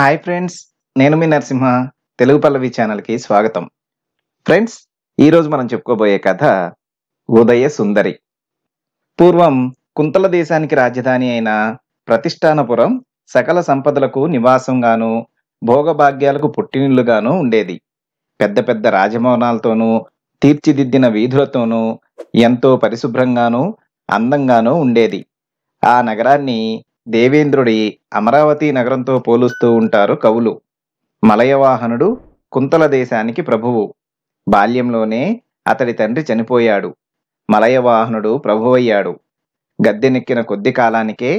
hi friends నేను మీ నరసింహ తెలుగు పల్లవి ఛానల్కి స్వాగతం ఫ్రెండ్స్ ఈరోజు మనం చెప్పుకోబోయే కథ ఉదయ సుందరి పూర్వం కుంతల దేశానికి రాజధాని అయిన ప్రతిష్టానపురం సకల సంపదలకు నివాసంగాను భోగభాగ్యాలకు పుట్టినిల్లుగాను ఉండేది పెద్ద పెద్ద రాజభవనాలతోనూ తీర్చిదిద్దిన వీధులతోనూ ఎంతో పరిశుభ్రంగానూ అందంగానూ ఉండేది ఆ నగరాన్ని దేవేంద్రుడి అమరావతి నగరంతో పోలుస్తూ ఉంటారు కవులు మలయవాహనుడు కుంతల దేశానికి ప్రభువు బాల్యంలోనే అతడి తండ్రి చనిపోయాడు మలయవాహనుడు ప్రభువయ్యాడు గద్దెనెక్కిన కొద్ది కాలానికే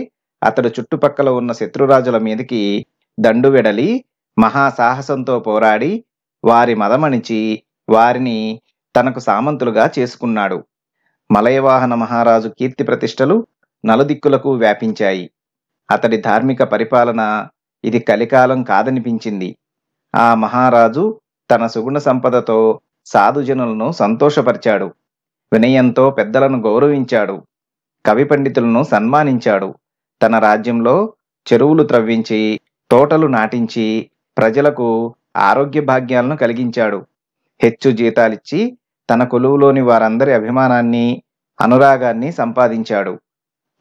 అతడు చుట్టుపక్కల ఉన్న శత్రురాజుల మీదకి దండు వెడలి మహాసాహసంతో పోరాడి వారి మదమణిచి వారిని తనకు సామంతులుగా చేసుకున్నాడు మలయవాహన మహారాజు కీర్తి ప్రతిష్టలు నలుదిక్కులకు వ్యాపించాయి అతడి ధార్మిక పరిపాలన ఇది కలికాలం కాదనిపించింది ఆ మహారాజు తన సుగుణ సంపదతో సాధుజనులను సంతోషపరిచాడు వినయంతో పెద్దలను గౌరవించాడు కవి పండితులను సన్మానించాడు తన రాజ్యంలో చెరువులు త్రవ్వించి తోటలు నాటించి ప్రజలకు ఆరోగ్య భాగ్యాలను కలిగించాడు హెచ్చు జీతాలిచ్చి తన కొలువులోని వారందరి అభిమానాన్ని అనురాగాన్ని సంపాదించాడు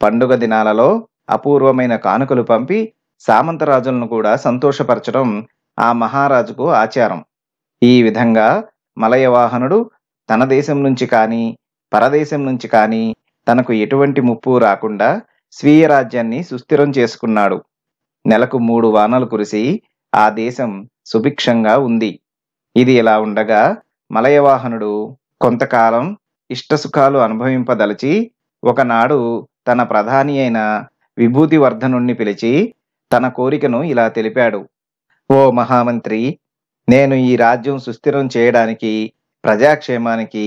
పండుగ దినాలలో అపూర్వమైన కానుకలు పంపి సామంతరాజులను కూడా సంతోషపరచడం ఆ మహారాజుకు ఆచారం ఈ విధంగా మలయవాహనుడు తన దేశం నుంచి కానీ పరదేశం నుంచి కానీ తనకు ఎటువంటి ముప్పు రాకుండా స్వీయ రాజ్యాన్ని సుస్థిరం చేసుకున్నాడు నెలకు మూడు వానలు కురిసి ఆ దేశం సుభిక్షంగా ఉంది ఇది ఇలా ఉండగా మలయవాహనుడు కొంతకాలం ఇష్టసుఖాలు అనుభవింపదలచి ఒకనాడు తన ప్రధాని అయిన విభూతివర్ధనుణ్ణి పిలిచి తన కోరికను ఇలా తెలిపాడు ఓ మహామంత్రి నేను ఈ రాజ్యం సుస్థిరం చేయడానికి ప్రజాక్షేమానికి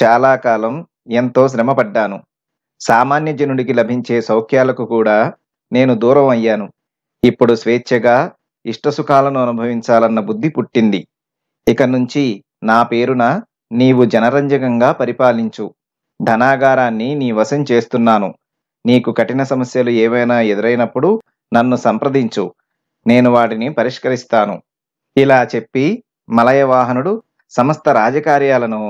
చాలా కాలం ఎంతో శ్రమపడ్డాను సామాన్య జనుడికి లభించే సౌఖ్యాలకు కూడా నేను దూరం అయ్యాను ఇప్పుడు స్వేచ్ఛగా ఇష్టసుఖాలను అనుభవించాలన్న బుద్ధి పుట్టింది ఇక నుంచి నా పేరున నీవు జనరంజకంగా పరిపాలించు ధనాగారాన్ని నీ వశం చేస్తున్నాను నీకు కఠిన సమస్యలు ఏవైనా ఎదురైనప్పుడు నన్ను సంప్రదించు నేను వాటిని పరిష్కరిస్తాను ఇలా చెప్పి మలయవాహనుడు సమస్త రాజకార్యాలను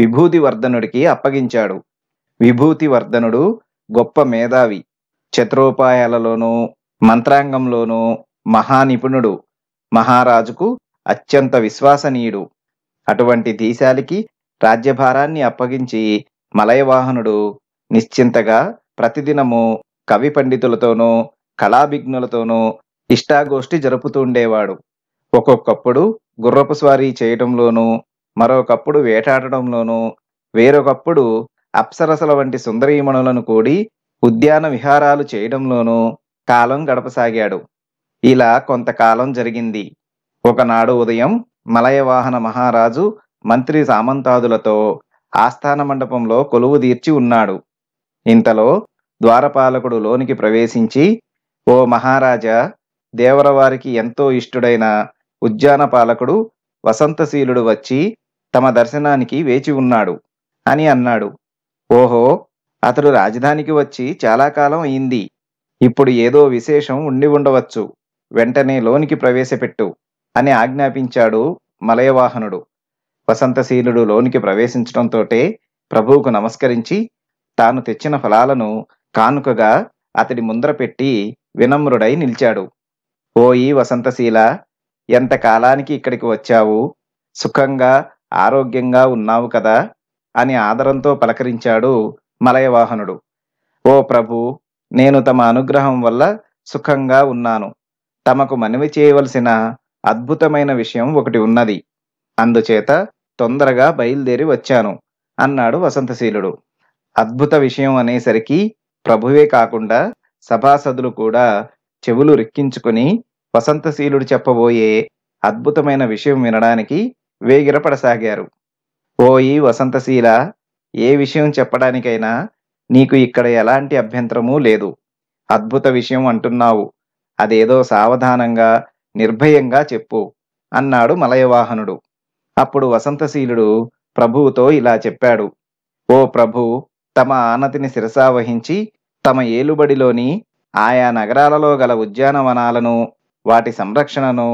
విభూతివర్ధనుడికి అప్పగించాడు విభూతివర్ధనుడు గొప్ప మేధావి చతురోపాయాలలోను మంత్రాంగంలోనూ మహానిపుణుడు మహారాజుకు అత్యంత విశ్వాసనీయుడు అటువంటి దేశాలకి రాజ్యభారాన్ని అప్పగించి మలయవాహనుడు నిశ్చింతగా ప్రతిదినము కవి పండితులతోనూ కళాభిజ్ఞులతోనూ ఇష్టాగోష్ఠి జరుపుతుండేవాడు ఒక్కొక్కప్పుడు గుర్రపు స్వారీ చేయటంలోనూ మరొకప్పుడు వేటాడటంలోనూ వేరొకప్పుడు అప్సరసల వంటి సుందరీమణులను కూడి ఉద్యాన విహారాలు చేయడంలోనూ కాలం గడపసాగాడు ఇలా కొంతకాలం జరిగింది ఒకనాడు ఉదయం మలయవాహన మహారాజు మంత్రి సామంతాదులతో ఆస్థాన మండపంలో కొలువు తీర్చి ఉన్నాడు ఇంతలో ద్వారపాలకుడు లోనికి ప్రవేశించి ఓ మహారాజా దేవరవారికి ఎంతో ఇష్టుడైన ఉద్యాన పాలకుడు వసంతశీలుడు వచ్చి తమ దర్శనానికి వేచి ఉన్నాడు అని అన్నాడు ఓహో అతడు రాజధానికి వచ్చి చాలా కాలం అయింది ఇప్పుడు ఏదో విశేషం ఉండి ఉండవచ్చు వెంటనే లోనికి ప్రవేశపెట్టు అని ఆజ్ఞాపించాడు మలయవాహనుడు వసంతశీలుడు లోనికి ప్రవేశించడంతోటే ప్రభువుకు నమస్కరించి తాను తెచ్చిన ఫలాలను కానుకగా అతడి ముందర పెట్టి వినమ్రుడై నిలిచాడు ఓయి వసంతశీల ఎంతకాలానికి ఇక్కడికి వచ్చావు సుఖంగా ఆరోగ్యంగా ఉన్నావు కదా అని ఆదరంతో పలకరించాడు మలయవాహనుడు ఓ ప్రభు నేను తమ అనుగ్రహం వల్ల సుఖంగా ఉన్నాను తమకు మనవి చేయవలసిన అద్భుతమైన విషయం ఒకటి ఉన్నది అందుచేత తొందరగా బయలుదేరి వచ్చాను అన్నాడు వసంతశీలుడు అద్భుత విషయం అనేసరికి ప్రభువే కాకుండా సభాసదులు కూడా చెవులు రిక్కించుకుని వసంతశీలుడు చెప్పబోయే అద్భుతమైన విషయం వినడానికి వేగిరపడసాగారు ఓయి వసంతశీల ఏ విషయం చెప్పడానికైనా నీకు ఇక్కడ ఎలాంటి అభ్యంతరమూ లేదు అద్భుత విషయం అంటున్నావు అదేదో సావధానంగా నిర్భయంగా చెప్పు అన్నాడు మలయవాహనుడు అప్పుడు వసంతశీలుడు ప్రభువుతో ఇలా చెప్పాడు ఓ ప్రభు తమ ఆనతిని శిరసావహించి తమ ఏలుబడిలోని ఆయా నగరాలలో గల ఉద్యానవనాలను వాటి సంరక్షణను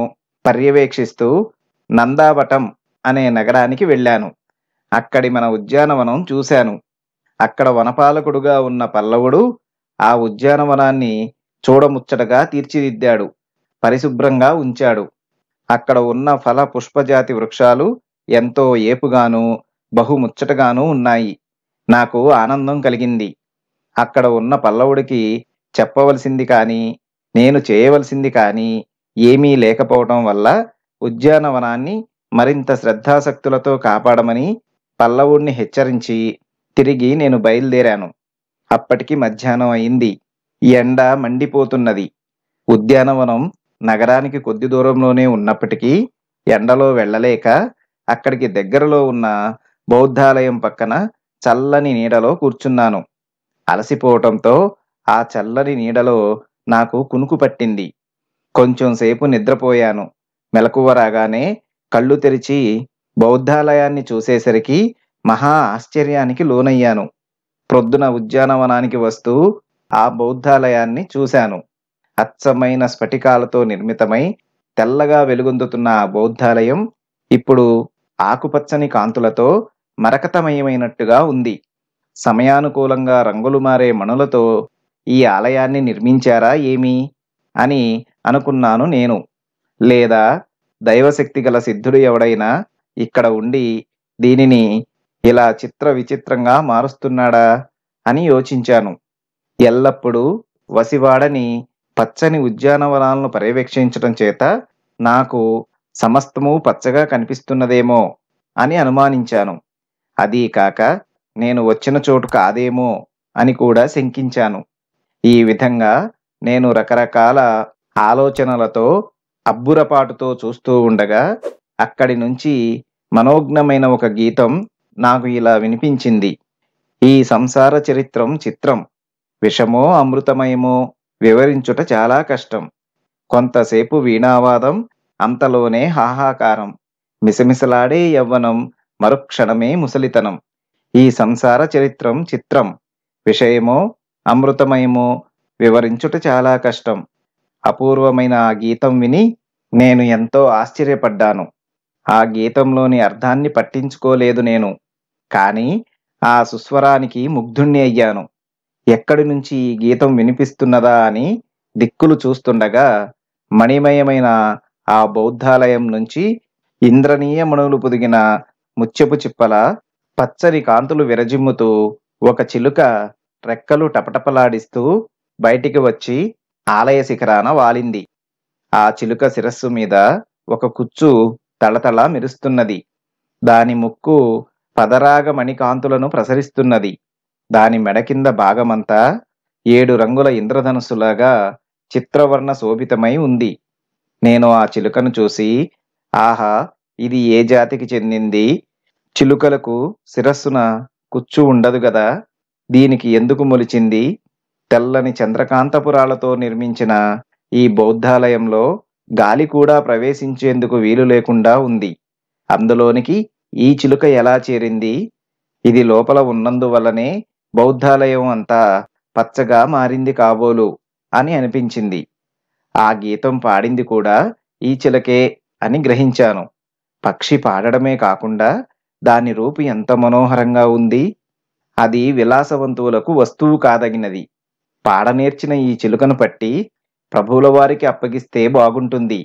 పర్యవేక్షిస్తూ నందావటం అనే నగరానికి వెళ్ళాను అక్కడి మన ఉద్యానవనం చూశాను అక్కడ వనపాలకుడుగా ఉన్న పల్లవుడు ఆ ఉద్యానవనాన్ని చూడముచ్చటగా తీర్చిదిద్దాడు పరిశుభ్రంగా ఉంచాడు అక్కడ ఉన్న ఫల పుష్పజాతి వృక్షాలు ఎంతో ఏపుగాను బహుముచ్చటగాను ఉన్నాయి నాకు ఆనందం కలిగింది అక్కడ ఉన్న పల్లవుడికి చెప్పవలసింది కానీ నేను చేయవలసింది కానీ ఏమీ లేకపోవటం వల్ల ఉద్యానవనాన్ని మరింత శ్రద్ధాసక్తులతో కాపాడమని పల్లవుడిని హెచ్చరించి తిరిగి నేను బయలుదేరాను అప్పటికి మధ్యాహ్నం అయింది ఎండ మండిపోతున్నది ఉద్యానవనం నగరానికి కొద్ది దూరంలోనే ఉన్నప్పటికీ ఎండలో వెళ్ళలేక అక్కడికి దగ్గరలో ఉన్న బౌద్ధాలయం పక్కన చల్లని నీడలో కూర్చున్నాను అలసిపోవటంతో ఆ చల్లని నీడలో నాకు కునుకు పట్టింది కొంచెంసేపు నిద్రపోయాను మెలకువ రాగానే కళ్ళు తెరిచి బౌద్ధాలయాన్ని చూసేసరికి మహా ఆశ్చర్యానికి లోనయ్యాను ప్రొద్దున ఉద్యానవనానికి వస్తూ ఆ బౌద్ధాలయాన్ని చూశాను అచ్చమైన స్ఫటికాలతో నిర్మితమై తెల్లగా వెలుగొందుతున్న ఆ బౌద్ధాలయం ఇప్పుడు ఆకుపచ్చని కాంతులతో మరకతమయమైనట్టుగా ఉంది సమయానుకూలంగా రంగులు మారే మణులతో ఈ ఆలయాన్ని నిర్మించారా ఏమి అని అనుకున్నాను నేను లేదా దైవశక్తి గల సిద్ధుడు ఎవడైనా ఇక్కడ ఉండి దీనిని ఇలా చిత్ర విచిత్రంగా మారుస్తున్నాడా అని యోచించాను ఎల్లప్పుడూ వసివాడని పచ్చని ఉద్యానవనాలను పర్యవేక్షించడం చేత నాకు సమస్తము పచ్చగా కనిపిస్తున్నదేమో అని అనుమానించాను అదీ కాక నేను వచ్చిన చోటు కాదేమో అని కూడా శంకించాను ఈ విధంగా నేను రకరకాల ఆలోచనలతో అబ్బురపాటుతో చూస్తూ ఉండగా అక్కడి నుంచి మనోజ్ఞమైన ఒక గీతం నాకు ఇలా వినిపించింది ఈ సంసార చరిత్రం చిత్రం విషమో అమృతమయమో వివరించుట చాలా కష్టం కొంతసేపు వీణావాదం అంతలోనే హాహాకారం మిసమిసలాడే యవ్వనం మరుక్షణమే ముసలితనం ఈ సంసార చరిత్రం చిత్రం విషయమో అమృతమయమో వివరించుట చాలా కష్టం అపూర్వమైన ఆ గీతం విని నేను ఎంతో ఆశ్చర్యపడ్డాను ఆ గీతంలోని అర్థాన్ని పట్టించుకోలేదు నేను కానీ ఆ సుస్వరానికి ముగ్ధుణ్ణి అయ్యాను ఎక్కడి నుంచి ఈ గీతం వినిపిస్తున్నదా అని దిక్కులు చూస్తుండగా మణిమయమైన ఆ బౌద్ధాలయం నుంచి ఇంద్రనీయ మణువులు పొదిగిన ముచ్చపు చిప్పల పచ్చని కాంతులు విరజిమ్ముతూ ఒక చిలుక రెక్కలు టపటపలాడిస్తూ బయటికి వచ్చి ఆలయ శిఖరాన వాలింది ఆ చిలుక శిరస్సు మీద ఒక కుచ్చు తళతళ మెరుస్తున్నది దాని ముక్కు పదరాగమణి కాంతులను ప్రసరిస్తున్నది దాని మెడ కింద భాగమంతా ఏడు రంగుల ఇంద్రధనుసులాగా చిత్రవర్ణ శోభితమై ఉంది నేను ఆ చిలుకను చూసి ఆహా ఇది ఏ జాతికి చెందింది చిలుకలకు శిరస్సున కుచ్చు ఉండదు గదా దీనికి ఎందుకు మొలిచింది తెల్లని చంద్రకాంతపురాలతో నిర్మించిన ఈ బౌద్ధాలయంలో గాలి కూడా ప్రవేశించేందుకు వీలు లేకుండా ఉంది అందులోనికి ఈ చిలుక ఎలా చేరింది ఇది లోపల ఉన్నందువల్లనే బౌద్ధాలయం అంతా పచ్చగా మారింది కాబోలు అని అనిపించింది ఆ గీతం పాడింది కూడా ఈ చిలకే అని గ్రహించాను పక్షి పాడడమే కాకుండా దాని రూపు ఎంత మనోహరంగా ఉంది అది విలాసవంతువులకు వస్తువు కాదగినది పాడనేర్చిన ఈ చిలుకను పట్టి ప్రభువుల వారికి అప్పగిస్తే బాగుంటుంది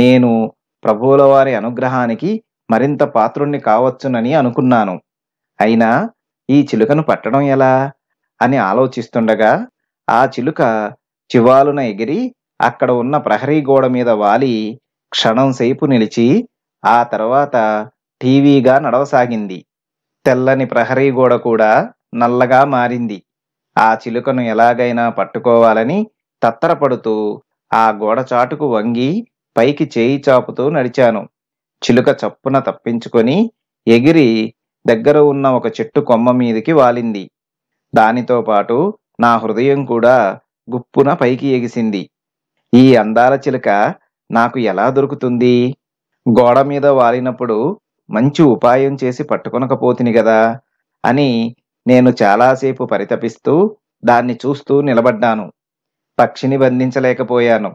నేను ప్రభువుల వారి అనుగ్రహానికి మరింత పాత్రుణ్ణి కావచ్చునని అనుకున్నాను అయినా ఈ చిలుకను పట్టడం ఎలా అని ఆలోచిస్తుండగా ఆ చిలుక చివాలున ఎగిరి అక్కడ ఉన్న ప్రహరీ గోడ మీద వాలి క్షణం సేపు నిలిచి ఆ తర్వాత టీవీగా నడవసాగింది తెల్లని ప్రహరీ గోడ కూడా నల్లగా మారింది ఆ చిలుకను ఎలాగైనా పట్టుకోవాలని తత్తరపడుతూ ఆ గోడ చాటుకు వంగి పైకి చేయి చాపుతూ నడిచాను చిలుక చప్పున తప్పించుకొని ఎగిరి దగ్గర ఉన్న ఒక చెట్టు కొమ్మ మీదికి వాలింది దానితో పాటు నా హృదయం కూడా గుప్పున పైకి ఎగిసింది ఈ అందాల చిలుక నాకు ఎలా దొరుకుతుంది గోడ మీద వాలినప్పుడు మంచి ఉపాయం చేసి పట్టుకొనకపోతుని గదా అని నేను చాలాసేపు పరితపిస్తూ దాన్ని చూస్తూ నిలబడ్డాను పక్షిని బంధించలేకపోయాను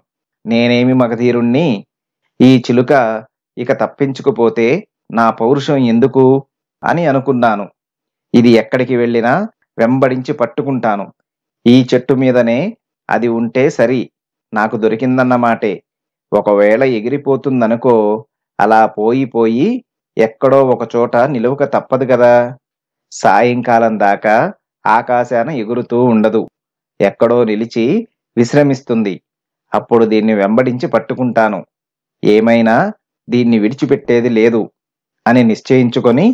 నేనేమి మగధీరుణ్ణి ఈ చిలుక ఇక తప్పించుకుపోతే నా పౌరుషం ఎందుకు అని అనుకున్నాను ఇది ఎక్కడికి వెళ్ళినా వెంబడించి పట్టుకుంటాను ఈ చెట్టు మీదనే అది ఉంటే సరి నాకు దొరికిందన్నమాటే ఒకవేళ ఎగిరిపోతుందనుకో అలా పోయి పోయి ఎక్కడో ఒక చోట నిలువక తప్పదు కదా సాయంకాలం దాకా ఆకాశాన ఎగురుతూ ఉండదు ఎక్కడో నిలిచి విశ్రమిస్తుంది అప్పుడు దీన్ని వెంబడించి పట్టుకుంటాను ఏమైనా దీన్ని విడిచిపెట్టేది లేదు అని నిశ్చయించుకొని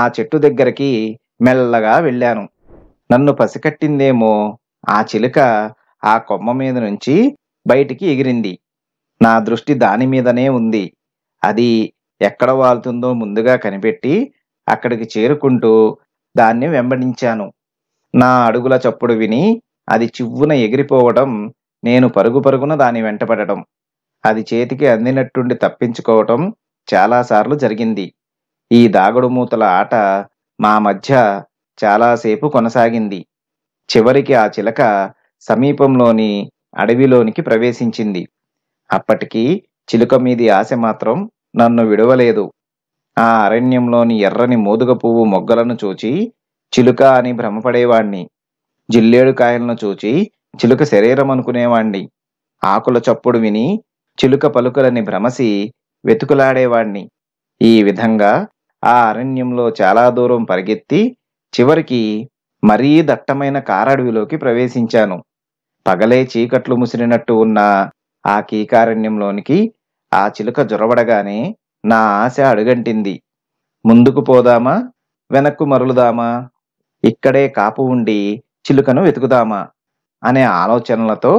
ఆ చెట్టు దగ్గరికి మెల్లగా వెళ్ళాను నన్ను పసికట్టిందేమో ఆ చిలుక ఆ కొమ్మ మీద నుంచి బయటికి ఎగిరింది నా దృష్టి దాని మీదనే ఉంది అది ఎక్కడ వాళ్తుందో ముందుగా కనిపెట్టి అక్కడికి చేరుకుంటూ దాన్ని వెంబడించాను నా అడుగుల చప్పుడు విని అది చివ్వున ఎగిరిపోవటం నేను పరుగు పరుగున దాని వెంటపడటం అది చేతికి అందినట్టుండి తప్పించుకోవటం చాలాసార్లు జరిగింది ఈ దాగుడు మూతల ఆట మా మధ్య చాలాసేపు కొనసాగింది చివరికి ఆ చిలక సమీపంలోని అడవిలోనికి ప్రవేశించింది అప్పటికి చిలుక మీది ఆశ మాత్రం నన్ను విడవలేదు ఆ అరణ్యంలోని ఎర్రని మోదుగ పువ్వు మొగ్గలను చూచి చిలుక అని భ్రమపడేవాణ్ణి జిల్లేడు కాయలను చూచి చిలుక శరీరం అనుకునేవాణ్ణి ఆకుల చప్పుడు విని చిలుక పలుకులని భ్రమసి వెతుకులాడేవాణ్ణి ఈ విధంగా ఆ అరణ్యంలో చాలా దూరం పరిగెత్తి చివరికి మరీ దట్టమైన కారడవిలోకి ప్రవేశించాను పగలే చీకట్లు ముసిరినట్టు ఉన్న ఆ కీకారణ్యంలోనికి ఆ చిలుక జొరబడగానే నా ఆశ అడుగంటింది ముందుకు పోదామా వెనక్కు మరులుదామా ఇక్కడే కాపు ఉండి చిలుకను వెతుకుదామా అనే ఆలోచనలతో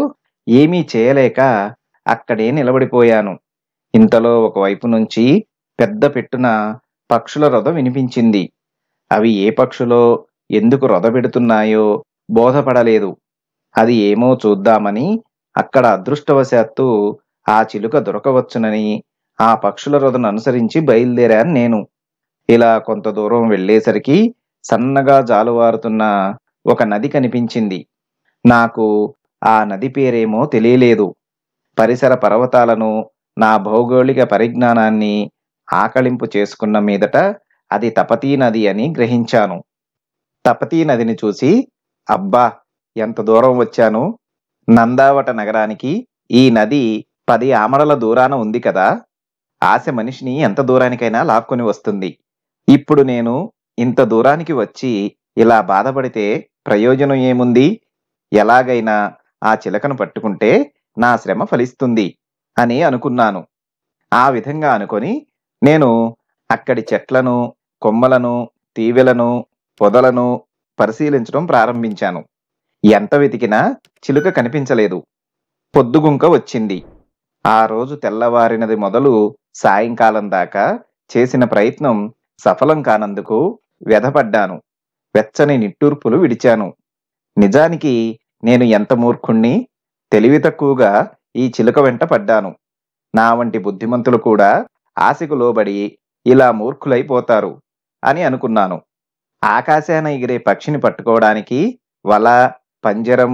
ఏమీ చేయలేక అక్కడే నిలబడిపోయాను ఇంతలో ఒకవైపు నుంచి పెద్ద పెట్టున పక్షుల రథ వినిపించింది అవి ఏ పక్షులో ఎందుకు రథ పెడుతున్నాయో బోధపడలేదు అది ఏమో చూద్దామని అక్కడ అదృష్టవశాత్తు ఆ చిలుక దొరకవచ్చునని ఆ పక్షుల రథను అనుసరించి బయలుదేరాను నేను ఇలా కొంత దూరం వెళ్ళేసరికి సన్నగా జాలువారుతున్న ఒక నది కనిపించింది నాకు ఆ నది పేరేమో తెలియలేదు పరిసర పర్వతాలను నా భౌగోళిక పరిజ్ఞానాన్ని ఆకళింపు చేసుకున్న మీదట అది తపతీ నది అని గ్రహించాను తపతీ నదిని చూసి అబ్బా ఎంత దూరం వచ్చాను నందావట నగరానికి ఈ నది పది ఆమడల దూరాన ఉంది కదా ఆశ మనిషిని ఎంత దూరానికైనా లాక్కొని వస్తుంది ఇప్పుడు నేను ఇంత దూరానికి వచ్చి ఇలా బాధపడితే ప్రయోజనం ఏముంది ఎలాగైనా ఆ చిలకను పట్టుకుంటే నా శ్రమ ఫలిస్తుంది అని అనుకున్నాను ఆ విధంగా అనుకొని నేను అక్కడి చెట్లను కొమ్మలను తీవెలను పొదలను పరిశీలించడం ప్రారంభించాను ఎంత వెతికినా చిలుక కనిపించలేదు పొద్దుగుంక వచ్చింది ఆ రోజు తెల్లవారినది మొదలు సాయంకాలం దాకా చేసిన ప్రయత్నం సఫలం కానందుకు వ్యధపడ్డాను వెచ్చని నిట్టూర్పులు విడిచాను నిజానికి నేను ఎంత మూర్ఖుణ్ణి తెలివి తక్కువగా ఈ చిలుక వెంట పడ్డాను నా వంటి బుద్ధిమంతులు కూడా ఆశకు లోబడి ఇలా మూర్ఖులైపోతారు అని అనుకున్నాను ఆకాశాన ఎగిరే పక్షిని పట్టుకోవడానికి వల పంజరం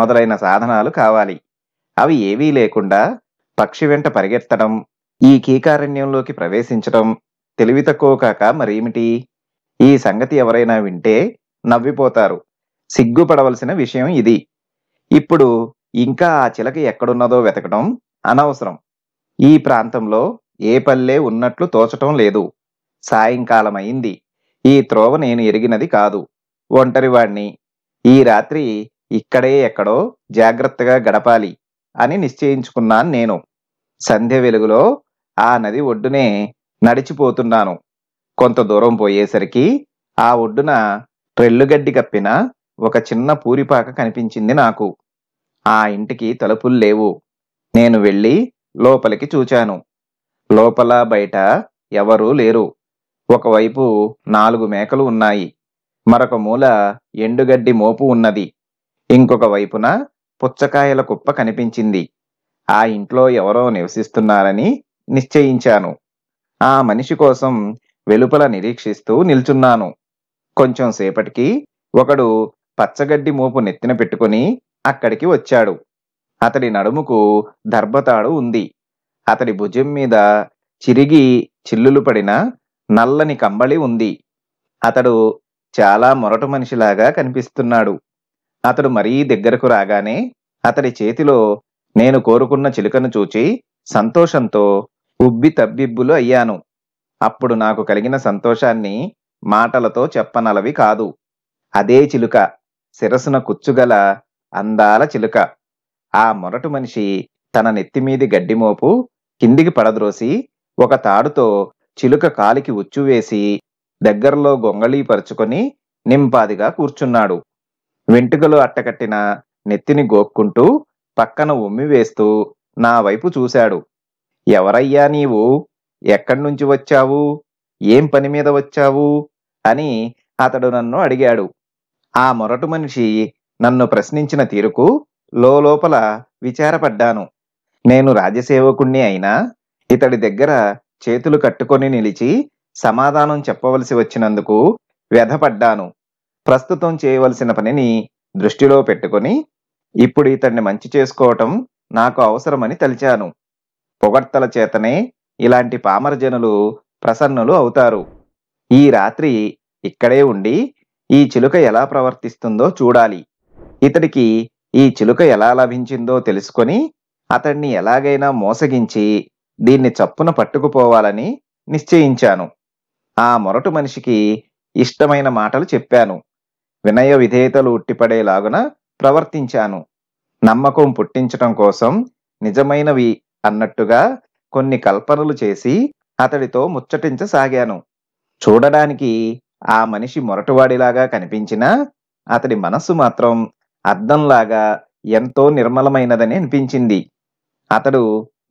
మొదలైన సాధనాలు కావాలి అవి ఏవీ లేకుండా పక్షి వెంట పరిగెత్తడం ఈ కీకారణ్యంలోకి ప్రవేశించడం తెలివి తక్కువ కాక మరేమిటి ఈ సంగతి ఎవరైనా వింటే నవ్విపోతారు సిగ్గుపడవలసిన విషయం ఇది ఇప్పుడు ఇంకా ఆ చిలక ఎక్కడున్నదో వెతకడం అనవసరం ఈ ప్రాంతంలో ఏ పల్లె ఉన్నట్లు తోచటం లేదు సాయంకాలమైంది ఈ త్రోవ నేను ఎరిగినది కాదు ఒంటరివాణ్ణి ఈ రాత్రి ఇక్కడే ఎక్కడో జాగ్రత్తగా గడపాలి అని నిశ్చయించుకున్నాను నేను సంధ్య వెలుగులో ఆ నది ఒడ్డునే నడిచిపోతున్నాను కొంత దూరం పోయేసరికి ఆ ఒడ్డున ట్రెల్లుగడ్డి కప్పిన ఒక చిన్న పూరిపాక కనిపించింది నాకు ఆ ఇంటికి తలుపులు లేవు నేను వెళ్ళి లోపలికి చూచాను లోపల బయట ఎవరూ లేరు ఒకవైపు నాలుగు మేకలు ఉన్నాయి మరొక మూల ఎండుగడ్డి మోపు ఉన్నది ఇంకొక వైపున పుచ్చకాయల కుప్ప కనిపించింది ఆ ఇంట్లో ఎవరో నివసిస్తున్నారని నిశ్చయించాను ఆ మనిషి కోసం వెలుపల నిరీక్షిస్తూ నిల్చున్నాను కొంచెం సేపటికి ఒకడు పచ్చగడ్డి మోపు నెత్తిన పెట్టుకుని అక్కడికి వచ్చాడు అతడి నడుముకు దర్భతాడు ఉంది అతడి భుజం మీద చిరిగి చిల్లులు పడిన నల్లని కంబళి ఉంది అతడు చాలా మొరటు మనిషిలాగా కనిపిస్తున్నాడు అతడు మరీ దగ్గరకు రాగానే అతడి చేతిలో నేను కోరుకున్న చిలుకను చూచి సంతోషంతో ఉబ్బి తబ్బిబ్బులు అయ్యాను అప్పుడు నాకు కలిగిన సంతోషాన్ని మాటలతో చెప్పనలవి కాదు అదే చిలుక శిరసున కుచ్చుగల అందాల చిలుక ఆ మొరటు మనిషి తన నెత్తిమీది గడ్డిమోపు కిందికి పడద్రోసి ఒక తాడుతో చిలుక కాలికి ఉచ్చువేసి దగ్గరలో గొంగళీ పరుచుకొని నింపాదిగా కూర్చున్నాడు వెంటుకలు అట్టకట్టిన నెత్తిని గోక్కుంటూ పక్కన ఉమ్మి వేస్తూ నా వైపు చూశాడు ఎవరయ్యా నీవు ఎక్కడి నుంచి వచ్చావు ఏం పని మీద వచ్చావు అని అతడు నన్ను అడిగాడు ఆ మొరటు మనిషి నన్ను ప్రశ్నించిన తీరుకు లోపల విచారపడ్డాను నేను రాజసేవకుణ్ణి అయినా ఇతడి దగ్గర చేతులు కట్టుకొని నిలిచి సమాధానం చెప్పవలసి వచ్చినందుకు వ్యధపడ్డాను ప్రస్తుతం చేయవలసిన పనిని దృష్టిలో పెట్టుకొని ఇప్పుడు ఇతన్ని మంచి చేసుకోవటం నాకు అవసరమని తలిచాను పొగడ్తల చేతనే ఇలాంటి పామరజనులు ప్రసన్నులు అవుతారు ఈ రాత్రి ఇక్కడే ఉండి ఈ చిలుక ఎలా ప్రవర్తిస్తుందో చూడాలి ఇతడికి ఈ చిలుక ఎలా లభించిందో తెలుసుకొని అతన్ని ఎలాగైనా మోసగించి దీన్ని చప్పున పట్టుకుపోవాలని నిశ్చయించాను ఆ మొరటు మనిషికి ఇష్టమైన మాటలు చెప్పాను వినయ విధేయతలు ఉట్టిపడేలాగున ప్రవర్తించాను నమ్మకం పుట్టించటం కోసం నిజమైనవి అన్నట్టుగా కొన్ని కల్పనలు చేసి అతడితో ముచ్చటించసాగాను చూడడానికి ఆ మనిషి మొరటువాడిలాగా కనిపించినా అతడి మనస్సు మాత్రం అద్దంలాగా ఎంతో నిర్మలమైనదని అనిపించింది అతడు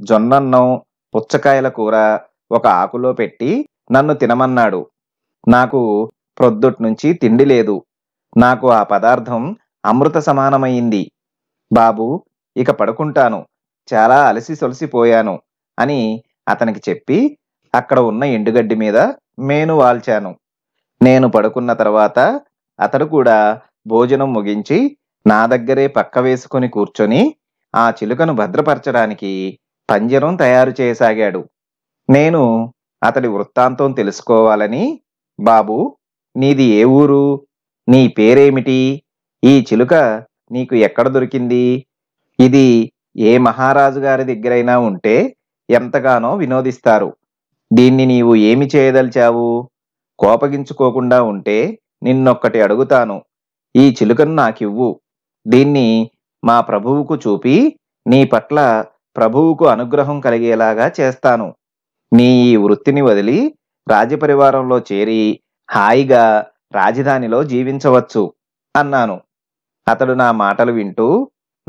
జొన్నన్నం పుచ్చకాయల కూర ఒక ఆకులో పెట్టి నన్ను తినమన్నాడు నాకు ప్రొద్దుట్నుంచి తిండి లేదు నాకు ఆ పదార్థం అమృత సమానమైంది బాబు ఇక పడుకుంటాను చాలా అలసి సొలసిపోయాను అని అతనికి చెప్పి అక్కడ ఉన్న ఎండుగడ్డి మీద మేను వాల్చాను నేను పడుకున్న తర్వాత అతడు కూడా భోజనం ముగించి నా దగ్గరే పక్క వేసుకుని కూర్చొని ఆ చిలుకను భద్రపరచడానికి పంజరం తయారు చేయసాగాడు నేను అతడి వృత్తాంతం తెలుసుకోవాలని బాబు నీది ఏ ఊరు నీ పేరేమిటి ఈ చిలుక నీకు ఎక్కడ దొరికింది ఇది ఏ మహారాజు గారి దగ్గరైనా ఉంటే ఎంతగానో వినోదిస్తారు దీన్ని నీవు ఏమి చేయదలిచావు కోపగించుకోకుండా ఉంటే నిన్నొక్కటి అడుగుతాను ఈ చిలుకను నాకివ్వు దీన్ని మా ప్రభువుకు చూపి నీ పట్ల ప్రభువుకు అనుగ్రహం కలిగేలాగా చేస్తాను నీ ఈ వృత్తిని వదిలి రాజపరివారంలో చేరి హాయిగా రాజధానిలో జీవించవచ్చు అన్నాను అతడు నా మాటలు వింటూ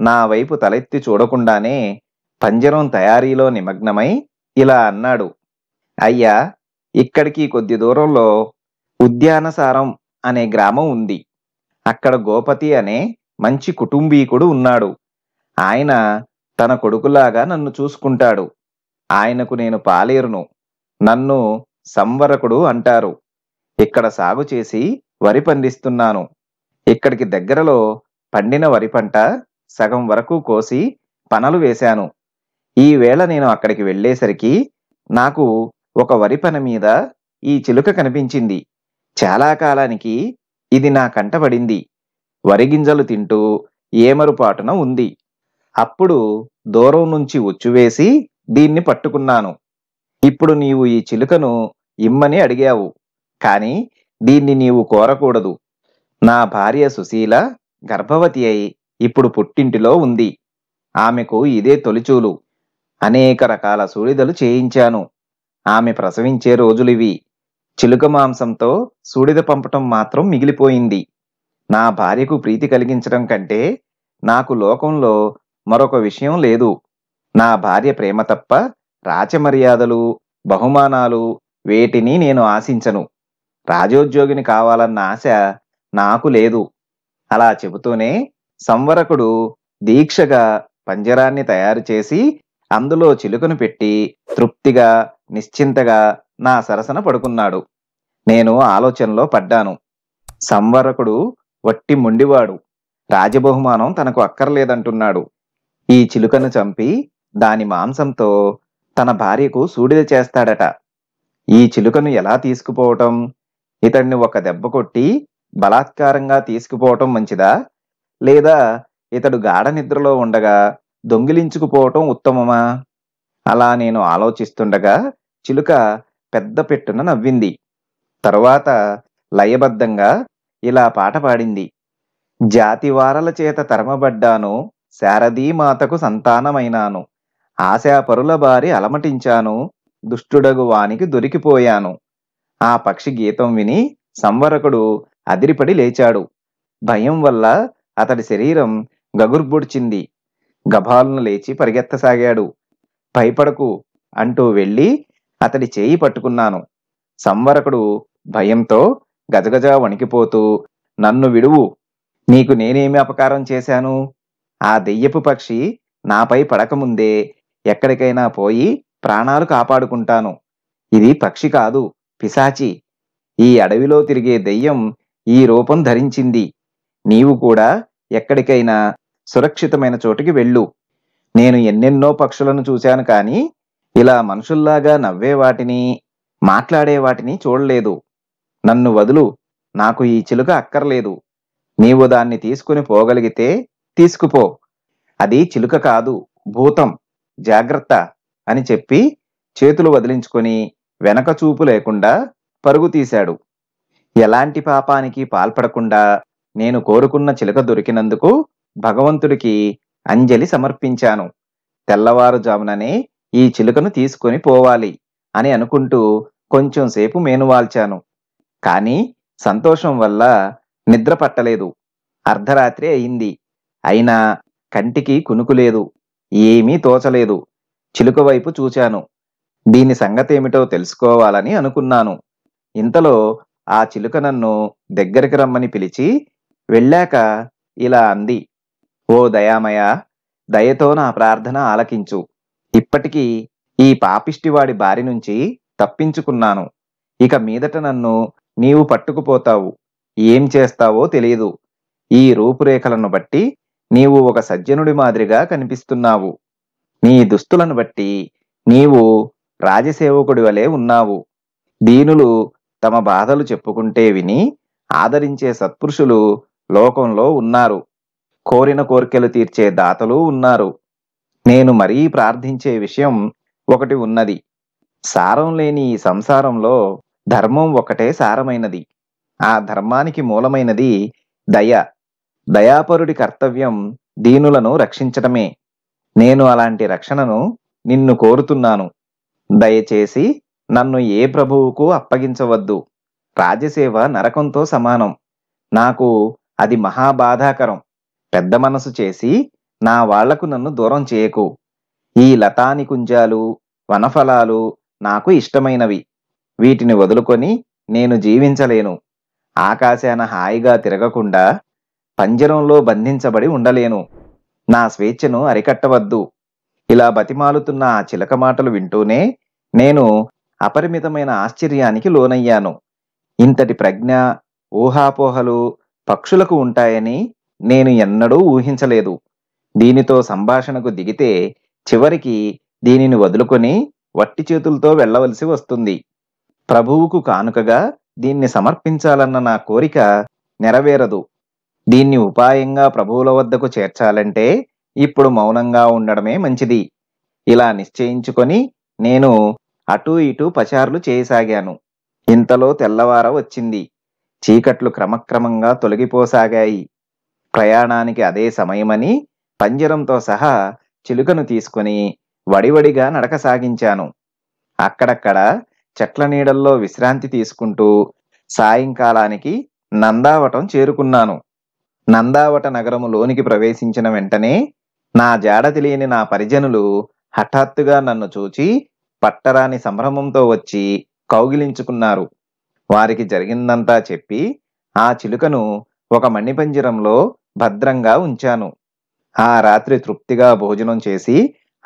నా వైపు తలెత్తి చూడకుండానే పంజరం తయారీలో నిమగ్నమై ఇలా అన్నాడు అయ్యా ఇక్కడికి కొద్ది దూరంలో ఉద్యానసారం అనే గ్రామం ఉంది అక్కడ గోపతి అనే మంచి కుటుంబీకుడు ఉన్నాడు ఆయన తన కొడుకులాగా నన్ను చూసుకుంటాడు ఆయనకు నేను పాలేరును నన్ను సంవరకుడు అంటారు ఇక్కడ సాగు చేసి వరి పండిస్తున్నాను ఇక్కడికి దగ్గరలో పండిన వరి పంట సగం వరకు కోసి పనలు వేశాను ఈవేళ నేను అక్కడికి వెళ్ళేసరికి నాకు ఒక వరి పని మీద ఈ చిలుక కనిపించింది చాలా కాలానికి ఇది నా కంటబడింది వరి గింజలు తింటూ ఏమరుపాటున ఉంది అప్పుడు దూరం నుంచి ఉచ్చువేసి దీన్ని పట్టుకున్నాను ఇప్పుడు నీవు ఈ చిలుకను ఇమ్మని అడిగావు కానీ దీన్ని నీవు కోరకూడదు నా భార్య సుశీల గర్భవతి అయి ఇప్పుడు పుట్టింటిలో ఉంది ఆమెకు ఇదే తొలిచూలు అనేక రకాల సూడిదలు చేయించాను ఆమె ప్రసవించే రోజులివి చిలుక మాంసంతో సూడిద పంపటం మాత్రం మిగిలిపోయింది నా భార్యకు ప్రీతి కలిగించడం కంటే నాకు లోకంలో మరొక విషయం లేదు నా భార్య ప్రేమ తప్ప రాచమర్యాదలు బహుమానాలు వేటిని నేను ఆశించను రాజోద్యోగిని కావాలన్న ఆశ నాకు లేదు అలా చెబుతూనే సంవరకుడు దీక్షగా పంజరాన్ని తయారు చేసి అందులో చిలుకను పెట్టి తృప్తిగా నిశ్చింతగా నా సరసన పడుకున్నాడు నేను ఆలోచనలో పడ్డాను సంవరకుడు వట్టి మొండివాడు రాజబహుమానం తనకు అక్కర్లేదంటున్నాడు ఈ చిలుకను చంపి దాని మాంసంతో తన భార్యకు సూడిద చేస్తాడట ఈ చిలుకను ఎలా తీసుకుపోవటం ఇతన్ని ఒక దెబ్బ కొట్టి బలాత్కారంగా తీసుకుపోవటం మంచిదా లేదా ఇతడు గాఢ నిద్రలో ఉండగా దొంగిలించుకుపోవటం ఉత్తమమా అలా నేను ఆలోచిస్తుండగా చిలుక పెద్ద పెట్టున నవ్వింది తరువాత లయబద్ధంగా ఇలా పాట పాడింది జాతివారల చేత తరమబడ్డాను శారదీ మాతకు సంతానమైనాను ఆశాపరుల బారి అలమటించాను దుష్టుడగు వానికి దొరికిపోయాను ఆ పక్షి గీతం విని సంవరకుడు అదిరిపడి లేచాడు భయం వల్ల అతడి శరీరం గగుర్బొడిచింది గభాలను లేచి పరిగెత్తసాగాడు భయపడకు అంటూ వెళ్ళి అతడి చేయి పట్టుకున్నాను సంవరకుడు భయంతో గజగజ వణికిపోతూ నన్ను విడువు నీకు నేనేమి అపకారం చేశాను ఆ దెయ్యపు పక్షి నాపై పడకముందే ఎక్కడికైనా పోయి ప్రాణాలు కాపాడుకుంటాను ఇది పక్షి కాదు పిశాచి ఈ అడవిలో తిరిగే దెయ్యం ఈ రూపం ధరించింది నీవు కూడా ఎక్కడికైనా సురక్షితమైన చోటికి వెళ్ళు నేను ఎన్నెన్నో పక్షులను చూశాను కానీ ఇలా మనుషుల్లాగా నవ్వే వాటిని మాట్లాడే వాటిని చూడలేదు నన్ను వదులు నాకు ఈ చిలుక అక్కర్లేదు నీవు దాన్ని తీసుకుని పోగలిగితే తీసుకుపో అది చిలుక కాదు భూతం జాగ్రత్త అని చెప్పి చేతులు వదిలించుకొని వెనక చూపు లేకుండా పరుగు తీశాడు ఎలాంటి పాపానికి పాల్పడకుండా నేను కోరుకున్న చిలక దొరికినందుకు భగవంతుడికి అంజలి సమర్పించాను తెల్లవారుజాముననే ఈ చిలుకను తీసుకొని పోవాలి అని అనుకుంటూ కొంచెంసేపు మేనువాల్చాను కానీ సంతోషం వల్ల నిద్ర పట్టలేదు అర్ధరాత్రి అయింది అయినా కంటికి కునుకులేదు ఏమీ తోచలేదు చిలుక వైపు చూచాను దీని సంగతేమిటో తెలుసుకోవాలని అనుకున్నాను ఇంతలో ఆ చిలుక నన్ను దగ్గరికి రమ్మని పిలిచి వెళ్ళాక ఇలా అంది ఓ దయామయ దయతో నా ప్రార్థన ఆలకించు ఇప్పటికీ ఈ పాపిష్టివాడి బారి నుంచి తప్పించుకున్నాను ఇక మీదట నన్ను నీవు పట్టుకుపోతావు ఏం చేస్తావో తెలియదు ఈ రూపురేఖలను బట్టి నీవు ఒక సజ్జనుడి మాదిరిగా కనిపిస్తున్నావు నీ దుస్తులను బట్టి నీవు రాజసేవకుడి వలె ఉన్నావు దీనులు తమ బాధలు చెప్పుకుంటే విని ఆదరించే సత్పురుషులు లోకంలో ఉన్నారు కోరిన కోరికలు తీర్చే దాతలు ఉన్నారు నేను మరీ ప్రార్థించే విషయం ఒకటి ఉన్నది సారం లేని ఈ సంసారంలో ధర్మం ఒకటే సారమైనది ఆ ధర్మానికి మూలమైనది దయ దయాపరుడి కర్తవ్యం దీనులను రక్షించటమే నేను అలాంటి రక్షణను నిన్ను కోరుతున్నాను దయచేసి నన్ను ఏ ప్రభువుకు అప్పగించవద్దు రాజసేవ నరకంతో సమానం నాకు అది మహాబాధాకరం పెద్ద మనసు చేసి నా వాళ్లకు నన్ను దూరం చేయకు ఈ లతాని కుంజాలు వనఫలాలు నాకు ఇష్టమైనవి వీటిని వదులుకొని నేను జీవించలేను ఆకాశాన హాయిగా తిరగకుండా పంజరంలో బంధించబడి ఉండలేను నా స్వేచ్ఛను అరికట్టవద్దు ఇలా బతిమాలుతున్న ఆ చిలక మాటలు వింటూనే నేను అపరిమితమైన ఆశ్చర్యానికి లోనయ్యాను ఇంతటి ప్రజ్ఞ ఊహాపోహలు పక్షులకు ఉంటాయని నేను ఎన్నడూ ఊహించలేదు దీనితో సంభాషణకు దిగితే చివరికి దీనిని వదులుకొని వట్టి చేతులతో వెళ్లవలసి వస్తుంది ప్రభువుకు కానుకగా దీన్ని సమర్పించాలన్న నా కోరిక నెరవేరదు దీన్ని ఉపాయంగా ప్రభువుల వద్దకు చేర్చాలంటే ఇప్పుడు మౌనంగా ఉండడమే మంచిది ఇలా నిశ్చయించుకొని నేను అటూ ఇటూ పచార్లు చేయసాగాను ఇంతలో తెల్లవార వచ్చింది చీకట్లు క్రమక్రమంగా తొలగిపోసాగాయి ప్రయాణానికి అదే సమయమని పంజరంతో సహా చిలుకను తీసుకుని వడివడిగా నడక సాగించాను అక్కడక్కడ చెట్ల నీడల్లో విశ్రాంతి తీసుకుంటూ సాయంకాలానికి నందావటం చేరుకున్నాను నందావట నగరములోనికి ప్రవేశించిన వెంటనే నా జాడ తెలియని నా పరిజనులు హఠాత్తుగా నన్ను చూచి పట్టరాని సంభ్రమంతో వచ్చి కౌగిలించుకున్నారు వారికి జరిగిందంతా చెప్పి ఆ చిలుకను ఒక మణిపంజరంలో భద్రంగా ఉంచాను ఆ రాత్రి తృప్తిగా భోజనం చేసి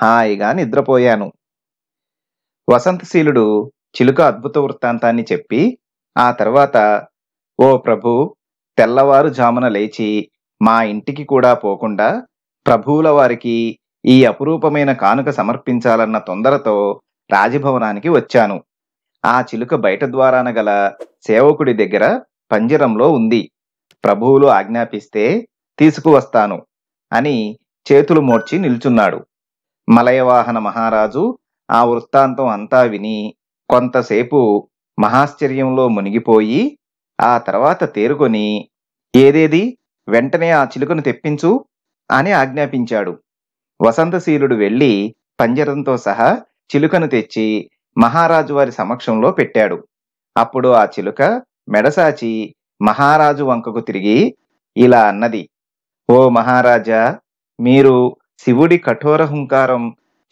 హాయిగా నిద్రపోయాను వసంతశీలుడు చిలుక అద్భుత వృత్తాంతాన్ని చెప్పి ఆ తర్వాత ఓ ప్రభు తెల్లవారుజామున లేచి మా ఇంటికి కూడా పోకుండా ప్రభువుల వారికి ఈ అపురూపమైన కానుక సమర్పించాలన్న తొందరతో రాజభవనానికి వచ్చాను ఆ చిలుక బయట ద్వారాన గల సేవకుడి దగ్గర పంజరంలో ఉంది ప్రభువులు ఆజ్ఞాపిస్తే తీసుకువస్తాను అని చేతులు మోడ్చి నిల్చున్నాడు మలయవాహన మహారాజు ఆ వృత్తాంతం అంతా విని కొంతసేపు మహాశ్చర్యంలో మునిగిపోయి ఆ తర్వాత తేరుకొని ఏదేది వెంటనే ఆ చిలుకను తెప్పించు అని ఆజ్ఞాపించాడు వసంతశీలుడు వెళ్ళి పంజరంతో సహా చిలుకను తెచ్చి మహారాజు వారి సమక్షంలో పెట్టాడు అప్పుడు ఆ చిలుక మెడసాచి మహారాజు వంకకు తిరిగి ఇలా అన్నది ఓ మహారాజా మీరు శివుడి కఠోర హుంకారం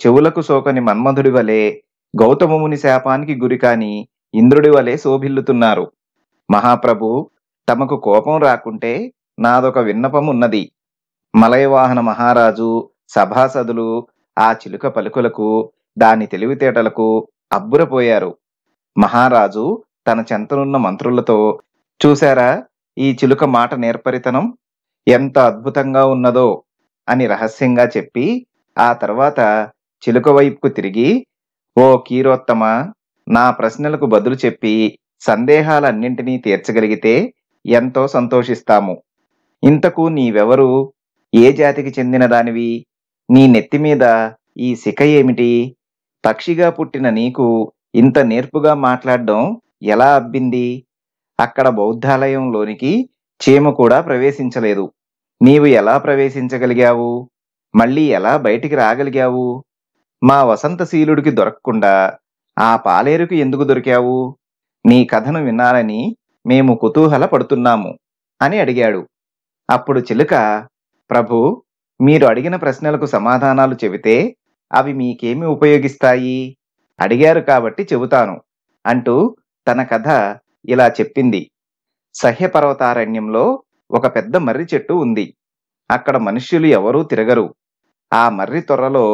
చెవులకు సోకని మన్మధుడి వలె గౌతమముని శాపానికి గురికాని ఇంద్రుడి వలె శోభిల్లుతున్నారు మహాప్రభు తమకు కోపం రాకుంటే నాదొక విన్నపం ఉన్నది మలయవాహన మహారాజు సభాసదులు ఆ చిలుక పలుకులకు దాని తెలివితేటలకు అబ్బురపోయారు మహారాజు తన చెంతనున్న మంత్రులతో చూశారా ఈ చిలుక మాట నేర్పరితనం ఎంత అద్భుతంగా ఉన్నదో అని రహస్యంగా చెప్పి ఆ తర్వాత చిలుక వైపుకు తిరిగి ఓ కీరోత్తమ నా ప్రశ్నలకు బదులు చెప్పి సందేహాలన్నింటినీ తీర్చగలిగితే ఎంతో సంతోషిస్తాము ఇంతకు నీవెవరు ఏ జాతికి చెందిన దానివి నీ నెత్తి మీద ఈ శిఖ ఏమిటి పక్షిగా పుట్టిన నీకు ఇంత నేర్పుగా మాట్లాడడం ఎలా అబ్బింది అక్కడ బౌద్ధాలయంలోనికి చీమ కూడా ప్రవేశించలేదు నీవు ఎలా ప్రవేశించగలిగావు మళ్ళీ ఎలా బయటికి రాగలిగావు మా వసంతశీలుడికి దొరకకుండా ఆ పాలేరుకు ఎందుకు దొరికావు నీ కథను వినాలని మేము కుతూహల పడుతున్నాము అని అడిగాడు అప్పుడు చిలుక ప్రభు మీరు అడిగిన ప్రశ్నలకు సమాధానాలు చెబితే అవి మీకేమి ఉపయోగిస్తాయి అడిగారు కాబట్టి చెబుతాను అంటూ తన కథ ఇలా చెప్పింది సహ్యపర్వతారణ్యంలో ఒక పెద్ద మర్రి చెట్టు ఉంది అక్కడ మనుష్యులు ఎవరూ తిరగరు ఆ మర్రి తొర్రలో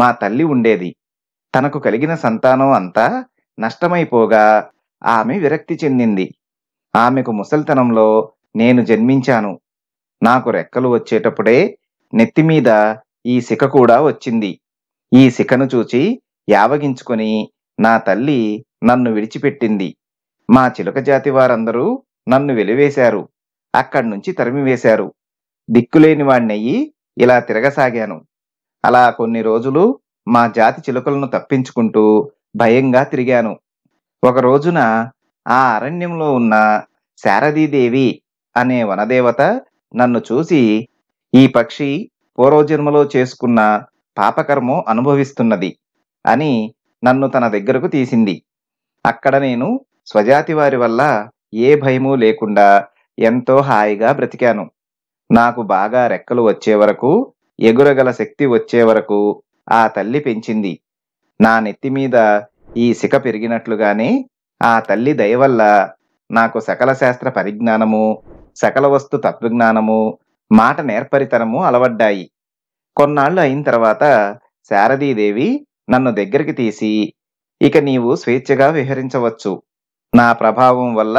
మా తల్లి ఉండేది తనకు కలిగిన సంతానం అంతా నష్టమైపోగా ఆమె విరక్తి చెందింది ఆమెకు ముసల్తనంలో నేను జన్మించాను నాకు రెక్కలు వచ్చేటప్పుడే నెత్తిమీద ఈ శిఖ కూడా వచ్చింది ఈ శిఖను చూచి యావగించుకొని నా తల్లి నన్ను విడిచిపెట్టింది మా చిలుక జాతి వారందరూ నన్ను వెలివేశారు అక్కడి నుంచి తరిమివేశారు దిక్కులేని వాణ్ణయ్యి ఇలా తిరగసాగాను అలా కొన్ని రోజులు మా జాతి చిలుకలను తప్పించుకుంటూ భయంగా తిరిగాను ఒక రోజున ఆ అరణ్యంలో ఉన్న శారదీదేవి అనే వనదేవత నన్ను చూసి ఈ పక్షి పూర్వజన్మలో చేసుకున్న పాపకర్మో అనుభవిస్తున్నది అని నన్ను తన దగ్గరకు తీసింది అక్కడ నేను స్వజాతి వారి వల్ల ఏ భయము లేకుండా ఎంతో హాయిగా బ్రతికాను నాకు బాగా రెక్కలు వచ్చే వరకు ఎగురగల శక్తి వచ్చే వరకు ఆ తల్లి పెంచింది నా నెత్తి మీద ఈ శిక పెరిగినట్లుగానే ఆ తల్లి దయ వల్ల నాకు సకల శాస్త్ర పరిజ్ఞానము సకల వస్తు తత్వజ్ఞానము మాట నేర్పరితనము అలవడ్డాయి కొన్నాళ్ళు అయిన తర్వాత శారదీదేవి నన్ను దగ్గరికి తీసి ఇక నీవు స్వేచ్ఛగా విహరించవచ్చు నా ప్రభావం వల్ల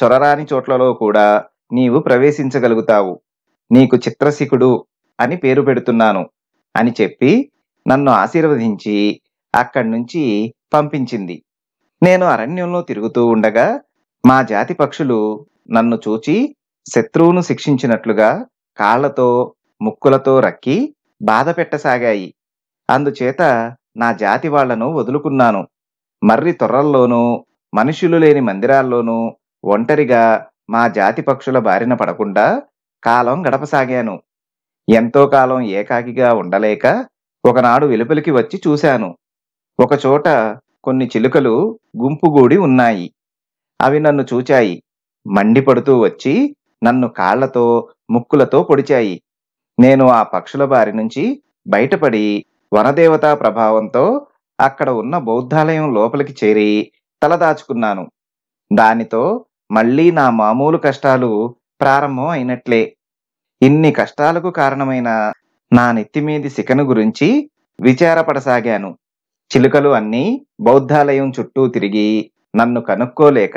చొరరాని చోట్లలో కూడా నీవు ప్రవేశించగలుగుతావు నీకు చిత్రశిఖుడు అని పేరు పెడుతున్నాను అని చెప్పి నన్ను ఆశీర్వదించి అక్కడి నుంచి పంపించింది నేను అరణ్యంలో తిరుగుతూ ఉండగా మా జాతి పక్షులు నన్ను చూచి శత్రువును శిక్షించినట్లుగా కాళ్లతో ముక్కులతో రక్కి బాధ పెట్టసాగాయి అందుచేత నా జాతి వాళ్లను వదులుకున్నాను మర్రి తొర్రల్లోనూ మనుషులు లేని మందిరాల్లోనూ ఒంటరిగా మా జాతి పక్షుల బారిన పడకుండా కాలం గడపసాగాను ఎంతో కాలం ఏకాకిగా ఉండలేక ఒకనాడు వెలుపలికి వచ్చి చూశాను ఒకచోట కొన్ని చిలుకలు గుంపుగూడి ఉన్నాయి అవి నన్ను చూచాయి మండిపడుతూ వచ్చి నన్ను కాళ్లతో ముక్కులతో పొడిచాయి నేను ఆ పక్షుల బారి నుంచి బయటపడి వనదేవతా ప్రభావంతో అక్కడ ఉన్న బౌద్ధాలయం లోపలికి చేరి తలదాచుకున్నాను దానితో మళ్ళీ నా మామూలు కష్టాలు ప్రారంభం అయినట్లే ఇన్ని కష్టాలకు కారణమైన నా నెత్తిమీది శిఖను గురించి విచారపడసాగాను చిలుకలు అన్నీ బౌద్ధాలయం చుట్టూ తిరిగి నన్ను కనుక్కోలేక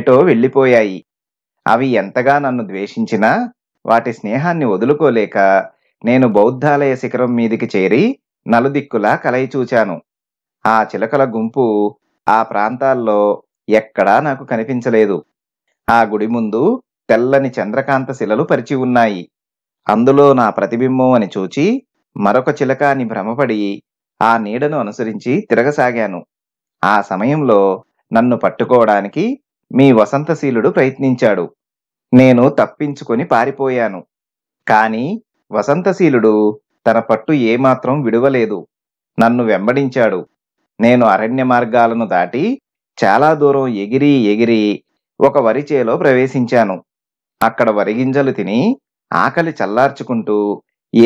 ఎటో వెళ్ళిపోయాయి అవి ఎంతగా నన్ను ద్వేషించినా వాటి స్నేహాన్ని వదులుకోలేక నేను బౌద్ధాలయ శిఖరం మీదికి చేరి నలుదిక్కులా కలయిచూచాను ఆ చిలకల గుంపు ఆ ప్రాంతాల్లో ఎక్కడా నాకు కనిపించలేదు ఆ గుడి ముందు తెల్లని చంద్రకాంత శిలలు పరిచి ఉన్నాయి అందులో నా ప్రతిబింబం అని చూచి మరొక చిలకాన్ని భ్రమపడి ఆ నీడను అనుసరించి తిరగసాగాను ఆ సమయంలో నన్ను పట్టుకోవడానికి మీ వసంతశీలుడు ప్రయత్నించాడు నేను తప్పించుకొని పారిపోయాను కాని వసంతశీలుడు తన పట్టు ఏమాత్రం విడువలేదు నన్ను వెంబడించాడు నేను అరణ్య మార్గాలను దాటి చాలా దూరం ఎగిరి ఎగిరి ఒక వరిచేలో ప్రవేశించాను అక్కడ వరిగింజలు తిని ఆకలి చల్లార్చుకుంటూ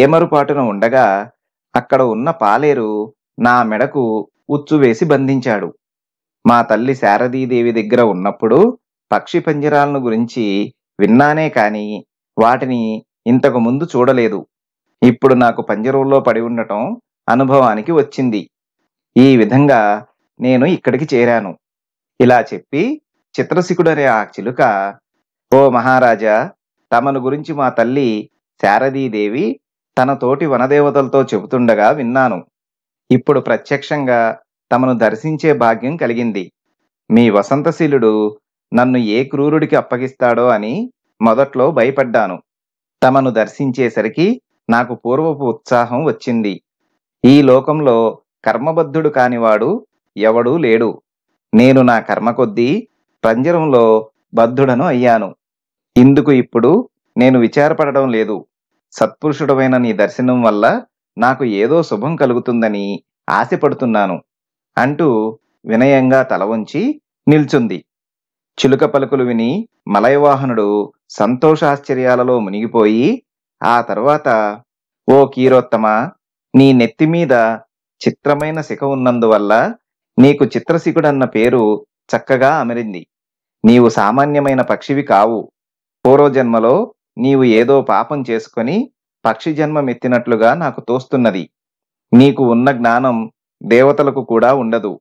ఏమరుపాటున ఉండగా అక్కడ ఉన్న పాలేరు నా మెడకు ఉచ్చు వేసి బంధించాడు మా తల్లి శారదీదేవి దగ్గర ఉన్నప్పుడు పక్షి పంజరాలను గురించి విన్నానే కానీ వాటిని ఇంతకు ముందు చూడలేదు ఇప్పుడు నాకు పంజరంలో పడి ఉండటం అనుభవానికి వచ్చింది ఈ విధంగా నేను ఇక్కడికి చేరాను ఇలా చెప్పి చిత్రసికుడనే ఆ చిలుక ఓ మహారాజా తమను గురించి మా తల్లి శారదీదేవి తన తోటి వనదేవతలతో చెబుతుండగా విన్నాను ఇప్పుడు ప్రత్యక్షంగా తమను దర్శించే భాగ్యం కలిగింది మీ వసంతశీలుడు నన్ను ఏ క్రూరుడికి అప్పగిస్తాడో అని మొదట్లో భయపడ్డాను తమను దర్శించేసరికి నాకు పూర్వపు ఉత్సాహం వచ్చింది ఈ లోకంలో కర్మబద్ధుడు కానివాడు ఎవడూ లేడు నేను నా కర్మ కొద్దీ పంజరంలో బద్ధుడను అయ్యాను ఇందుకు ఇప్పుడు నేను విచారపడడం లేదు సత్పురుషుడమైన నీ దర్శనం వల్ల నాకు ఏదో శుభం కలుగుతుందని ఆశపడుతున్నాను అంటూ వినయంగా తల ఉంచి నిల్చుంది చిలుక పలుకులు విని మలయవాహనుడు సంతోషాశ్చర్యాలలో మునిగిపోయి ఆ తర్వాత ఓ కీరోత్తమ నీ నెత్తి మీద చిత్రమైన శిఖ ఉన్నందువల్ల నీకు చిత్రశిఖుడన్న పేరు చక్కగా అమరింది నీవు సామాన్యమైన పక్షివి కావు పూర్వజన్మలో నీవు ఏదో పాపం చేసుకొని పక్షి జన్మమెత్తినట్లుగా నాకు తోస్తున్నది నీకు ఉన్న జ్ఞానం దేవతలకు కూడా ఉండదు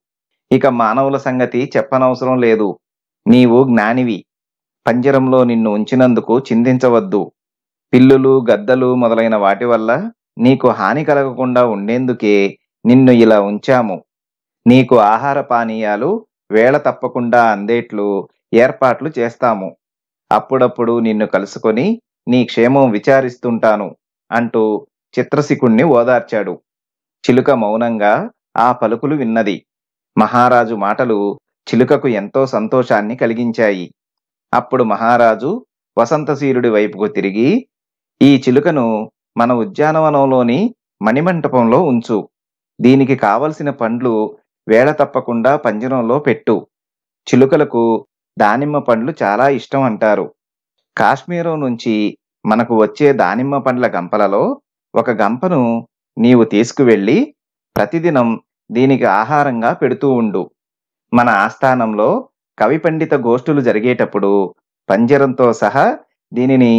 ఇక మానవుల సంగతి చెప్పనవసరం లేదు నీవు జ్ఞానివి పంజరంలో నిన్ను ఉంచినందుకు చింతించవద్దు పిల్లులు గద్దలు మొదలైన వాటి వల్ల నీకు హాని కలగకుండా ఉండేందుకే నిన్ను ఇలా ఉంచాము నీకు ఆహార పానీయాలు వేళ తప్పకుండా అందేట్లు ఏర్పాట్లు చేస్తాము అప్పుడప్పుడు నిన్ను కలుసుకొని నీ క్షేమం విచారిస్తుంటాను అంటూ చిత్రశిఖుణ్ణి ఓదార్చాడు చిలుక మౌనంగా ఆ పలుకులు విన్నది మహారాజు మాటలు చిలుకకు ఎంతో సంతోషాన్ని కలిగించాయి అప్పుడు మహారాజు వసంతశీరుడి వైపుకు తిరిగి ఈ చిలుకను మన ఉద్యానవనంలోని మణిమంటపంలో ఉంచు దీనికి కావలసిన పండ్లు వేళ తప్పకుండా పంజరంలో పెట్టు చిలుకలకు దానిమ్మ పండ్లు చాలా ఇష్టం అంటారు కాశ్మీరం నుంచి మనకు వచ్చే దానిమ్మ పండ్ల గంపలలో ఒక గంపను నీవు తీసుకువెళ్ళి ప్రతిదినం దీనికి ఆహారంగా పెడుతూ ఉండు మన ఆస్థానంలో కవి పండిత గోష్ఠులు జరిగేటప్పుడు పంజరంతో సహా దీనిని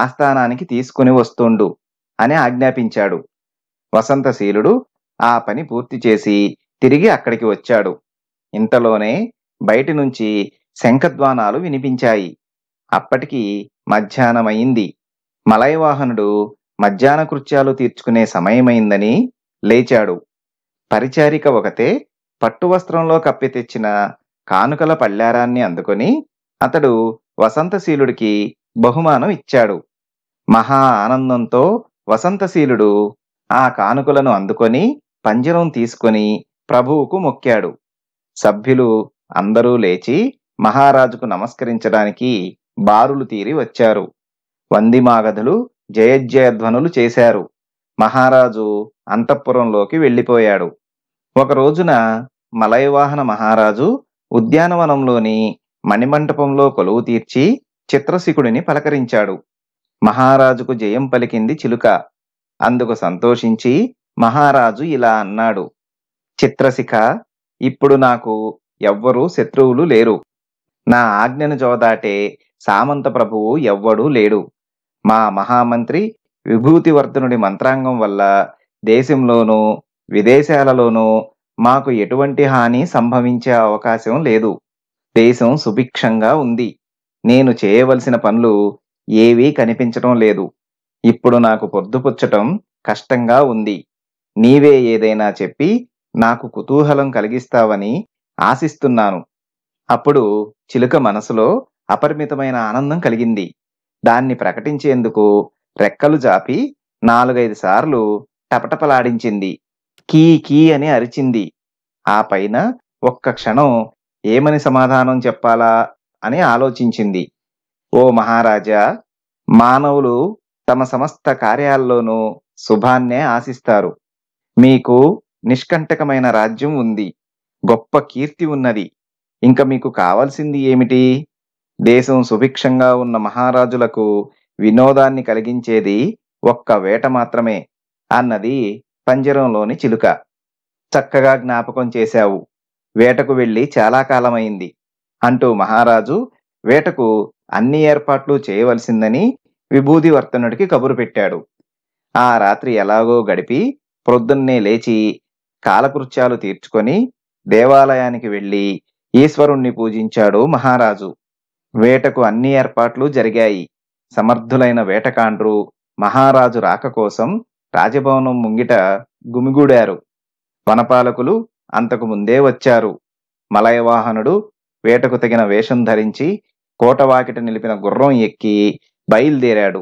ఆస్థానానికి తీసుకుని వస్తుండు అని ఆజ్ఞాపించాడు వసంతశీలుడు ఆ పని పూర్తి చేసి తిరిగి అక్కడికి వచ్చాడు ఇంతలోనే బయటి నుంచి శంఖద్వానాలు వినిపించాయి అప్పటికి మధ్యాహ్నమైంది మలయవాహనుడు మధ్యాహ్న కృత్యాలు తీర్చుకునే సమయమైందని లేచాడు పరిచారిక ఒకతే పట్టు వస్త్రంలో కప్పి తెచ్చిన కానుకల పళ్ళారాన్ని అందుకొని అతడు వసంతశీలుడికి బహుమానం ఇచ్చాడు మహా ఆనందంతో వసంతశీలుడు ఆ కానుకలను అందుకొని పంజరం తీసుకొని ప్రభువుకు మొక్కాడు సభ్యులు అందరూ లేచి మహారాజుకు నమస్కరించడానికి బారులు తీరి వచ్చారు వందిమాగధులు జయజ్జయధ్వనులు చేశారు మహారాజు అంతఃపురంలోకి వెళ్ళిపోయాడు ఒక రోజున మలయవాహన మహారాజు ఉద్యానవనంలోని మణిమంటపంలో కొలువు తీర్చి చిత్రశిఖుడిని పలకరించాడు మహారాజుకు జయం పలికింది చిలుక అందుకు సంతోషించి మహారాజు ఇలా అన్నాడు చిత్రశిఖ ఇప్పుడు నాకు ఎవ్వరూ శత్రువులు లేరు నా ఆజ్ఞను జోదాటే సామంత ప్రభువు ఎవ్వడూ లేడు మా మహామంత్రి విభూతివర్ధనుడి మంత్రాంగం వల్ల దేశంలోనూ విదేశాలలోనూ మాకు ఎటువంటి హాని సంభవించే అవకాశం లేదు దేశం సుభిక్షంగా ఉంది నేను చేయవలసిన పనులు ఏవీ కనిపించడం లేదు ఇప్పుడు నాకు పొద్దుపుచ్చటం కష్టంగా ఉంది నీవే ఏదైనా చెప్పి నాకు కుతూహలం కలిగిస్తావని ఆశిస్తున్నాను అప్పుడు చిలుక మనసులో అపరిమితమైన ఆనందం కలిగింది దాన్ని ప్రకటించేందుకు రెక్కలు జాపి నాలుగైదు సార్లు టపటపలాడించింది కీ కీ అని అరిచింది ఆ పైన ఒక్క క్షణం ఏమని సమాధానం చెప్పాలా అని ఆలోచించింది ఓ మహారాజా మానవులు తమ సమస్త కార్యాల్లోనూ శుభాన్నే ఆశిస్తారు మీకు నిష్కంటకమైన రాజ్యం ఉంది గొప్ప కీర్తి ఉన్నది ఇంకా మీకు కావాల్సింది ఏమిటి దేశం సుభిక్షంగా ఉన్న మహారాజులకు వినోదాన్ని కలిగించేది ఒక్క వేట మాత్రమే అన్నది పంజరంలోని చిలుక చక్కగా జ్ఞాపకం చేశావు వేటకు వెళ్ళి చాలా కాలమైంది అంటూ మహారాజు వేటకు అన్ని ఏర్పాట్లు చేయవలసిందని వర్తనుడికి కబురు పెట్టాడు ఆ రాత్రి ఎలాగో గడిపి ప్రొద్దున్నే లేచి కాలకృత్యాలు తీర్చుకొని దేవాలయానికి వెళ్ళి ఈశ్వరుణ్ణి పూజించాడు మహారాజు వేటకు అన్ని ఏర్పాట్లు జరిగాయి సమర్థులైన వేటకాండ్రు మహారాజు రాక కోసం రాజభవనం ముంగిట గుమిగూడారు వనపాలకులు అంతకు ముందే వచ్చారు మలయవాహనుడు వేటకు తగిన వేషం ధరించి కోటవాకిట నిలిపిన గుర్రం ఎక్కి బయలుదేరాడు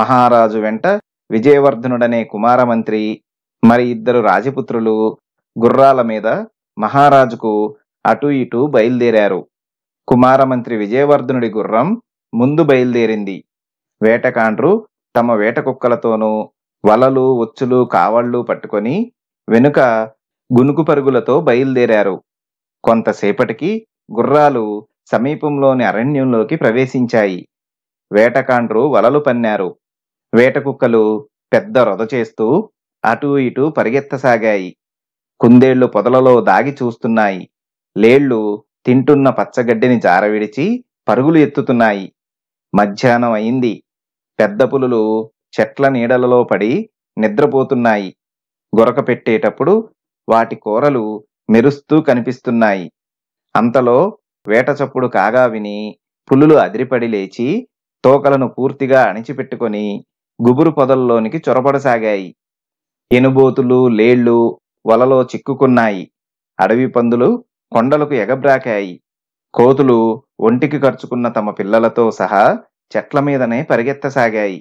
మహారాజు వెంట విజయవర్ధనుడనే కుమారమంత్రి మరి ఇద్దరు రాజపుత్రులు గుర్రాల మీద మహారాజుకు అటు ఇటు బయలుదేరారు కుమారమంత్రి విజయవర్ధనుడి గుర్రం ముందు బయలుదేరింది వేటకాండ్రు తమ వేట కుక్కలతోనూ వలలు ఉచ్చులు కావళ్ళు పట్టుకొని వెనుక గునుకు పరుగులతో బయలుదేరారు కొంతసేపటికి గుర్రాలు సమీపంలోని అరణ్యంలోకి ప్రవేశించాయి వేటకాండ్రు వలలు పన్నారు వేటకుక్కలు పెద్ద రొద చేస్తూ అటూ ఇటూ పరిగెత్తసాగాయి కుందేళ్లు పొదలలో దాగి చూస్తున్నాయి లేళ్లు తింటున్న పచ్చగడ్డిని జారవిడిచి పరుగులు ఎత్తుతున్నాయి మధ్యాహ్నం అయింది పెద్ద పులులు చెట్ల నీడలలో పడి నిద్రపోతున్నాయి గొరక పెట్టేటప్పుడు వాటి కూరలు మెరుస్తూ కనిపిస్తున్నాయి అంతలో వేటచప్పుడు కాగా విని పులులు అదిరిపడి లేచి తోకలను పూర్తిగా అణిచిపెట్టుకొని గుబురు పొదల్లోనికి చొరబడసాగాయి ఎనుబోతులు లేళ్లు వలలో చిక్కుకున్నాయి అడవి పందులు కొండలకు ఎగబ్రాకాయి కోతులు ఒంటికి ఖర్చుకున్న తమ పిల్లలతో సహా చెట్ల మీదనే పరిగెత్తసాగాయి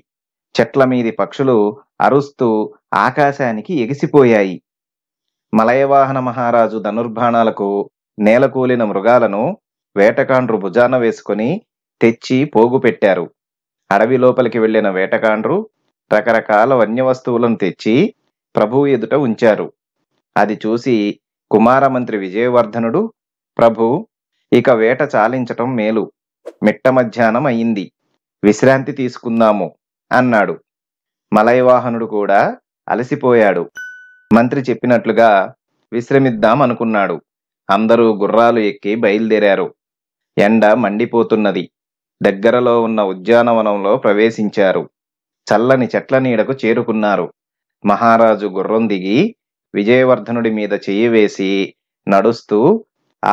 చెట్ల మీది పక్షులు అరుస్తూ ఆకాశానికి ఎగిసిపోయాయి మలయవాహన మహారాజు ధనుర్బాణాలకు నేలకూలిన మృగాలను వేటకాండ్రు భుజాన వేసుకుని తెచ్చి పోగుపెట్టారు అడవి లోపలికి వెళ్లిన వేటకాండ్రు రకరకాల వన్యవస్తువులను తెచ్చి ప్రభువు ఎదుట ఉంచారు అది చూసి కుమారమంత్రి విజయవర్ధనుడు ప్రభు ఇక వేట చాలించటం మేలు మిట్ట మధ్యాహ్నం అయింది విశ్రాంతి తీసుకుందాము అన్నాడు మలయవాహనుడు కూడా అలసిపోయాడు మంత్రి చెప్పినట్లుగా విశ్రమిద్దాం అనుకున్నాడు అందరూ గుర్రాలు ఎక్కి బయలుదేరారు ఎండ మండిపోతున్నది దగ్గరలో ఉన్న ఉద్యానవనంలో ప్రవేశించారు చల్లని చెట్ల నీడకు చేరుకున్నారు మహారాజు గుర్రం దిగి విజయవర్ధనుడి మీద చెయ్యి వేసి నడుస్తూ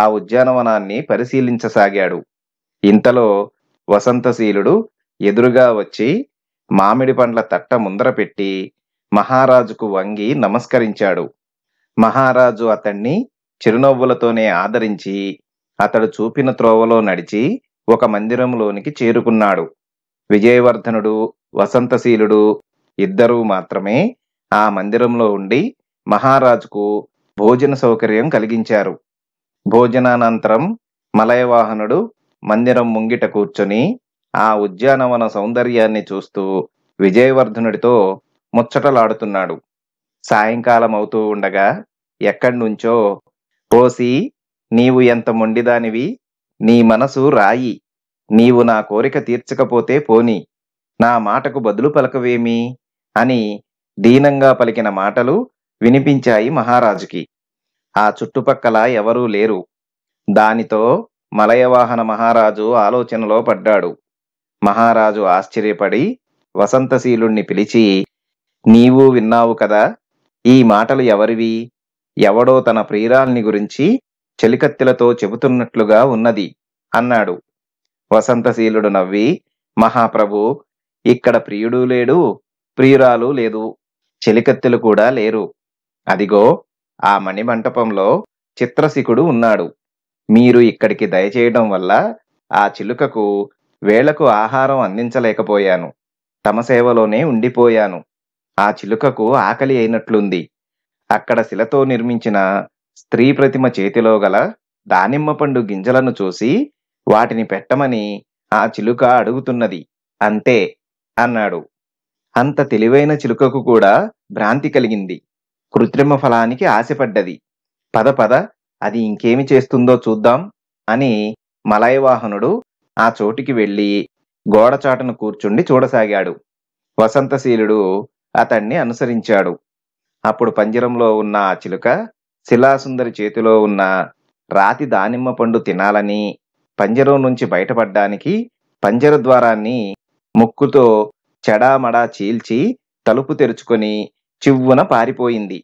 ఆ ఉద్యానవనాన్ని పరిశీలించసాగాడు ఇంతలో వసంతశీలుడు ఎదురుగా వచ్చి మామిడి పండ్ల తట్ట ముందర పెట్టి మహారాజుకు వంగి నమస్కరించాడు మహారాజు అతణ్ణి చిరునవ్వులతోనే ఆదరించి అతడు చూపిన త్రోవలో నడిచి ఒక మందిరంలోనికి చేరుకున్నాడు విజయవర్ధనుడు వసంతశీలుడు ఇద్దరూ మాత్రమే ఆ మందిరంలో ఉండి మహారాజుకు భోజన సౌకర్యం కలిగించారు భోజనానంతరం మలయవాహనుడు మందిరం ముంగిట కూర్చొని ఆ ఉద్యానవన సౌందర్యాన్ని చూస్తూ విజయవర్ధనుడితో ముచ్చటలాడుతున్నాడు సాయంకాలం అవుతూ ఉండగా ఎక్కడి నుంచో పోసి నీవు ఎంత మొండిదానివి నీ మనసు రాయి నీవు నా కోరిక తీర్చకపోతే పోని నా మాటకు బదులు పలకవేమి అని దీనంగా పలికిన మాటలు వినిపించాయి మహారాజుకి ఆ చుట్టుపక్కల ఎవరూ లేరు దానితో మలయవాహన మహారాజు ఆలోచనలో పడ్డాడు మహారాజు ఆశ్చర్యపడి వసంతశీలుణ్ణి పిలిచి నీవు విన్నావు కదా ఈ మాటలు ఎవరివి ఎవడో తన ప్రియురాల్ని గురించి చెలికత్తెలతో చెబుతున్నట్లుగా ఉన్నది అన్నాడు వసంతశీలుడు నవ్వి మహాప్రభు ఇక్కడ ప్రియుడు లేడు ప్రియురాలు లేదు చెలికత్తెలు కూడా లేరు అదిగో ఆ మణిమంటపంలో చిత్రశిఖుడు ఉన్నాడు మీరు ఇక్కడికి దయచేయడం వల్ల ఆ చిలుకకు వేళకు ఆహారం అందించలేకపోయాను తమ సేవలోనే ఉండిపోయాను ఆ చిలుకకు ఆకలి అయినట్లుంది అక్కడ శిలతో నిర్మించిన స్త్రీ ప్రతిమ చేతిలో గల దానిమ్మ పండు గింజలను చూసి వాటిని పెట్టమని ఆ చిలుక అడుగుతున్నది అంతే అన్నాడు అంత తెలివైన చిలుకకు కూడా భ్రాంతి కలిగింది కృత్రిమ ఫలానికి ఆశపడ్డది పద పద అది ఇంకేమి చేస్తుందో చూద్దాం అని మలయవాహనుడు ఆ చోటికి వెళ్ళి గోడచాటను కూర్చుండి చూడసాగాడు వసంతశీలుడు అతణ్ణి అనుసరించాడు అప్పుడు పంజరంలో ఉన్న ఆ చిలుక శిలాసుందరి చేతిలో ఉన్న రాతి దానిమ్మ పండు తినాలని పంజరం నుంచి బయటపడ్డానికి పంజర ద్వారాన్ని ముక్కుతో చెడామడా చీల్చి తలుపు తెరుచుకొని చివ్వున పారిపోయింది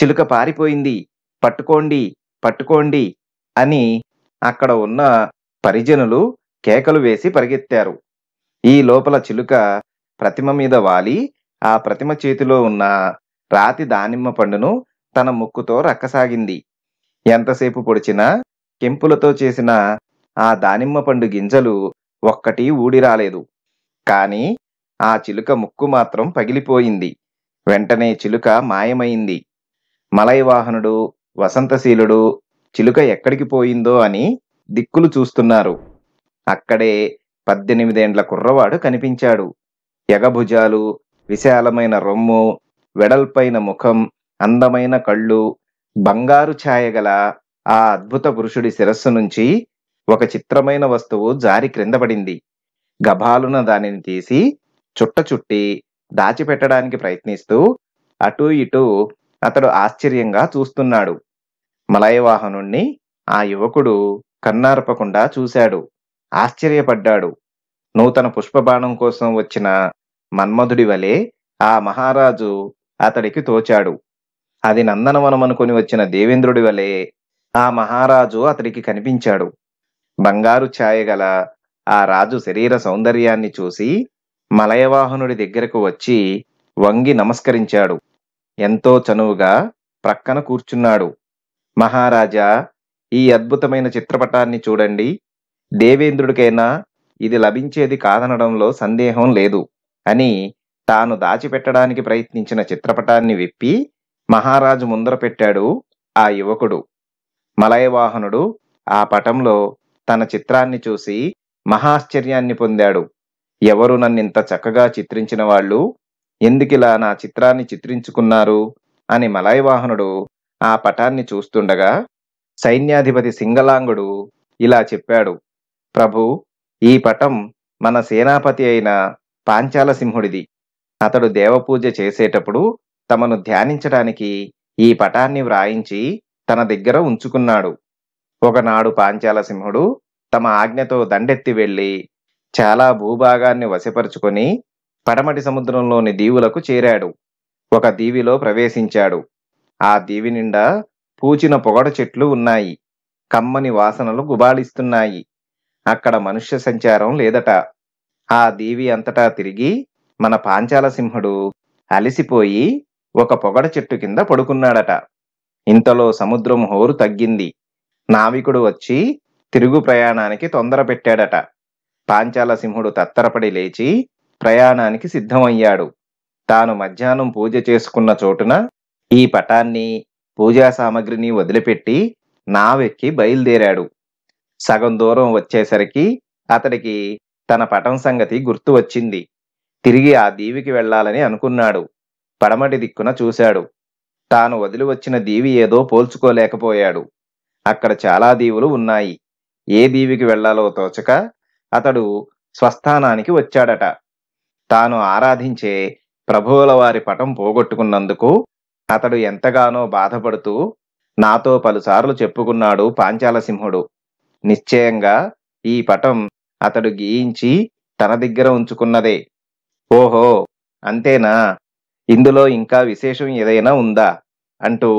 చిలుక పారిపోయింది పట్టుకోండి పట్టుకోండి అని అక్కడ ఉన్న పరిజనులు కేకలు వేసి పరిగెత్తారు ఈ లోపల చిలుక ప్రతిమ మీద వాలి ఆ ప్రతిమ చేతిలో ఉన్న రాతి దానిమ్మ పండును తన ముక్కుతో రక్కసాగింది ఎంతసేపు పొడిచినా కెంపులతో చేసిన ఆ దానిమ్మ పండు గింజలు ఒక్కటి ఊడి రాలేదు కానీ ఆ చిలుక ముక్కు మాత్రం పగిలిపోయింది వెంటనే చిలుక మాయమైంది మలయవాహనుడు వసంతశీలుడు చిలుక ఎక్కడికి పోయిందో అని దిక్కులు చూస్తున్నారు అక్కడే పద్దెనిమిదేండ్ల కుర్రవాడు కనిపించాడు ఎగభుజాలు విశాలమైన రొమ్ము వెడల్పైన ముఖం అందమైన కళ్ళు బంగారు ఛాయగల ఆ అద్భుత పురుషుడి శిరస్సు నుంచి ఒక చిత్రమైన వస్తువు జారి క్రింద పడింది గభాలున దానిని తీసి చుట్ట చుట్టి దాచిపెట్టడానికి ప్రయత్నిస్తూ అటూ ఇటూ అతడు ఆశ్చర్యంగా చూస్తున్నాడు మలయవాహనుణ్ణి ఆ యువకుడు కన్నార్పకుండా చూశాడు ఆశ్చర్యపడ్డాడు నూతన పుష్పబాణం కోసం వచ్చిన మన్మధుడి వలె ఆ మహారాజు అతడికి తోచాడు అది నందనవనమనుకుని వచ్చిన దేవేంద్రుడి వలె ఆ మహారాజు అతడికి కనిపించాడు బంగారు ఛాయగల ఆ రాజు శరీర సౌందర్యాన్ని చూసి మలయవాహనుడి దగ్గరకు వచ్చి వంగి నమస్కరించాడు ఎంతో చనువుగా ప్రక్కన కూర్చున్నాడు మహారాజా ఈ అద్భుతమైన చిత్రపటాన్ని చూడండి దేవేంద్రుడికైనా ఇది లభించేది కాదనడంలో సందేహం లేదు అని తాను దాచిపెట్టడానికి ప్రయత్నించిన చిత్రపటాన్ని విప్పి మహారాజు ముందర పెట్టాడు ఆ యువకుడు మలయవాహనుడు ఆ పటంలో తన చిత్రాన్ని చూసి మహాశ్చర్యాన్ని పొందాడు ఎవరు నన్నింత చక్కగా చిత్రించిన వాళ్ళు ఎందుకిలా నా చిత్రాన్ని చిత్రించుకున్నారు అని మలయవాహనుడు ఆ పటాన్ని చూస్తుండగా సైన్యాధిపతి సింగలాంగుడు ఇలా చెప్పాడు ప్రభు ఈ పటం మన సేనాపతి అయిన పాంచాల సింహుడిది అతడు దేవపూజ చేసేటప్పుడు తమను ధ్యానించడానికి ఈ పటాన్ని వ్రాయించి తన దగ్గర ఉంచుకున్నాడు ఒకనాడు పాంచాల సింహుడు తమ ఆజ్ఞతో దండెత్తి వెళ్ళి చాలా భూభాగాన్ని వశపరుచుకొని పడమటి సముద్రంలోని దీవులకు చేరాడు ఒక దీవిలో ప్రవేశించాడు ఆ దీవి నిండా పూచిన పొగడ చెట్లు ఉన్నాయి కమ్మని వాసనలు గుబాళిస్తున్నాయి అక్కడ మనుష్య సంచారం లేదట ఆ దేవి అంతటా తిరిగి మన పాంచాల సింహుడు అలిసిపోయి ఒక పొగడ చెట్టు కింద పడుకున్నాడట ఇంతలో సముద్రం హోరు తగ్గింది నావికుడు వచ్చి తిరుగు ప్రయాణానికి తొందర పెట్టాడట పాంచాల సింహుడు తత్తరపడి లేచి ప్రయాణానికి సిద్ధమయ్యాడు తాను మధ్యాహ్నం పూజ చేసుకున్న చోటున ఈ పటాన్ని పూజా సామగ్రిని వదిలిపెట్టి నావెక్కి బయలుదేరాడు సగం దూరం వచ్చేసరికి అతడికి తన పటం సంగతి గుర్తు వచ్చింది తిరిగి ఆ దీవికి వెళ్లాలని అనుకున్నాడు పడమటి దిక్కున చూశాడు తాను వదిలి వచ్చిన దీవి ఏదో పోల్చుకోలేకపోయాడు అక్కడ చాలా దీవులు ఉన్నాయి ఏ దీవికి వెళ్లాలో తోచక అతడు స్వస్థానానికి వచ్చాడట తాను ఆరాధించే ప్రభువుల వారి పటం పోగొట్టుకున్నందుకు అతడు ఎంతగానో బాధపడుతూ నాతో పలుసార్లు చెప్పుకున్నాడు పాంచాలసింహుడు నిశ్చయంగా ఈ పటం అతడు గీయించి తన దగ్గర ఉంచుకున్నదే ఓహో అంతేనా ఇందులో ఇంకా విశేషం ఏదైనా ఉందా అంటూ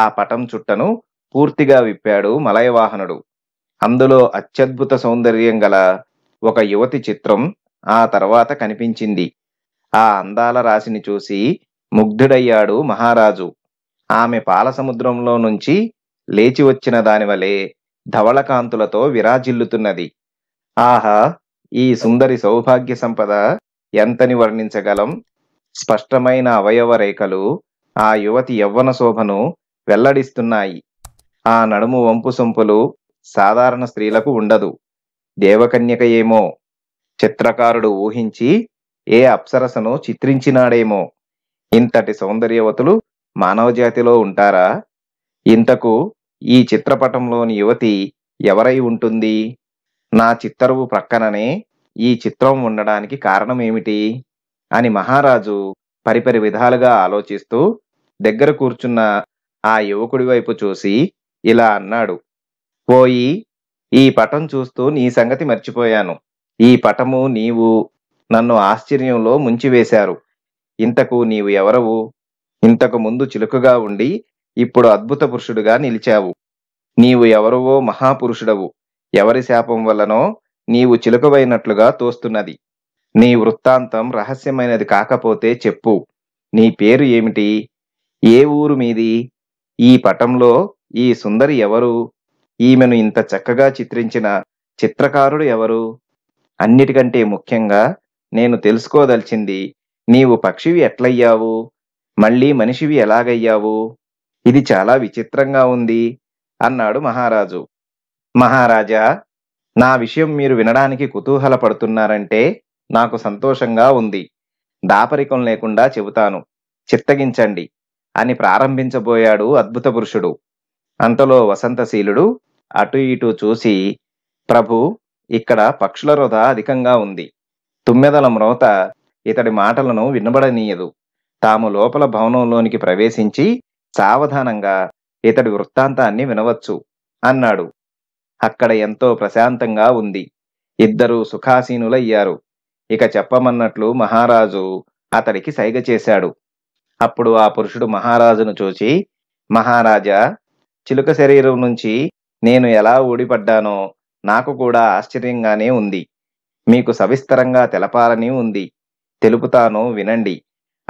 ఆ పటం చుట్టను పూర్తిగా విప్పాడు మలయవాహనుడు అందులో అత్యద్భుత సౌందర్యం గల ఒక యువతి చిత్రం ఆ తర్వాత కనిపించింది ఆ అందాల రాశిని చూసి ముగ్ధుడయ్యాడు మహారాజు ఆమె పాలసముద్రంలో నుంచి లేచి వచ్చిన దానివలే ధవళకాంతులతో విరాజిల్లుతున్నది ఆహా ఈ సుందరి సౌభాగ్య సంపద ఎంతని వర్ణించగలం స్పష్టమైన అవయవ రేఖలు ఆ యువతి యవ్వన శోభను వెల్లడిస్తున్నాయి ఆ నడుము వంపు సొంపులు సాధారణ స్త్రీలకు ఉండదు దేవకన్యక ఏమో చిత్రకారుడు ఊహించి ఏ అప్సరసను చిత్రించినాడేమో ఇంతటి సౌందర్యవతులు మానవజాతిలో ఉంటారా ఇంతకు ఈ చిత్రపటంలోని యువతి ఎవరై ఉంటుంది నా చిత్తరువు ప్రక్కననే ఈ చిత్రం ఉండడానికి కారణం ఏమిటి అని మహారాజు పరిపరి విధాలుగా ఆలోచిస్తూ దగ్గర కూర్చున్న ఆ యువకుడి వైపు చూసి ఇలా అన్నాడు పోయి ఈ పటం చూస్తూ నీ సంగతి మర్చిపోయాను ఈ పటము నీవు నన్ను ఆశ్చర్యంలో ముంచివేశారు ఇంతకు నీవు ఎవరవు ఇంతకు ముందు చిలుకగా ఉండి ఇప్పుడు అద్భుత పురుషుడుగా నిలిచావు నీవు ఎవరువో మహాపురుషుడవు ఎవరి శాపం వల్లనో నీవు చిలుకవైనట్లుగా తోస్తున్నది నీ వృత్తాంతం రహస్యమైనది కాకపోతే చెప్పు నీ పేరు ఏమిటి ఏ ఊరు మీది ఈ పటంలో ఈ సుందరి ఎవరు ఈమెను ఇంత చక్కగా చిత్రించిన చిత్రకారుడు ఎవరు అన్నిటికంటే ముఖ్యంగా నేను తెలుసుకోదలిచింది నీవు పక్షివి ఎట్లయ్యావు మళ్ళీ మనిషివి ఎలాగయ్యావు ఇది చాలా విచిత్రంగా ఉంది అన్నాడు మహారాజు మహారాజా నా విషయం మీరు వినడానికి కుతూహలపడుతున్నారంటే నాకు సంతోషంగా ఉంది దాపరికం లేకుండా చెబుతాను చిత్తగించండి అని ప్రారంభించబోయాడు అద్భుత పురుషుడు అంతలో వసంతశీలుడు అటు ఇటు చూసి ప్రభు ఇక్కడ పక్షుల రోధ అధికంగా ఉంది తుమ్మెదల మ్రోత ఇతడి మాటలను వినబడనీయదు తాము లోపల భవనంలోనికి ప్రవేశించి సావధానంగా ఇతడి వృత్తాంతాన్ని వినవచ్చు అన్నాడు అక్కడ ఎంతో ప్రశాంతంగా ఉంది ఇద్దరూ సుఖాసీనులయ్యారు ఇక చెప్పమన్నట్లు మహారాజు అతడికి సైగ చేశాడు అప్పుడు ఆ పురుషుడు మహారాజును చూచి మహారాజా చిలుక శరీరం నుంచి నేను ఎలా ఊడిపడ్డానో నాకు కూడా ఆశ్చర్యంగానే ఉంది మీకు సవిస్తరంగా తెలపాలని ఉంది తెలుపుతాను వినండి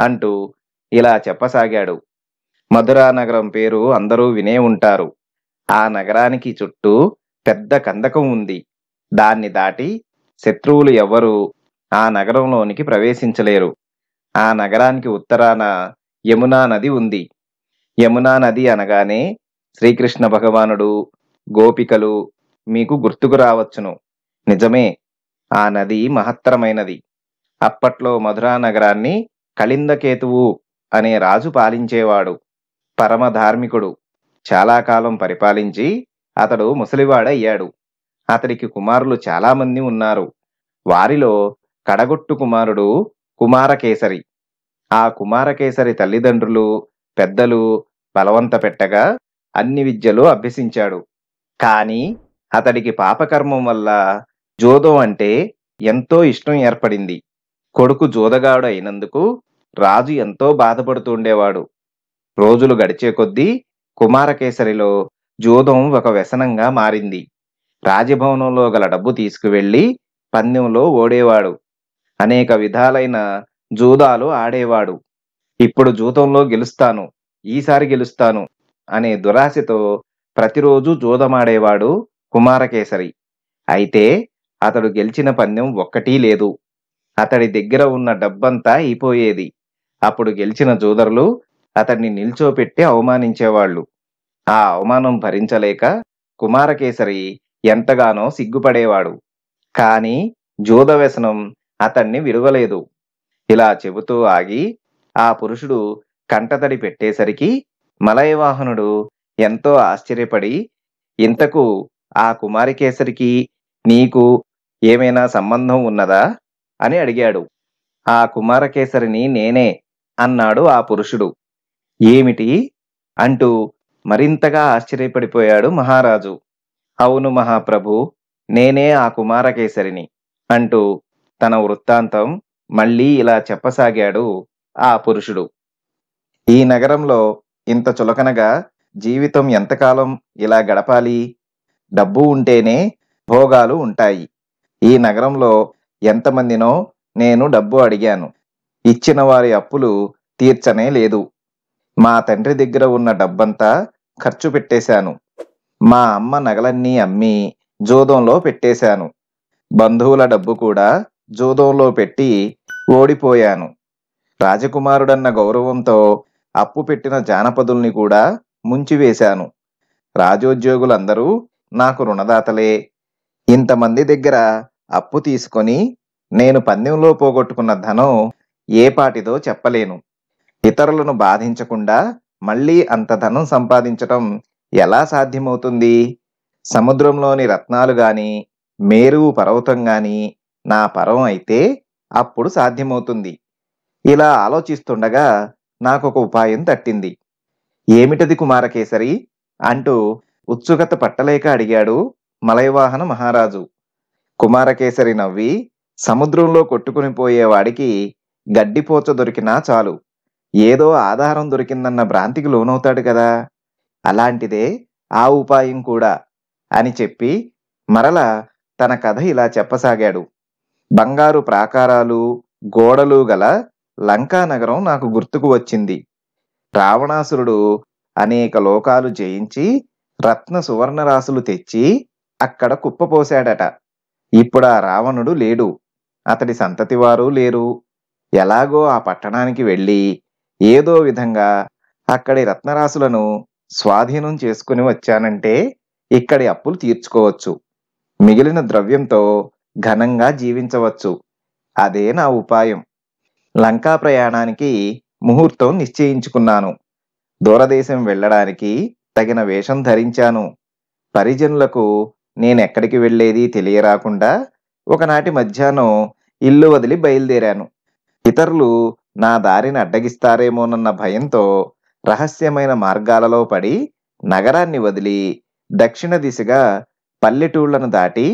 అంటూ ఇలా చెప్పసాగాడు మధురా నగరం పేరు అందరూ వినే ఉంటారు ఆ నగరానికి చుట్టూ పెద్ద కందకం ఉంది దాన్ని దాటి శత్రువులు ఎవ్వరూ ఆ నగరంలోనికి ప్రవేశించలేరు ఆ నగరానికి ఉత్తరాన యమునా నది ఉంది యమునా నది అనగానే శ్రీకృష్ణ భగవానుడు గోపికలు మీకు గుర్తుకు రావచ్చును నిజమే ఆ నది మహత్తరమైనది అప్పట్లో మధురా నగరాన్ని కళిందకేతువు అనే రాజు పాలించేవాడు పరమ ధార్మికుడు చాలా కాలం పరిపాలించి అతడు ముసలివాడయ్యాడు అతడికి కుమారులు చాలామంది ఉన్నారు వారిలో కడగొట్టు కుమారుడు కుమారకేసరి ఆ కుమారకేసరి తల్లిదండ్రులు పెద్దలు బలవంత పెట్టగా అన్ని విద్యలు అభ్యసించాడు కానీ అతడికి పాపకర్మం వల్ల జోదం అంటే ఎంతో ఇష్టం ఏర్పడింది కొడుకు జోదగాడు అయినందుకు రాజు ఎంతో బాధపడుతుండేవాడు రోజులు గడిచే కొద్దీ కుమారకేసరిలో జూదం ఒక వ్యసనంగా మారింది రాజభవనంలో గల డబ్బు తీసుకువెళ్ళి పందెంలో ఓడేవాడు అనేక విధాలైన జూదాలు ఆడేవాడు ఇప్పుడు జూతంలో గెలుస్తాను ఈసారి గెలుస్తాను అనే దురాశతో ప్రతిరోజు జూదమాడేవాడు కుమారకేసరి అయితే అతడు గెలిచిన పందెం ఒక్కటీ లేదు అతడి దగ్గర ఉన్న డబ్బంతా అయిపోయేది అప్పుడు గెలిచిన జూదరులు అతన్ని నిల్చోపెట్టి అవమానించేవాళ్ళు ఆ అవమానం భరించలేక కుమారకేసరి ఎంతగానో సిగ్గుపడేవాడు కాని జూదవ్యసనం అతన్ని విడవలేదు ఇలా చెబుతూ ఆగి ఆ పురుషుడు కంటతడి పెట్టేసరికి మలయవాహనుడు ఎంతో ఆశ్చర్యపడి ఇంతకు ఆ కుమారికేసరికి నీకు ఏమైనా సంబంధం ఉన్నదా అని అడిగాడు ఆ కుమారకేసరిని నేనే అన్నాడు ఆ పురుషుడు ఏమిటి అంటూ మరింతగా ఆశ్చర్యపడిపోయాడు మహారాజు అవును మహాప్రభు నేనే ఆ కుమారకేసరిని అంటూ తన వృత్తాంతం మళ్ళీ ఇలా చెప్పసాగాడు ఆ పురుషుడు ఈ నగరంలో ఇంత చులకనగా జీవితం ఎంతకాలం ఇలా గడపాలి డబ్బు ఉంటేనే భోగాలు ఉంటాయి ఈ నగరంలో ఎంతమందినో నేను డబ్బు అడిగాను ఇచ్చిన వారి అప్పులు తీర్చనే లేదు మా తండ్రి దగ్గర ఉన్న డబ్బంతా ఖర్చు పెట్టేశాను మా అమ్మ నగలన్నీ అమ్మి జోదంలో పెట్టేశాను బంధువుల డబ్బు కూడా జోదంలో పెట్టి ఓడిపోయాను రాజకుమారుడన్న గౌరవంతో అప్పు పెట్టిన జానపదుల్ని కూడా ముంచివేశాను రాజోద్యోగులందరూ నాకు రుణదాతలే ఇంతమంది దగ్గర అప్పు తీసుకొని నేను పందెంలో పోగొట్టుకున్న ధనం ఏ పాటిదో చెప్పలేను ఇతరులను బాధించకుండా మళ్ళీ అంత ధనం సంపాదించటం ఎలా సాధ్యమవుతుంది సముద్రంలోని రత్నాలు గాని మేరువు పర్వతం గాని నా పరం అయితే అప్పుడు సాధ్యమవుతుంది ఇలా ఆలోచిస్తుండగా నాకొక ఉపాయం తట్టింది ఏమిటది కుమారకేసరి అంటూ ఉత్సుకత పట్టలేక అడిగాడు మలయవాహన మహారాజు కుమారకేసరి నవ్వి సముద్రంలో కొట్టుకుని పోయేవాడికి గడ్డిపోచ దొరికినా చాలు ఏదో ఆధారం దొరికిందన్న భ్రాంతికి లోనవుతాడు కదా అలాంటిదే ఆ ఉపాయం కూడా అని చెప్పి మరల తన కథ ఇలా చెప్పసాగాడు బంగారు ప్రాకారాలు గోడలు గల లంకా నగరం నాకు గుర్తుకు వచ్చింది రావణాసురుడు అనేక లోకాలు జయించి రత్న సువర్ణ రాసులు తెచ్చి అక్కడ కుప్పపోశాడట ఇప్పుడు ఆ రావణుడు లేడు అతడి వారు లేరు ఎలాగో ఆ పట్టణానికి వెళ్ళి ఏదో విధంగా అక్కడి రత్నరాశులను స్వాధీనం చేసుకుని వచ్చానంటే ఇక్కడి అప్పులు తీర్చుకోవచ్చు మిగిలిన ద్రవ్యంతో ఘనంగా జీవించవచ్చు అదే నా ఉపాయం లంకా ప్రయాణానికి ముహూర్తం నిశ్చయించుకున్నాను దూరదేశం వెళ్ళడానికి తగిన వేషం ధరించాను పరిజనులకు నేనెక్కడికి వెళ్ళేది తెలియరాకుండా ఒకనాటి మధ్యాహ్నం ఇల్లు వదిలి బయలుదేరాను ఇతరులు నా దారిని అడ్డగిస్తారేమోనన్న భయంతో రహస్యమైన మార్గాలలో పడి నగరాన్ని వదిలి దక్షిణ దిశగా పల్లెటూళ్లను దాటి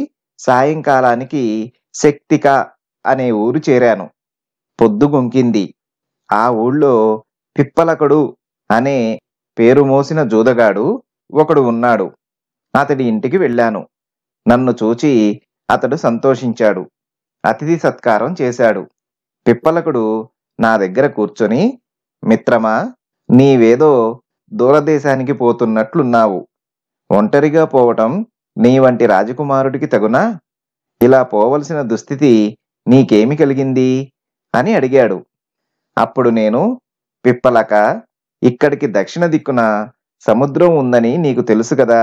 సాయంకాలానికి శక్తిక అనే ఊరు చేరాను పొద్దుగుంకింది ఆ ఊళ్ళో పిప్పలకడు అనే పేరు మోసిన జూదగాడు ఒకడు ఉన్నాడు అతడి ఇంటికి వెళ్ళాను నన్ను చూచి అతడు సంతోషించాడు అతిథి సత్కారం చేశాడు పిప్పలకుడు నా దగ్గర కూర్చొని మిత్రమా నీవేదో దూరదేశానికి పోతున్నట్లున్నావు ఒంటరిగా పోవటం నీ వంటి రాజకుమారుడికి తగునా ఇలా పోవలసిన దుస్థితి నీకేమి కలిగింది అని అడిగాడు అప్పుడు నేను పిప్పలక ఇక్కడికి దక్షిణ దిక్కున సముద్రం ఉందని నీకు తెలుసు కదా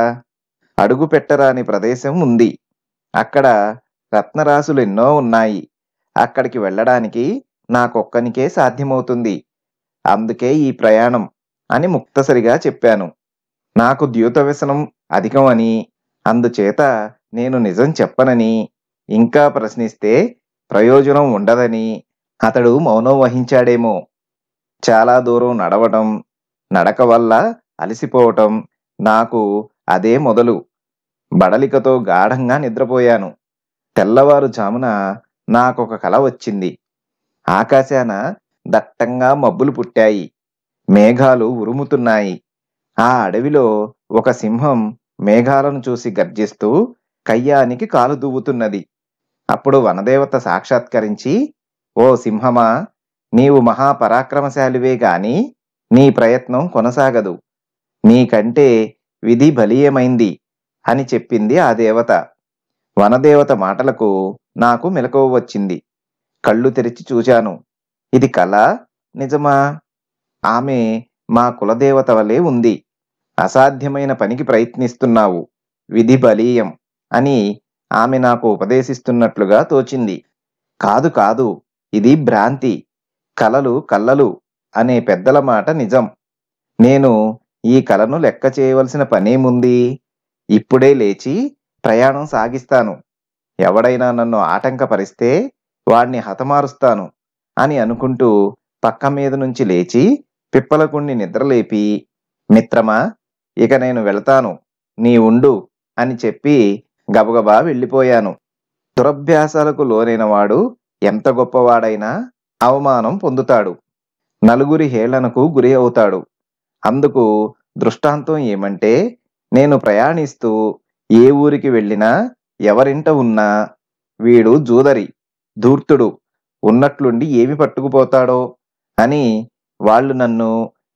అడుగు పెట్టరాని ప్రదేశం ఉంది అక్కడ రత్నరాసులు ఎన్నో ఉన్నాయి అక్కడికి వెళ్ళడానికి నాకొక్కనికే సాధ్యమవుతుంది అందుకే ఈ ప్రయాణం అని ముక్తసరిగా చెప్పాను నాకు ద్యూత వ్యసనం అధికమని అందుచేత నేను నిజం చెప్పనని ఇంకా ప్రశ్నిస్తే ప్రయోజనం ఉండదని అతడు మౌనం వహించాడేమో చాలా దూరం నడవటం నడక వల్ల అలసిపోవటం నాకు అదే మొదలు బడలికతో గాఢంగా నిద్రపోయాను తెల్లవారుజామున నాకొక కల వచ్చింది ఆకాశాన దట్టంగా మబ్బులు పుట్టాయి మేఘాలు ఉరుముతున్నాయి ఆ అడవిలో ఒక సింహం మేఘాలను చూసి గర్జిస్తూ కయ్యానికి కాలు దువ్వుతున్నది అప్పుడు వనదేవత సాక్షాత్కరించి ఓ సింహమా నీవు మహాపరాక్రమశాలివే గాని నీ ప్రయత్నం కొనసాగదు నీకంటే విధి బలీయమైంది అని చెప్పింది ఆ దేవత వనదేవత మాటలకు నాకు మెలకువ వచ్చింది కళ్ళు తెరిచి చూశాను ఇది కళ నిజమా ఆమె మా కులదేవత వలె ఉంది అసాధ్యమైన పనికి ప్రయత్నిస్తున్నావు విధి బలీయం అని ఆమె నాకు ఉపదేశిస్తున్నట్లుగా తోచింది కాదు కాదు ఇది భ్రాంతి కలలు కళ్ళలు అనే పెద్దల మాట నిజం నేను ఈ కలను లెక్క చేయవలసిన పనేముంది ఇప్పుడే లేచి ప్రయాణం సాగిస్తాను ఎవడైనా నన్ను ఆటంకపరిస్తే వాడిని హతమారుస్తాను అని అనుకుంటూ పక్క మీద నుంచి లేచి పిప్పలకుణ్ణి నిద్రలేపి మిత్రమా ఇక నేను వెళతాను నీ ఉండు అని చెప్పి గబగబా వెళ్ళిపోయాను దురభ్యాసాలకు లోనైనవాడు ఎంత గొప్పవాడైనా అవమానం పొందుతాడు నలుగురి హేళనకు గురి అవుతాడు అందుకు దృష్టాంతం ఏమంటే నేను ప్రయాణిస్తూ ఏ ఊరికి వెళ్ళినా ఎవరింట ఉన్నా వీడు జూదరి ధూర్తుడు ఉన్నట్లుండి ఏమి పట్టుకుపోతాడో అని వాళ్ళు నన్ను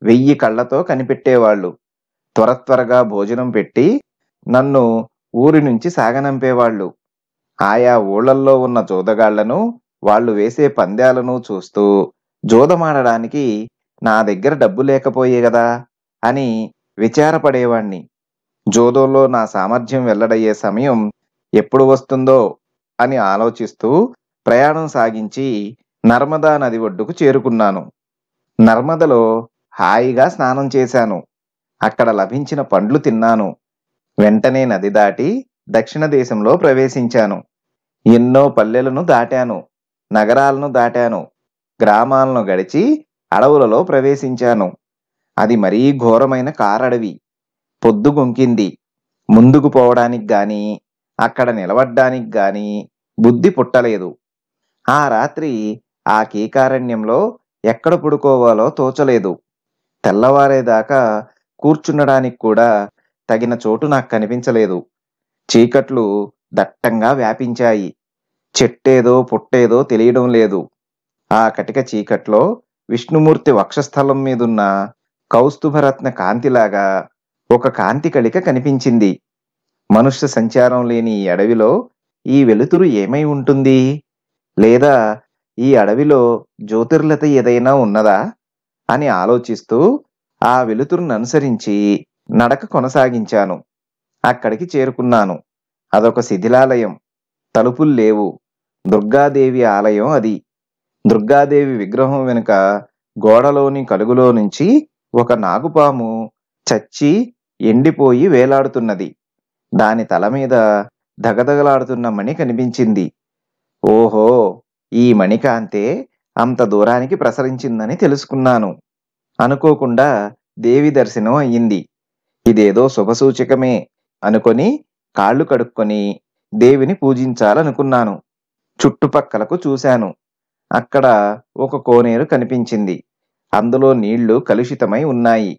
వెయ్యి కళ్ళతో కనిపెట్టేవాళ్ళు త్వర త్వరగా భోజనం పెట్టి నన్ను ఊరి నుంచి సాగనంపేవాళ్ళు ఆయా ఊళ్ళల్లో ఉన్న జోదగాళ్లను వాళ్ళు వేసే పందాలను చూస్తూ జోదమాడడానికి నా దగ్గర డబ్బు లేకపోయే కదా అని విచారపడేవాణ్ణి జోదోలో నా సామర్థ్యం వెల్లడయ్యే సమయం ఎప్పుడు వస్తుందో అని ఆలోచిస్తూ ప్రయాణం సాగించి నర్మదా నది ఒడ్డుకు చేరుకున్నాను నర్మదలో హాయిగా స్నానం చేశాను అక్కడ లభించిన పండ్లు తిన్నాను వెంటనే నది దాటి దక్షిణ దేశంలో ప్రవేశించాను ఎన్నో పల్లెలను దాటాను నగరాలను దాటాను గ్రామాలను గడిచి అడవులలో ప్రవేశించాను అది మరీ ఘోరమైన కారడవి పొద్దు గొంకింది ముందుకు పోవడానికి గాని అక్కడ నిలబడ్డానికి గాని బుద్ధి పుట్టలేదు ఆ రాత్రి ఆ కీకారణ్యంలో ఎక్కడ పడుకోవాలో తోచలేదు తెల్లవారేదాకా కూర్చుండడానికి కూడా తగిన చోటు నాకు కనిపించలేదు చీకట్లు దట్టంగా వ్యాపించాయి చెట్టేదో పుట్టేదో తెలియడం లేదు ఆ కటిక చీకట్లో విష్ణుమూర్తి వక్షస్థలం మీదున్న కౌస్తుభరత్న కాంతిలాగా ఒక కాంతి కళిక కనిపించింది మనుష్య సంచారం లేని ఈ అడవిలో ఈ వెలుతురు ఏమై ఉంటుంది లేదా ఈ అడవిలో జ్యోతిర్లత ఏదైనా ఉన్నదా అని ఆలోచిస్తూ ఆ వెలుతురును అనుసరించి నడక కొనసాగించాను అక్కడికి చేరుకున్నాను అదొక శిథిలాలయం తలుపులు లేవు దుర్గాదేవి ఆలయం అది దుర్గాదేవి విగ్రహం వెనుక గోడలోని కలుగులో నుంచి ఒక నాగుపాము చచ్చి ఎండిపోయి వేలాడుతున్నది దాని తల మీద ధగధగలాడుతున్న మణి కనిపించింది ఓహో ఈ మణికాంతే అంత దూరానికి ప్రసరించిందని తెలుసుకున్నాను అనుకోకుండా దేవి దర్శనం అయ్యింది ఇదేదో శుభసూచకమే అనుకొని కాళ్ళు కడుక్కొని దేవిని పూజించాలనుకున్నాను చుట్టుపక్కలకు చూశాను అక్కడ ఒక కోనేరు కనిపించింది అందులో నీళ్లు కలుషితమై ఉన్నాయి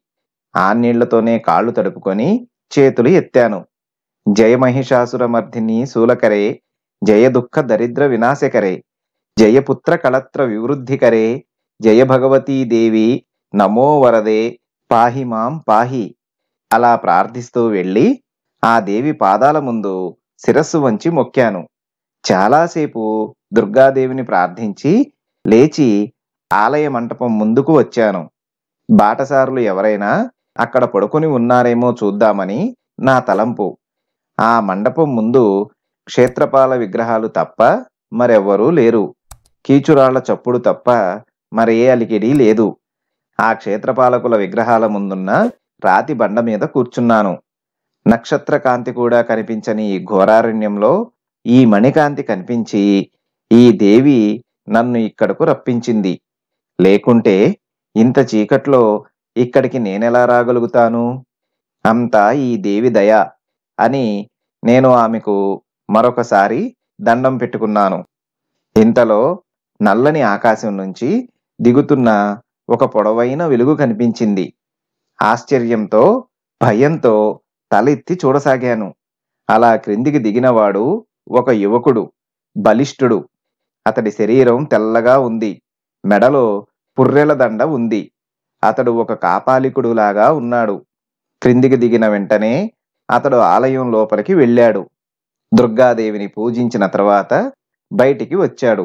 ఆ నీళ్లతోనే కాళ్ళు తడుపుకొని చేతులు ఎత్తాను జయమహిషాసురమర్ధిని శూలకరే జయ దుఃఖ దరిద్ర వినాశకరే జయపుత్ర కళత్ర వివృద్ధికరే జయ భగవతీ దేవి నమో వరదే పాహి మాం పాహి అలా ప్రార్థిస్తూ వెళ్ళి ఆ దేవి పాదాల ముందు శిరస్సు వంచి మొక్కాను చాలాసేపు దుర్గాదేవిని ప్రార్థించి లేచి ఆలయ మంటపం ముందుకు వచ్చాను బాటసారులు ఎవరైనా అక్కడ పడుకొని ఉన్నారేమో చూద్దామని నా తలంపు ఆ మండపం ముందు క్షేత్రపాల విగ్రహాలు తప్ప మరెవ్వరూ లేరు కీచురాళ్ల చప్పుడు తప్ప మరే అలికిడి లేదు ఆ క్షేత్రపాలకుల విగ్రహాల ముందున్న రాతి బండ మీద కూర్చున్నాను నక్షత్ర కాంతి కూడా కనిపించని ఈ ఘోరారణ్యంలో ఈ మణికాంతి కనిపించి ఈ దేవి నన్ను ఇక్కడకు రప్పించింది లేకుంటే ఇంత చీకట్లో ఇక్కడికి నేనెలా రాగలుగుతాను అంతా ఈ దేవి దయ అని నేను ఆమెకు మరొకసారి దండం పెట్టుకున్నాను ఇంతలో నల్లని ఆకాశం నుంచి దిగుతున్న ఒక పొడవైన వెలుగు కనిపించింది ఆశ్చర్యంతో భయంతో తలెత్తి చూడసాగాను అలా క్రిందికి దిగినవాడు ఒక యువకుడు బలిష్ఠుడు అతడి శరీరం తెల్లగా ఉంది మెడలో పుర్రెల దండ ఉంది అతడు ఒక కాపాలికుడులాగా ఉన్నాడు క్రిందికి దిగిన వెంటనే అతడు ఆలయం లోపలికి వెళ్ళాడు దుర్గాదేవిని పూజించిన తర్వాత బయటికి వచ్చాడు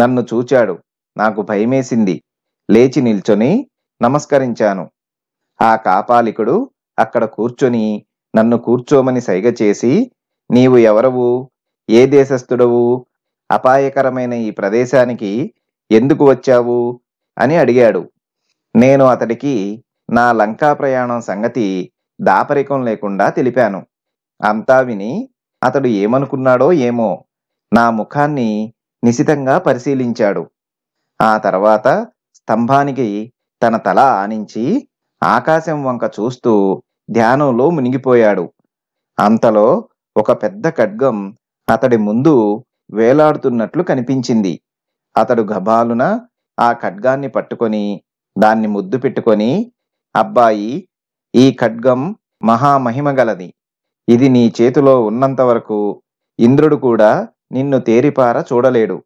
నన్ను చూచాడు నాకు భయమేసింది లేచి నిల్చొని నమస్కరించాను ఆ కాపాలికుడు అక్కడ కూర్చొని నన్ను కూర్చోమని సైగ చేసి నీవు ఎవరవు ఏ దేశస్థుడవు అపాయకరమైన ఈ ప్రదేశానికి ఎందుకు వచ్చావు అని అడిగాడు నేను అతడికి నా లంకా ప్రయాణం సంగతి దాపరికం లేకుండా తెలిపాను అంతా విని అతడు ఏమనుకున్నాడో ఏమో నా ముఖాన్ని నిశితంగా పరిశీలించాడు ఆ తర్వాత స్తంభానికి తన తల ఆనించి ఆకాశం వంక చూస్తూ ధ్యానంలో మునిగిపోయాడు అంతలో ఒక పెద్ద ఖడ్గం అతడి ముందు వేలాడుతున్నట్లు కనిపించింది అతడు గబాలున ఆ ఖడ్గాన్ని పట్టుకొని దాన్ని ముద్దు పెట్టుకొని అబ్బాయి ఈ ఖడ్గం మహామహిమగలది ఇది నీ చేతిలో ఉన్నంత వరకు ఇంద్రుడు కూడా నిన్ను తేరిపార చూడలేడు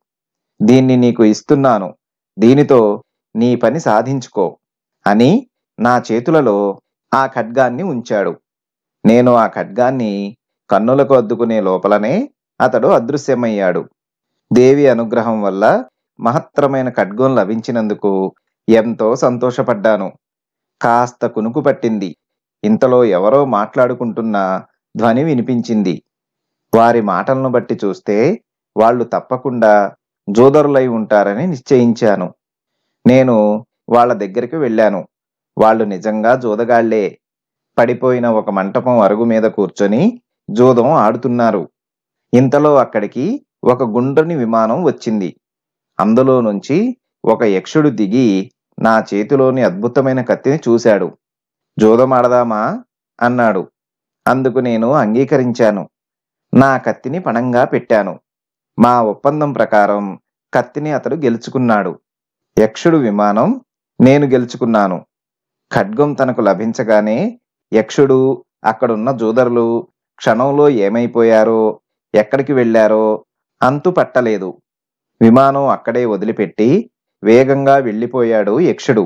దీన్ని నీకు ఇస్తున్నాను దీనితో నీ పని సాధించుకో అని నా చేతులలో ఆ ఖడ్గాన్ని ఉంచాడు నేను ఆ ఖడ్గాన్ని కన్నులకు అద్దుకునే లోపలనే అతడు అదృశ్యమయ్యాడు దేవి అనుగ్రహం వల్ల మహత్తరమైన ఖడ్గం లభించినందుకు ఎంతో సంతోషపడ్డాను కాస్త కునుకు పట్టింది ఇంతలో ఎవరో మాట్లాడుకుంటున్న ధ్వని వినిపించింది వారి మాటలను బట్టి చూస్తే వాళ్ళు తప్పకుండా జోదరులై ఉంటారని నిశ్చయించాను నేను వాళ్ళ దగ్గరికి వెళ్ళాను వాళ్ళు నిజంగా జోదగాళ్లే పడిపోయిన ఒక మంటపం అరుగు మీద కూర్చొని జోదం ఆడుతున్నారు ఇంతలో అక్కడికి ఒక గుండ్రని విమానం వచ్చింది అందులో నుంచి ఒక యక్షుడు దిగి నా చేతిలోని అద్భుతమైన కత్తిని చూశాడు జోదమాడదామా అన్నాడు అందుకు నేను అంగీకరించాను నా కత్తిని పణంగా పెట్టాను మా ఒప్పందం ప్రకారం కత్తిని అతడు గెలుచుకున్నాడు యక్షుడు విమానం నేను గెలుచుకున్నాను ఖడ్గం తనకు లభించగానే యక్షుడు అక్కడున్న జూదరులు క్షణంలో ఏమైపోయారో ఎక్కడికి వెళ్ళారో అంతు పట్టలేదు విమానం అక్కడే వదిలిపెట్టి వేగంగా వెళ్ళిపోయాడు యక్షుడు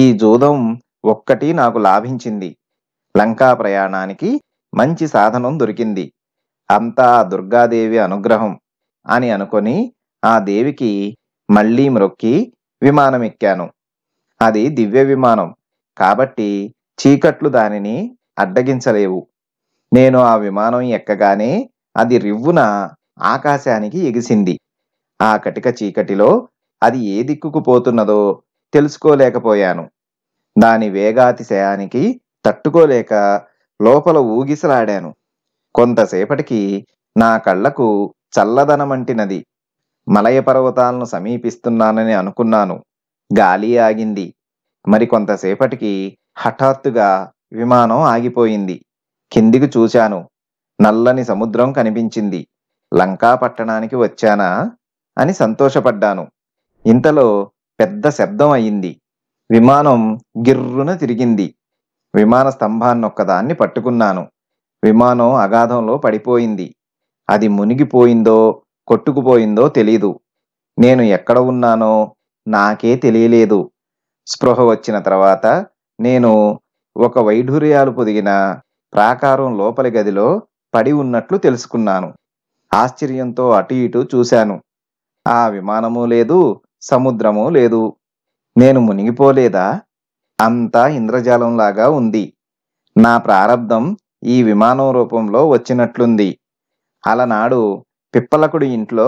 ఈ జూదం ఒక్కటి నాకు లాభించింది లంకా ప్రయాణానికి మంచి సాధనం దొరికింది అంతా దుర్గాదేవి అనుగ్రహం అని అనుకొని ఆ దేవికి మళ్ళీ మ్రొక్కి విమానం ఎక్కాను అది దివ్య విమానం కాబట్టి చీకట్లు దానిని అడ్డగించలేవు నేను ఆ విమానం ఎక్కగానే అది రివ్వున ఆకాశానికి ఎగిసింది ఆ కటిక చీకటిలో అది ఏ దిక్కుకు పోతున్నదో తెలుసుకోలేకపోయాను దాని వేగాతిశయానికి తట్టుకోలేక లోపల ఊగిసలాడాను కొంతసేపటికి నా కళ్లకు చల్లదనమంటినది మలయ పర్వతాలను సమీపిస్తున్నానని అనుకున్నాను గాలి ఆగింది మరి కొంతసేపటికి హఠాత్తుగా విమానం ఆగిపోయింది కిందికి చూశాను నల్లని సముద్రం కనిపించింది లంకా పట్టణానికి వచ్చానా అని సంతోషపడ్డాను ఇంతలో పెద్ద శబ్దం అయింది విమానం గిర్రున తిరిగింది విమాన స్తంభాన్నొక్కదాన్ని పట్టుకున్నాను విమానం అగాధంలో పడిపోయింది అది మునిగిపోయిందో కొట్టుకుపోయిందో తెలీదు నేను ఎక్కడ ఉన్నానో నాకే తెలియలేదు స్పృహ వచ్చిన తర్వాత నేను ఒక వైఢూర్యాలు పొదిగిన ప్రాకారం లోపలి గదిలో పడి ఉన్నట్లు తెలుసుకున్నాను ఆశ్చర్యంతో అటు ఇటు చూశాను ఆ విమానము లేదు సముద్రము లేదు నేను మునిగిపోలేదా అంతా ఇంద్రజాలంలాగా ఉంది నా ప్రారంధం ఈ విమానం రూపంలో వచ్చినట్లుంది అలనాడు పిప్పలకుడి ఇంట్లో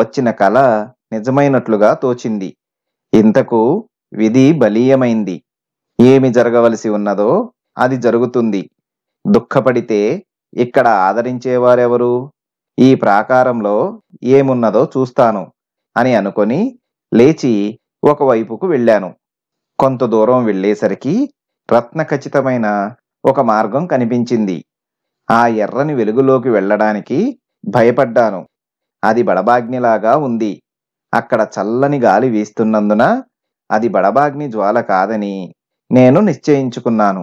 వచ్చిన కళ నిజమైనట్లుగా తోచింది ఇంతకు విధి బలీయమైంది ఏమి జరగవలసి ఉన్నదో అది జరుగుతుంది దుఃఖపడితే ఇక్కడ ఆదరించేవారెవరు ఈ ప్రాకారంలో ఏమున్నదో చూస్తాను అని అనుకొని లేచి ఒకవైపుకు వెళ్ళాను కొంత దూరం వెళ్ళేసరికి రత్నఖచితమైన ఒక మార్గం కనిపించింది ఆ ఎర్రని వెలుగులోకి వెళ్ళడానికి భయపడ్డాను అది బడబాగ్నిలాగా ఉంది అక్కడ చల్లని గాలి వీస్తున్నందున అది బడబాగ్ని జ్వాల కాదని నేను నిశ్చయించుకున్నాను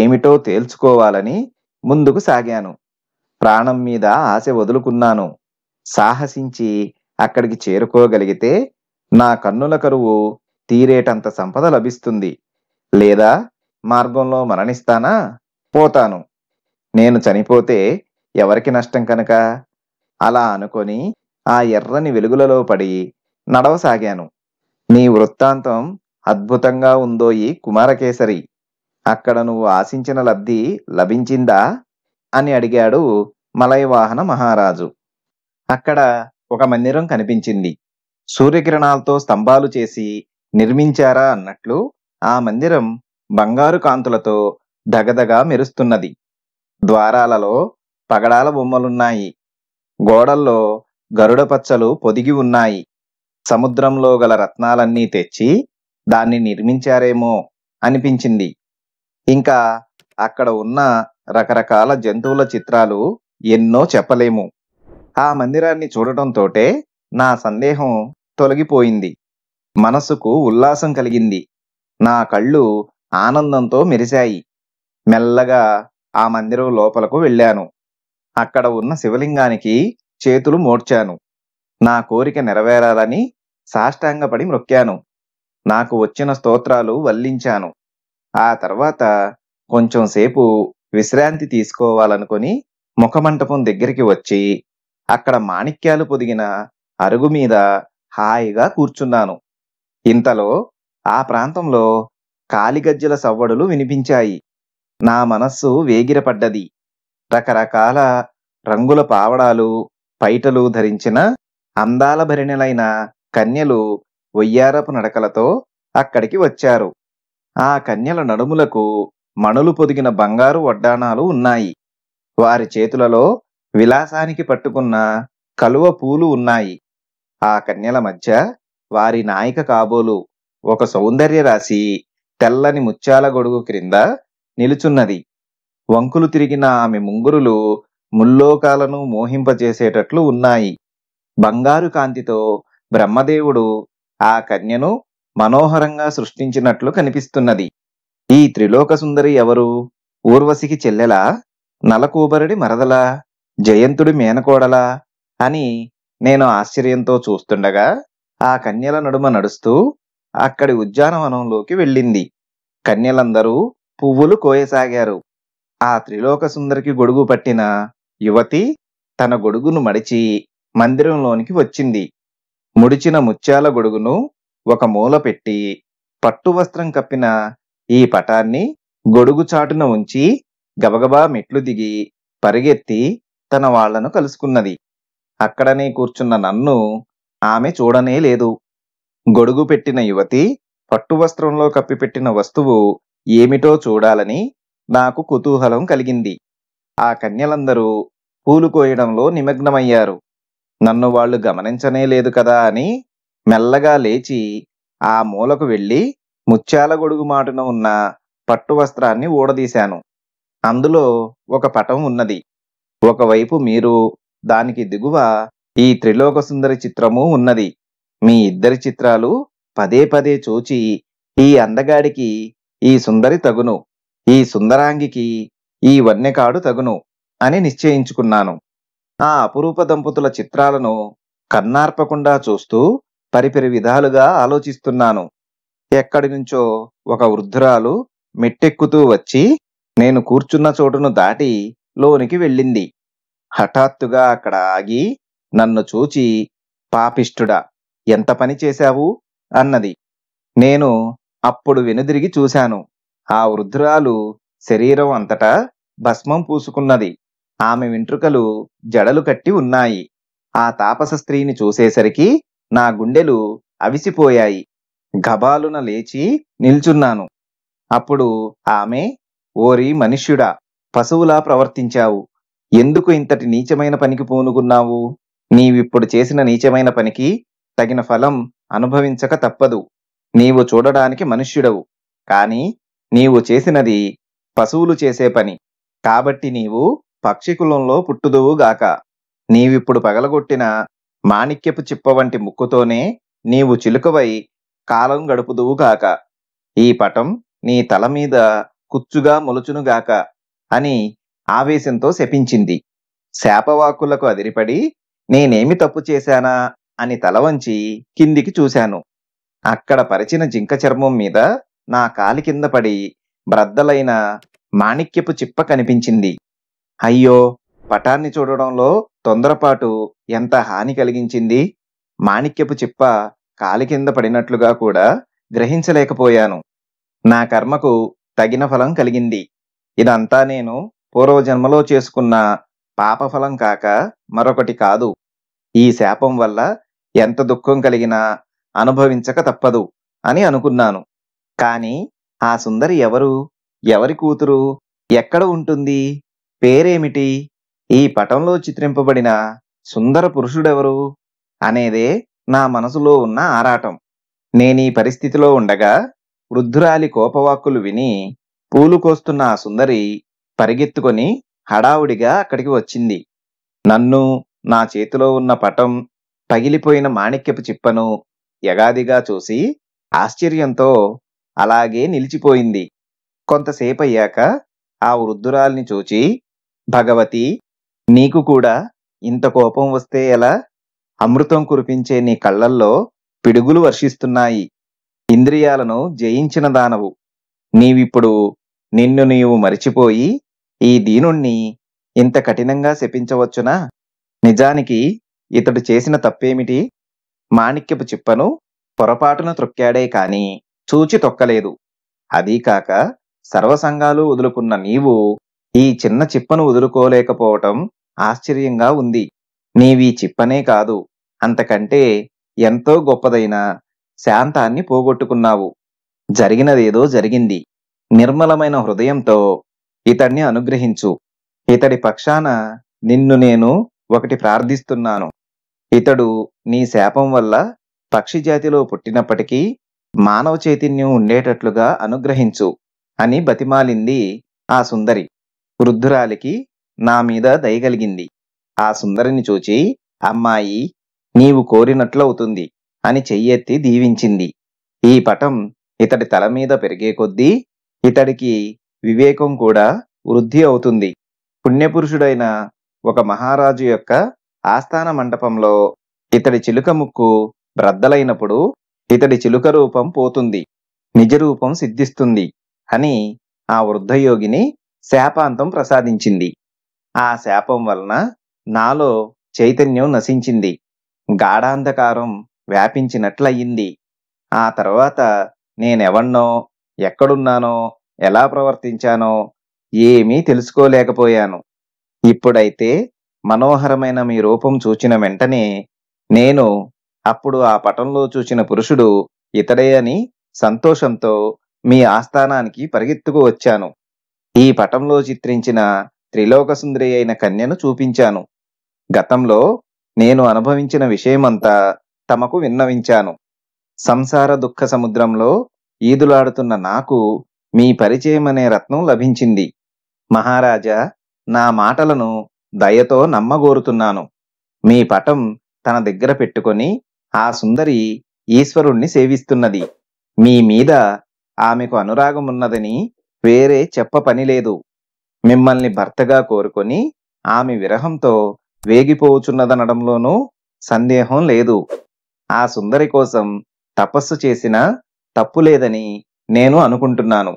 ఏమిటో తేల్చుకోవాలని ముందుకు సాగాను ప్రాణం మీద ఆశ వదులుకున్నాను సాహసించి అక్కడికి చేరుకోగలిగితే నా కన్నుల కరువు తీరేటంత సంపద లభిస్తుంది లేదా మార్గంలో మరణిస్తానా పోతాను నేను చనిపోతే ఎవరికి నష్టం కనుక అలా అనుకొని ఆ ఎర్రని వెలుగులలో పడి నడవసాగాను నీ వృత్తాంతం అద్భుతంగా ఉందోయి కుమారకేసరి అక్కడ నువ్వు ఆశించిన లబ్ధి లభించిందా అని అడిగాడు మలయవాహన మహారాజు అక్కడ ఒక మందిరం కనిపించింది సూర్యకిరణాలతో స్తంభాలు చేసి నిర్మించారా అన్నట్లు ఆ మందిరం బంగారు కాంతులతో దగదగా మెరుస్తున్నది ద్వారాలలో పగడాల బొమ్మలున్నాయి గోడల్లో గరుడ పచ్చలు పొదిగి ఉన్నాయి సముద్రంలో గల రత్నాలన్నీ తెచ్చి దాన్ని నిర్మించారేమో అనిపించింది ఇంకా అక్కడ ఉన్న రకరకాల జంతువుల చిత్రాలు ఎన్నో చెప్పలేము ఆ మందిరాన్ని చూడటంతోటే నా సందేహం తొలగిపోయింది మనసుకు ఉల్లాసం కలిగింది నా కళ్ళు ఆనందంతో మెరిశాయి మెల్లగా ఆ మందిరం లోపలకు వెళ్ళాను అక్కడ ఉన్న శివలింగానికి చేతులు మోడ్చాను నా కోరిక నెరవేరాలని సాష్టాంగపడి మ్రొక్కాను నాకు వచ్చిన స్తోత్రాలు వల్లించాను ఆ తర్వాత కొంచెంసేపు విశ్రాంతి తీసుకోవాలనుకుని ముఖమంటపం దగ్గరికి వచ్చి అక్కడ మాణిక్యాలు పొదిగిన అరుగు మీద హాయిగా కూర్చున్నాను ఇంతలో ఆ ప్రాంతంలో కాలిగజ్జల సవ్వడులు వినిపించాయి నా మనస్సు వేగిరపడ్డది రకరకాల రంగుల పావడాలు పైటలు ధరించిన అందాల భరిణెలైన కన్యలు ఒయ్యారపు నడకలతో అక్కడికి వచ్చారు ఆ కన్యల నడుములకు మణులు పొదిగిన బంగారు వడ్డాణాలు ఉన్నాయి వారి చేతులలో విలాసానికి పట్టుకున్న కలువ పూలు ఉన్నాయి ఆ కన్యల మధ్య వారి నాయక కాబోలు ఒక సౌందర్య రాశి తెల్లని ముత్యాల గొడుగు క్రింద నిలుచున్నది వంకులు తిరిగిన ఆమె ముంగురులు ముల్లోకాలను మోహింపజేసేటట్లు ఉన్నాయి బంగారు కాంతితో బ్రహ్మదేవుడు ఆ కన్యను మనోహరంగా సృష్టించినట్లు కనిపిస్తున్నది ఈ త్రిలోక సుందరి ఎవరు ఊర్వశికి చెల్లెలా నలకూబరుడి మరదలా జయంతుడి మేనకోడలా అని నేను ఆశ్చర్యంతో చూస్తుండగా ఆ కన్యల నడుమ నడుస్తూ అక్కడి ఉద్యానవనంలోకి వెళ్ళింది కన్యలందరూ పువ్వులు కోయసాగారు ఆ త్రిలోక సుందరికి గొడుగు పట్టిన యువతి తన గొడుగును మడిచి మందిరంలోనికి వచ్చింది ముడిచిన ముత్యాల గొడుగును ఒక మూల పెట్టి పట్టు వస్త్రం కప్పిన ఈ పటాన్ని గొడుగు చాటున ఉంచి గబగబా మెట్లు దిగి పరిగెత్తి తన వాళ్లను కలుసుకున్నది అక్కడనే కూర్చున్న నన్ను ఆమె చూడనే లేదు గొడుగు పెట్టిన యువతి పట్టువస్త్రంలో కప్పిపెట్టిన వస్తువు ఏమిటో చూడాలని నాకు కుతూహలం కలిగింది ఆ కన్యలందరూ పూలు కోయడంలో నిమగ్నమయ్యారు నన్ను వాళ్ళు గమనించనే లేదు కదా అని మెల్లగా లేచి ఆ మూలకు వెళ్ళి ముత్యాల గొడుగు మాటున ఉన్న పట్టు వస్త్రాన్ని ఊడదీశాను అందులో ఒక పటం ఉన్నది ఒకవైపు మీరు దానికి దిగువ ఈ త్రిలోక సుందరి చిత్రము ఉన్నది మీ ఇద్దరి చిత్రాలు పదే పదే చూచి ఈ అందగాడికి ఈ సుందరి తగును ఈ సుందరాంగికి ఈ వన్యకాడు తగును అని నిశ్చయించుకున్నాను ఆ అపురూప దంపతుల చిత్రాలను కన్నార్పకుండా చూస్తూ పరిపరి విధాలుగా ఆలోచిస్తున్నాను ఎక్కడి నుంచో ఒక వృద్ధురాలు మెట్టెక్కుతూ వచ్చి నేను కూర్చున్న చోటును దాటి లోనికి వెళ్ళింది హఠాత్తుగా అక్కడ ఆగి నన్ను చూచి పాపిష్ఠుడా ఎంత పని చేశావు అన్నది నేను అప్పుడు వెనుదిరిగి చూశాను ఆ వృద్ధురాలు శరీరం అంతటా భస్మం పూసుకున్నది ఆమె వెంట్రుకలు జడలు కట్టి ఉన్నాయి ఆ తాపస స్త్రీని చూసేసరికి నా గుండెలు అవిసిపోయాయి గబాలున లేచి నిల్చున్నాను అప్పుడు ఆమె ఓరి మనుష్యుడా పశువులా ప్రవర్తించావు ఎందుకు ఇంతటి నీచమైన పనికి పూనుకున్నావు నీవిప్పుడు చేసిన నీచమైన పనికి తగిన ఫలం అనుభవించక తప్పదు నీవు చూడడానికి మనుష్యుడవు కాని నీవు చేసినది పశువులు చేసే పని కాబట్టి నీవు పక్షికులంలో పుట్టుదువుగాక నీవిప్పుడు పగలగొట్టిన మాణిక్యపు చిప్ప వంటి ముక్కుతోనే నీవు చిలుకవై కాలం గడుపుదువుగాక ఈ పటం నీ తల మీద కుచ్చుగా మొలుచునుగాక అని ఆవేశంతో శపించింది శాపవాకులకు అదిరిపడి నేనేమి తప్పు చేశానా అని తల వంచి కిందికి చూశాను అక్కడ పరిచిన జింక చర్మం మీద నా కాలి కింద పడి బ్రద్దలైన మాణిక్యపు చిప్ప కనిపించింది అయ్యో పటాన్ని చూడడంలో తొందరపాటు ఎంత హాని కలిగించింది మాణిక్యపు చిప్ప కాలి కింద పడినట్లుగా కూడా గ్రహించలేకపోయాను నా కర్మకు తగిన ఫలం కలిగింది ఇదంతా నేను పూర్వజన్మలో చేసుకున్న పాపఫలం కాక మరొకటి కాదు ఈ శాపం వల్ల ఎంత దుఃఖం కలిగినా అనుభవించక తప్పదు అని అనుకున్నాను కానీ ఆ సుందరి ఎవరు ఎవరి కూతురు ఎక్కడ ఉంటుంది పేరేమిటి ఈ పటంలో చిత్రింపబడిన సుందర పురుషుడెవరు అనేదే నా మనసులో ఉన్న ఆరాటం నేనీ పరిస్థితిలో ఉండగా వృద్ధురాలి కోపవాక్కులు విని పూలు కోస్తున్న ఆ సుందరి పరిగెత్తుకొని హడావుడిగా అక్కడికి వచ్చింది నన్ను నా చేతిలో ఉన్న పటం పగిలిపోయిన మాణిక్యపు చిప్పను యగాదిగా చూసి ఆశ్చర్యంతో అలాగే నిలిచిపోయింది కొంతసేపయ్యాక ఆ వృద్ధురాల్ని చూచి భగవతి నీకు కూడా ఇంత కోపం వస్తే ఎలా అమృతం కురిపించే నీ కళ్ళల్లో పిడుగులు వర్షిస్తున్నాయి ఇంద్రియాలను జయించిన దానవు నీవిప్పుడు నిన్ను నీవు మరిచిపోయి ఈ దీనుణ్ణి ఇంత కఠినంగా శపించవచ్చునా నిజానికి ఇతడు చేసిన తప్పేమిటి మాణిక్యపు చిప్పను పొరపాటున త్రొక్కాడే కాని చూచి తొక్కలేదు అదీకాక సర్వసంగాలు వదులుకున్న నీవు ఈ చిన్న చిప్పను వదులుకోలేకపోవటం ఆశ్చర్యంగా ఉంది నీవీ చిప్పనే కాదు అంతకంటే ఎంతో గొప్పదైన శాంతాన్ని పోగొట్టుకున్నావు జరిగినదేదో జరిగింది నిర్మలమైన హృదయంతో ఇతడిని అనుగ్రహించు ఇతడి పక్షాన నిన్ను నేను ఒకటి ప్రార్థిస్తున్నాను ఇతడు నీ శాపం వల్ల పక్షి జాతిలో పుట్టినప్పటికీ మానవ చైతన్యం ఉండేటట్లుగా అనుగ్రహించు అని బతిమాలింది ఆ సుందరి వృద్ధురాలికి నా మీద దయగలిగింది ఆ సుందరిని చూచి అమ్మాయి నీవు కోరినట్లవుతుంది అని చెయ్యెత్తి దీవించింది ఈ పటం ఇతడి తల మీద పెరిగే కొద్దీ ఇతడికి వివేకం కూడా వృద్ధి అవుతుంది పుణ్యపురుషుడైన ఒక మహారాజు యొక్క ఆస్థాన మండపంలో ఇతడి చిలుక ముక్కు బ్రద్దలైనప్పుడు ఇతడి చిలుక రూపం పోతుంది నిజరూపం సిద్ధిస్తుంది అని ఆ వృద్ధయోగిని శాపాంతం ప్రసాదించింది ఆ శాపం వలన నాలో చైతన్యం నశించింది గాఢాంధకారం వ్యాపించినట్లయింది ఆ తర్వాత నేనెవన్నో ఎక్కడున్నానో ఎలా ప్రవర్తించానో ఏమీ తెలుసుకోలేకపోయాను ఇప్పుడైతే మనోహరమైన మీ రూపం చూచిన వెంటనే నేను అప్పుడు ఆ పటంలో చూసిన పురుషుడు ఇతడే అని సంతోషంతో మీ ఆస్థానానికి పరిగెత్తుకు వచ్చాను ఈ పటంలో చిత్రించిన త్రిలోకసుందరి అయిన కన్యను చూపించాను గతంలో నేను అనుభవించిన విషయమంతా తమకు విన్నవించాను సంసార దుఃఖ సముద్రంలో ఈదులాడుతున్న నాకు మీ పరిచయం అనే రత్నం లభించింది మహారాజా నా మాటలను దయతో నమ్మగోరుతున్నాను మీ పటం తన దగ్గర పెట్టుకొని ఆ సుందరి ఈశ్వరుణ్ణి సేవిస్తున్నది మీ మీద ఆమెకు అనురాగమున్నదని వేరే చెప్ప పనిలేదు మిమ్మల్ని భర్తగా కోరుకొని ఆమె విరహంతో వేగిపోవుచున్నదనడంలోనూ సందేహం లేదు ఆ సుందరి కోసం తపస్సు చేసినా తప్పులేదని నేను అనుకుంటున్నాను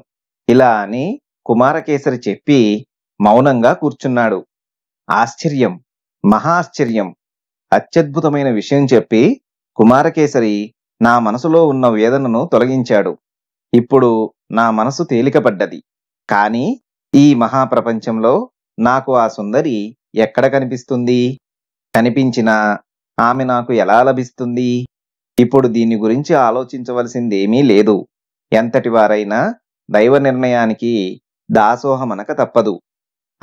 ఇలా అని కుమారకేసరి చెప్పి మౌనంగా కూర్చున్నాడు ఆశ్చర్యం మహాశ్చర్యం అత్యద్భుతమైన విషయం చెప్పి కుమారకేసరి నా మనసులో ఉన్న వేదనను తొలగించాడు ఇప్పుడు నా మనసు తేలికపడ్డది కానీ ఈ మహాప్రపంచంలో నాకు ఆ సుందరి ఎక్కడ కనిపిస్తుంది కనిపించినా ఆమె నాకు ఎలా లభిస్తుంది ఇప్పుడు దీని గురించి ఆలోచించవలసిందేమీ లేదు ఎంతటి వారైనా దైవ నిర్ణయానికి దాసోహమనక తప్పదు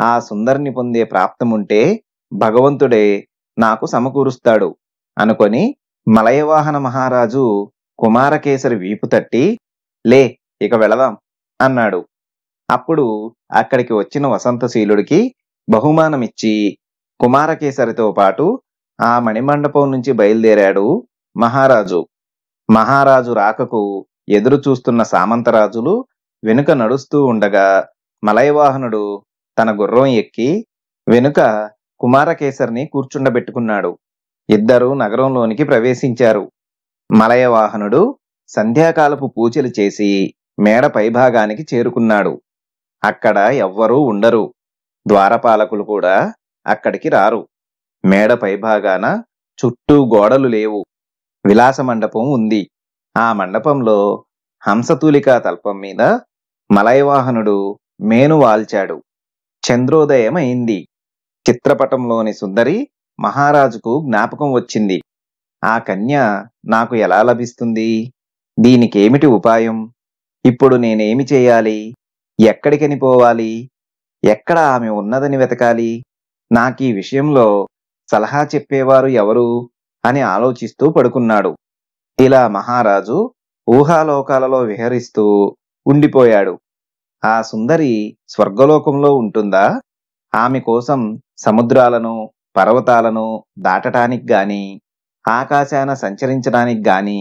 ఆ సుందరిని పొందే ప్రాప్తముంటే భగవంతుడే నాకు సమకూరుస్తాడు అనుకొని మలయవాహన మహారాజు కుమారకేసరి వీపు తట్టి లే ఇక వెళదాం అన్నాడు అప్పుడు అక్కడికి వచ్చిన వసంతశీలుడికి బహుమానమిచ్చి కుమారకేసరితో పాటు ఆ మణిమండపం నుంచి బయలుదేరాడు మహారాజు మహారాజు రాకకు ఎదురు చూస్తున్న సామంతరాజులు వెనుక నడుస్తూ ఉండగా మలయవాహనుడు తన గుర్రం ఎక్కి వెనుక కుమారకేసరిని కూర్చుండబెట్టుకున్నాడు ఇద్దరూ నగరంలోనికి ప్రవేశించారు మలయవాహనుడు సంధ్యాకాలపు పూజలు చేసి మేడ పైభాగానికి చేరుకున్నాడు అక్కడ ఎవ్వరూ ఉండరు ద్వారపాలకులు కూడా అక్కడికి రారు మేడ పైభాగాన చుట్టూ గోడలు లేవు విలాసమండపం ఉంది ఆ మండపంలో హంసతూలికా తల్పం మీద మలయవాహనుడు మేను వాల్చాడు చంద్రోదయమైంది చిత్రపటంలోని సుందరి మహారాజుకు జ్ఞాపకం వచ్చింది ఆ కన్య నాకు ఎలా లభిస్తుంది దీనికేమిటి ఉపాయం ఇప్పుడు నేనేమి చేయాలి ఎక్కడికని పోవాలి ఎక్కడ ఆమె ఉన్నదని వెతకాలి నాకీ విషయంలో సలహా చెప్పేవారు ఎవరు అని ఆలోచిస్తూ పడుకున్నాడు ఇలా మహారాజు ఊహాలోకాలలో విహరిస్తూ ఉండిపోయాడు ఆ సుందరి స్వర్గలోకంలో ఉంటుందా ఆమె కోసం సముద్రాలను పర్వతాలను దాటటానికి గాని ఆకాశాన సంచరించడానికి గాని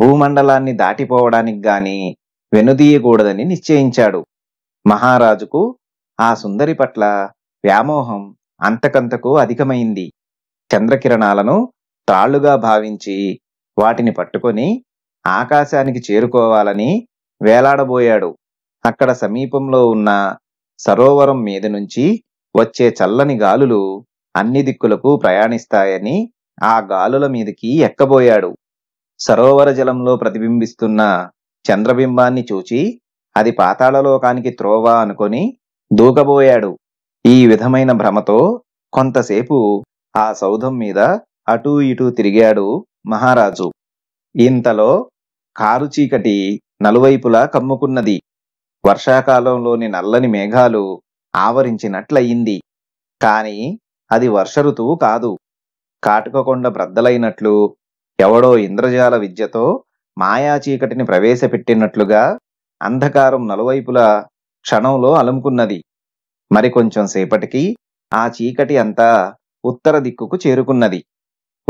భూమండలాన్ని దాటిపోవడానికి గాని వెనుదీయకూడదని నిశ్చయించాడు మహారాజుకు ఆ సుందరి పట్ల వ్యామోహం అంతకంతకు అధికమైంది చంద్రకిరణాలను త్రాళ్లుగా భావించి వాటిని పట్టుకొని ఆకాశానికి చేరుకోవాలని వేలాడబోయాడు అక్కడ సమీపంలో ఉన్న సరోవరం మీద నుంచి వచ్చే చల్లని గాలులు అన్ని దిక్కులకు ప్రయాణిస్తాయని ఆ గాలుల మీదకి ఎక్కబోయాడు సరోవర జలంలో ప్రతిబింబిస్తున్న చంద్రబింబాన్ని చూచి అది పాతాళలోకానికి త్రోవా అనుకొని దూకబోయాడు ఈ విధమైన భ్రమతో కొంతసేపు ఆ సౌధం మీద అటూ ఇటూ తిరిగాడు మహారాజు ఇంతలో కారు చీకటి నలువైపులా కమ్ముకున్నది వర్షాకాలంలోని నల్లని మేఘాలు ఆవరించినట్లయింది కాని అది వర్ష ఋతువు కాదు కాటుకకొండ బ్రద్దలైనట్లు ఎవడో ఇంద్రజాల విద్యతో మాయా చీకటిని ప్రవేశపెట్టినట్లుగా అంధకారం నలువైపులా క్షణంలో అలుముకున్నది మరికొంచెం సేపటికి ఆ చీకటి అంతా ఉత్తర దిక్కుకు చేరుకున్నది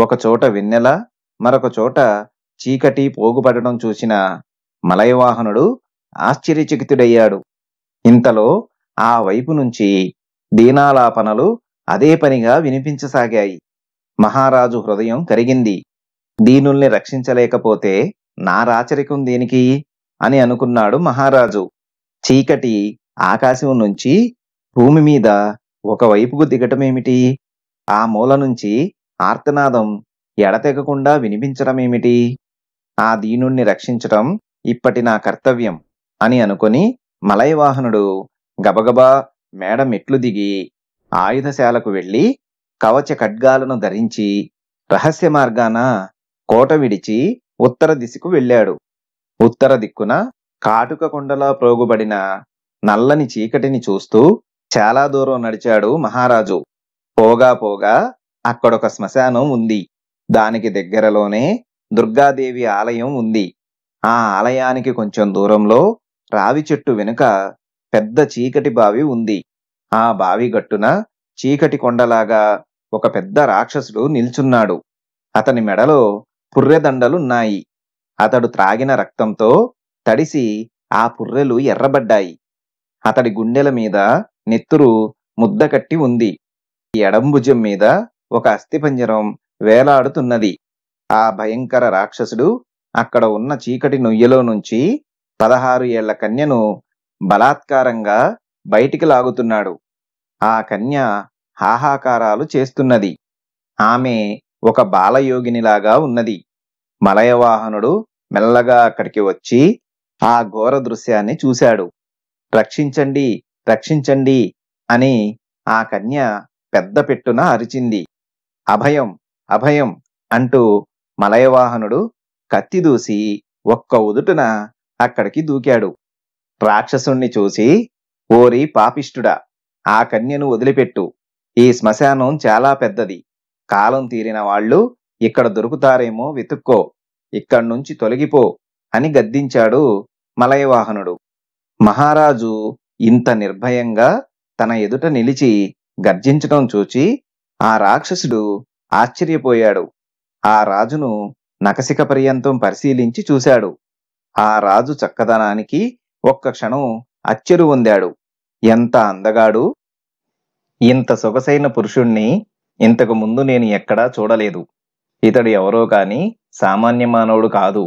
ఒకచోట వెన్నెల మరొక చోట చీకటి పోగుపడడం చూసిన మలయవాహనుడు ఆశ్చర్యచకితుడయ్యాడు ఇంతలో ఆ వైపు నుంచి దీనాలాపనలు అదే పనిగా వినిపించసాగాయి మహారాజు హృదయం కరిగింది దీనుల్ని రక్షించలేకపోతే నా రాచరికం దేనికి అని అనుకున్నాడు మహారాజు చీకటి ఆకాశం నుంచి భూమి మీద ఒకవైపుకు దిగటమేమిటి ఆ మూల నుంచి ఆర్తనాదం ఎడతెగకుండా వినిపించడమేమిటి ఆ దీనుణ్ణి రక్షించటం ఇప్పటి నా కర్తవ్యం అని అనుకుని మలయవాహనుడు గబగబా మేడ మెట్లు దిగి ఆయుధశాలకు వెళ్ళి కవచ ఖడ్గాలను ధరించి రహస్య మార్గాన కోట విడిచి ఉత్తర దిశకు వెళ్ళాడు ఉత్తర దిక్కున కాటుక కొండలా ప్రోగుబడిన నల్లని చీకటిని చూస్తూ చాలా దూరం నడిచాడు మహారాజు పోగా పోగా అక్కడొక శ్మశానం ఉంది దానికి దగ్గరలోనే దుర్గాదేవి ఆలయం ఉంది ఆ ఆలయానికి కొంచెం దూరంలో రావి చెట్టు వెనుక పెద్ద చీకటి బావి ఉంది ఆ బావి గట్టున చీకటి కొండలాగా ఒక పెద్ద రాక్షసుడు నిల్చున్నాడు అతని మెడలో పుర్రెదండలున్నాయి అతడు త్రాగిన రక్తంతో తడిసి ఆ పుర్రెలు ఎర్రబడ్డాయి అతడి గుండెల మీద నెత్తురు ముద్దకట్టి ఉంది ఎడంభుజం మీద ఒక అస్థిపంజరం వేలాడుతున్నది ఆ భయంకర రాక్షసుడు అక్కడ ఉన్న చీకటి నొయ్యలో నుంచి పదహారు ఏళ్ల కన్యను బలాత్కారంగా బయటికి లాగుతున్నాడు ఆ కన్య హాహాకారాలు చేస్తున్నది ఆమె ఒక బాలయోగినిలాగా ఉన్నది మలయవాహనుడు మెల్లగా అక్కడికి వచ్చి ఆ ఘోర దృశ్యాన్ని చూశాడు రక్షించండి రక్షించండి అని ఆ కన్య పెద్ద పెట్టున అరిచింది అభయం అభయం అంటూ మలయవాహనుడు కత్తి దూసి ఒక్క ఉదుటున అక్కడికి దూకాడు రాక్షసుణ్ణి చూసి ఓరి పాపిష్టుడా ఆ కన్యను వదిలిపెట్టు ఈ శ్మశానం చాలా పెద్దది కాలం తీరిన వాళ్ళు ఇక్కడ దొరుకుతారేమో వెతుక్కో ఇక్కడ్నుంచి తొలగిపో అని గద్దించాడు మలయవాహనుడు మహారాజు ఇంత నిర్భయంగా తన ఎదుట నిలిచి గర్జించటం చూచి ఆ రాక్షసుడు ఆశ్చర్యపోయాడు ఆ రాజును నకసిక పర్యంతం పరిశీలించి చూశాడు ఆ రాజు చక్కదనానికి ఒక్క క్షణం అచ్చెరు ఉందాడు ఎంత అందగాడు ఇంత సొగసైన పురుషుణ్ణి ఇంతకు ముందు నేను ఎక్కడా చూడలేదు ఇతడు ఎవరో కాని సామాన్య మానవుడు కాదు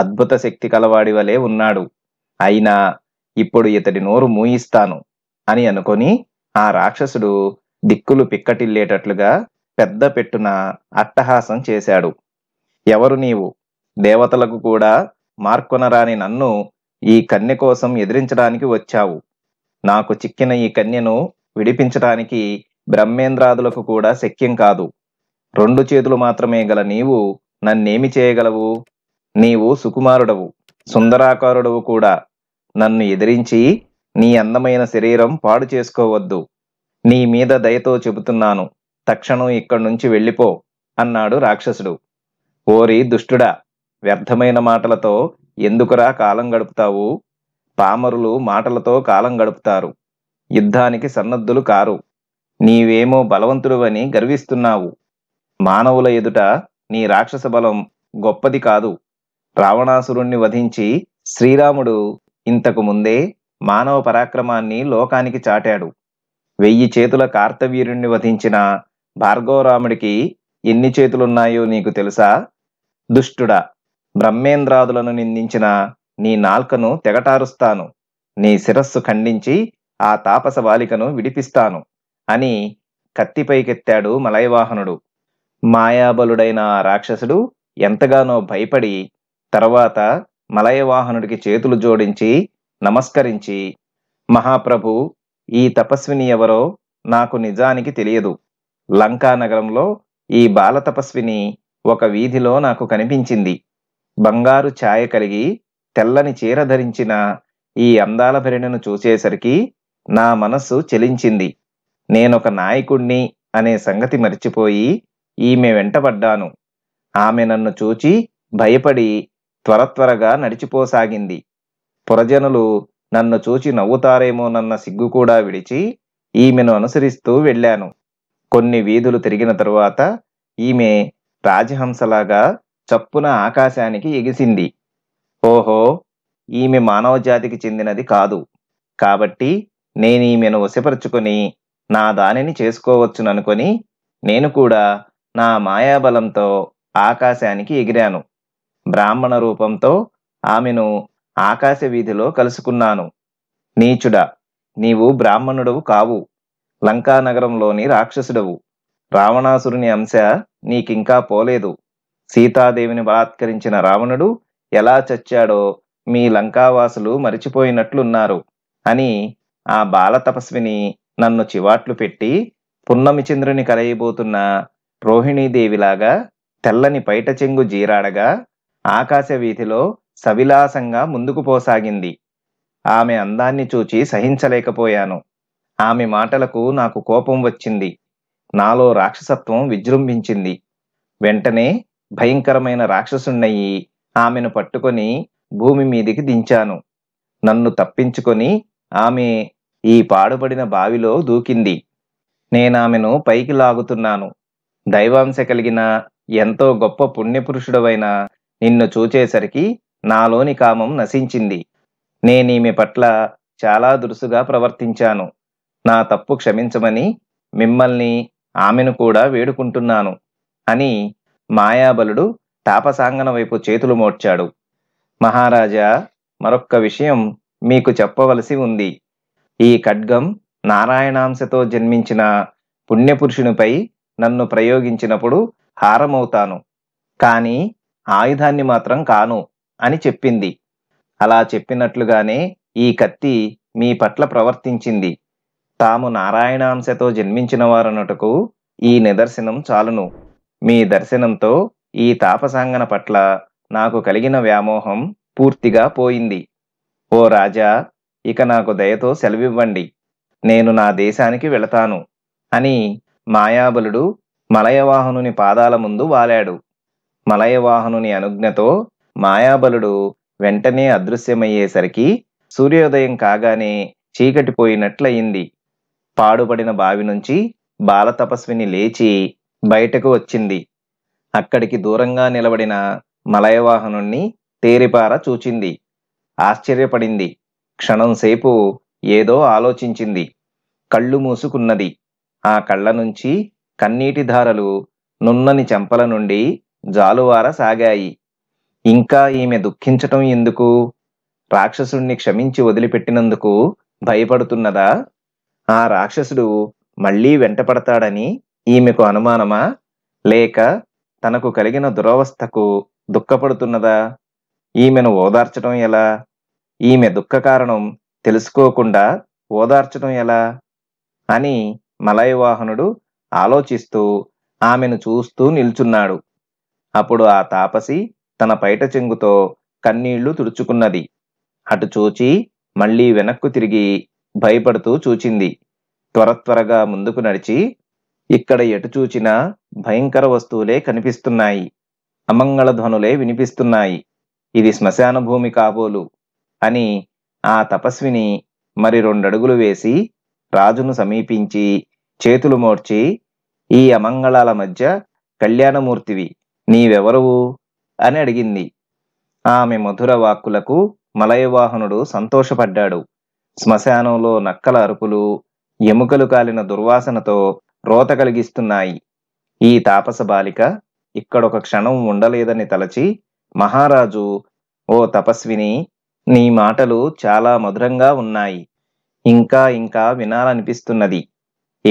అద్భుత శక్తి కలవాడి వలె ఉన్నాడు అయినా ఇప్పుడు ఇతడి నోరు మూయిస్తాను అని అనుకొని ఆ రాక్షసుడు దిక్కులు పిక్కటిల్లేటట్లుగా పెద్ద పెట్టున అట్టహాసం చేశాడు ఎవరు నీవు దేవతలకు కూడా మార్కొనరాని నన్ను ఈ కన్య కోసం ఎదిరించడానికి వచ్చావు నాకు చిక్కిన ఈ కన్యను విడిపించడానికి బ్రహ్మేంద్రాదులకు కూడా శక్యం కాదు రెండు చేతులు మాత్రమే గల నీవు నన్నేమి చేయగలవు నీవు సుకుమారుడవు సుందరాకారుడవు కూడా నన్ను ఎదిరించి నీ అందమైన శరీరం పాడు చేసుకోవద్దు నీ మీద దయతో చెబుతున్నాను తక్షణం ఇక్కడి నుంచి వెళ్ళిపో అన్నాడు రాక్షసుడు ఓరి దుష్టుడా వ్యర్థమైన మాటలతో ఎందుకురా కాలం గడుపుతావు పామరులు మాటలతో కాలం గడుపుతారు యుద్ధానికి సన్నద్ధులు కారు నీవేమో బలవంతుడువని గర్విస్తున్నావు మానవుల ఎదుట నీ రాక్షస బలం గొప్పది కాదు రావణాసురుణ్ణి వధించి శ్రీరాముడు ఇంతకు ముందే మానవ పరాక్రమాన్ని లోకానికి చాటాడు వెయ్యి చేతుల కార్తవీరుణ్ణి వధించిన భార్గవరాముడికి ఎన్ని చేతులున్నాయో నీకు తెలుసా దుష్టుడా బ్రహ్మేంద్రాదులను నిందించిన నీ నాల్కను తెగటారుస్తాను నీ శిరస్సు ఖండించి ఆ తాపస బాలికను విడిపిస్తాను అని కత్తిపైకెత్తాడు మలయవాహనుడు మాయాబలుడైన ఆ రాక్షసుడు ఎంతగానో భయపడి తర్వాత మలయవాహనుడికి చేతులు జోడించి నమస్కరించి మహాప్రభు ఈ తపస్విని ఎవరో నాకు నిజానికి తెలియదు లంకా నగరంలో ఈ బాల తపస్విని ఒక వీధిలో నాకు కనిపించింది బంగారు ఛాయ కలిగి తెల్లని చీర ధరించిన ఈ అందాల భరిణను చూసేసరికి నా మనస్సు చెలించింది నేనొక నాయకుణ్ణి అనే సంగతి మర్చిపోయి ఈమె వెంటబడ్డాను ఆమె నన్ను చూచి భయపడి త్వర త్వరగా నడిచిపోసాగింది పురజనులు నన్ను చూచి నవ్వుతారేమోనన్న సిగ్గు కూడా విడిచి ఈమెను అనుసరిస్తూ వెళ్ళాను కొన్ని వీధులు తిరిగిన తరువాత ఈమె రాజహంసలాగా చప్పున ఆకాశానికి ఎగిసింది ఓహో ఈమె మానవజాతికి చెందినది కాదు కాబట్టి నేను ఈమెను వశపరుచుకొని నా దానిని చేసుకోవచ్చుననుకొని నేను కూడా నా మాయాబలంతో ఆకాశానికి ఎగిరాను బ్రాహ్మణ రూపంతో ఆమెను ఆకాశ వీధిలో కలుసుకున్నాను నీచుడా నీవు బ్రాహ్మణుడవు కావు లంకా నగరంలోని రాక్షసుడవు రావణాసురుని అంశ నీకింకా పోలేదు సీతాదేవిని బలాత్కరించిన రావణుడు ఎలా చచ్చాడో మీ లంకావాసులు మరిచిపోయినట్లున్నారు అని ఆ బాలతపస్విని నన్ను చివాట్లు పెట్టి పున్నమిచంద్రుని కలయిబోతున్న రోహిణీదేవిలాగా తెల్లని పైట చెంగు జీరాడగా ఆకాశ వీధిలో సవిలాసంగా ముందుకు పోసాగింది ఆమె అందాన్ని చూచి సహించలేకపోయాను ఆమె మాటలకు నాకు కోపం వచ్చింది నాలో రాక్షసత్వం విజృంభించింది వెంటనే భయంకరమైన రాక్షసుణ్ణయ్యి ఆమెను పట్టుకొని భూమి మీదికి దించాను నన్ను తప్పించుకొని ఆమె ఈ పాడుబడిన బావిలో దూకింది నేనామెను పైకి లాగుతున్నాను దైవాంశ కలిగిన ఎంతో గొప్ప పుణ్యపురుషుడవైన నిన్ను చూచేసరికి నాలోని కామం నశించింది నేనీమె పట్ల చాలా దురుసుగా ప్రవర్తించాను నా తప్పు క్షమించమని మిమ్మల్ని ఆమెను కూడా వేడుకుంటున్నాను అని మాయాబలుడు తాపసాంగన వైపు చేతులు మోడ్చాడు మహారాజా మరొక్క విషయం మీకు చెప్పవలసి ఉంది ఈ ఖడ్గం నారాయణాంశతో జన్మించిన పుణ్యపురుషునిపై నన్ను ప్రయోగించినప్పుడు హారమవుతాను కానీ ఆయుధాన్ని మాత్రం కాను అని చెప్పింది అలా చెప్పినట్లుగానే ఈ కత్తి మీ పట్ల ప్రవర్తించింది తాము నారాయణాంశతో జన్మించిన వారనుటకు ఈ నిదర్శనం చాలును మీ దర్శనంతో ఈ తాపసాంగన పట్ల నాకు కలిగిన వ్యామోహం పూర్తిగా పోయింది ఓ రాజా ఇక నాకు దయతో సెలవివ్వండి నేను నా దేశానికి వెళతాను అని మాయాబలుడు మలయవాహనుని పాదాల ముందు వాలాడు మలయవాహనుని అనుజ్ఞతో మాయాబలుడు వెంటనే అదృశ్యమయ్యేసరికి సూర్యోదయం కాగానే చీకటిపోయినట్లయింది పాడుబడిన బావి నుంచి బాలతపస్విని లేచి బయటకు వచ్చింది అక్కడికి దూరంగా నిలబడిన మలయవాహనుణ్ణి తేరిపార చూచింది ఆశ్చర్యపడింది క్షణంసేపు ఏదో ఆలోచించింది కళ్ళు మూసుకున్నది ఆ కళ్ళ నుంచి కన్నీటి ధారలు నున్నని చెంపల నుండి జాలువార సాగాయి ఇంకా ఈమె దుఃఖించటం ఎందుకు రాక్షసుణ్ణి క్షమించి వదిలిపెట్టినందుకు భయపడుతున్నదా ఆ రాక్షసుడు మళ్లీ వెంటపడతాడని ఈమెకు అనుమానమా లేక తనకు కలిగిన దురవస్థకు దుఃఖపడుతున్నదా ఈమెను ఓదార్చడం ఎలా ఈమె దుఃఖ కారణం తెలుసుకోకుండా ఓదార్చడం ఎలా అని మలయవాహనుడు ఆలోచిస్తూ ఆమెను చూస్తూ నిల్చున్నాడు అప్పుడు ఆ తాపసి తన పైట చెంగుతో కన్నీళ్లు తుడుచుకున్నది అటు చూచి మళ్ళీ వెనక్కు తిరిగి భయపడుతూ చూచింది త్వర త్వరగా ముందుకు నడిచి ఇక్కడ ఎటు చూచినా భయంకర వస్తువులే కనిపిస్తున్నాయి అమంగళ ధ్వనులే వినిపిస్తున్నాయి ఇది శ్మశాన భూమి కాబోలు అని ఆ తపస్విని మరి రెండడుగులు వేసి రాజును సమీపించి చేతులు మోడ్చి ఈ అమంగళాల మధ్య కళ్యాణమూర్తివి నీవెవరువు అని అడిగింది ఆమె మధుర వాక్కులకు మలయవాహనుడు సంతోషపడ్డాడు శ్మశానంలో నక్కల అరుపులు ఎముకలు కాలిన దుర్వాసనతో రోత కలిగిస్తున్నాయి ఈ తాపస బాలిక ఇక్కడొక క్షణం ఉండలేదని తలచి మహారాజు ఓ తపస్విని నీ మాటలు చాలా మధురంగా ఉన్నాయి ఇంకా ఇంకా వినాలనిపిస్తున్నది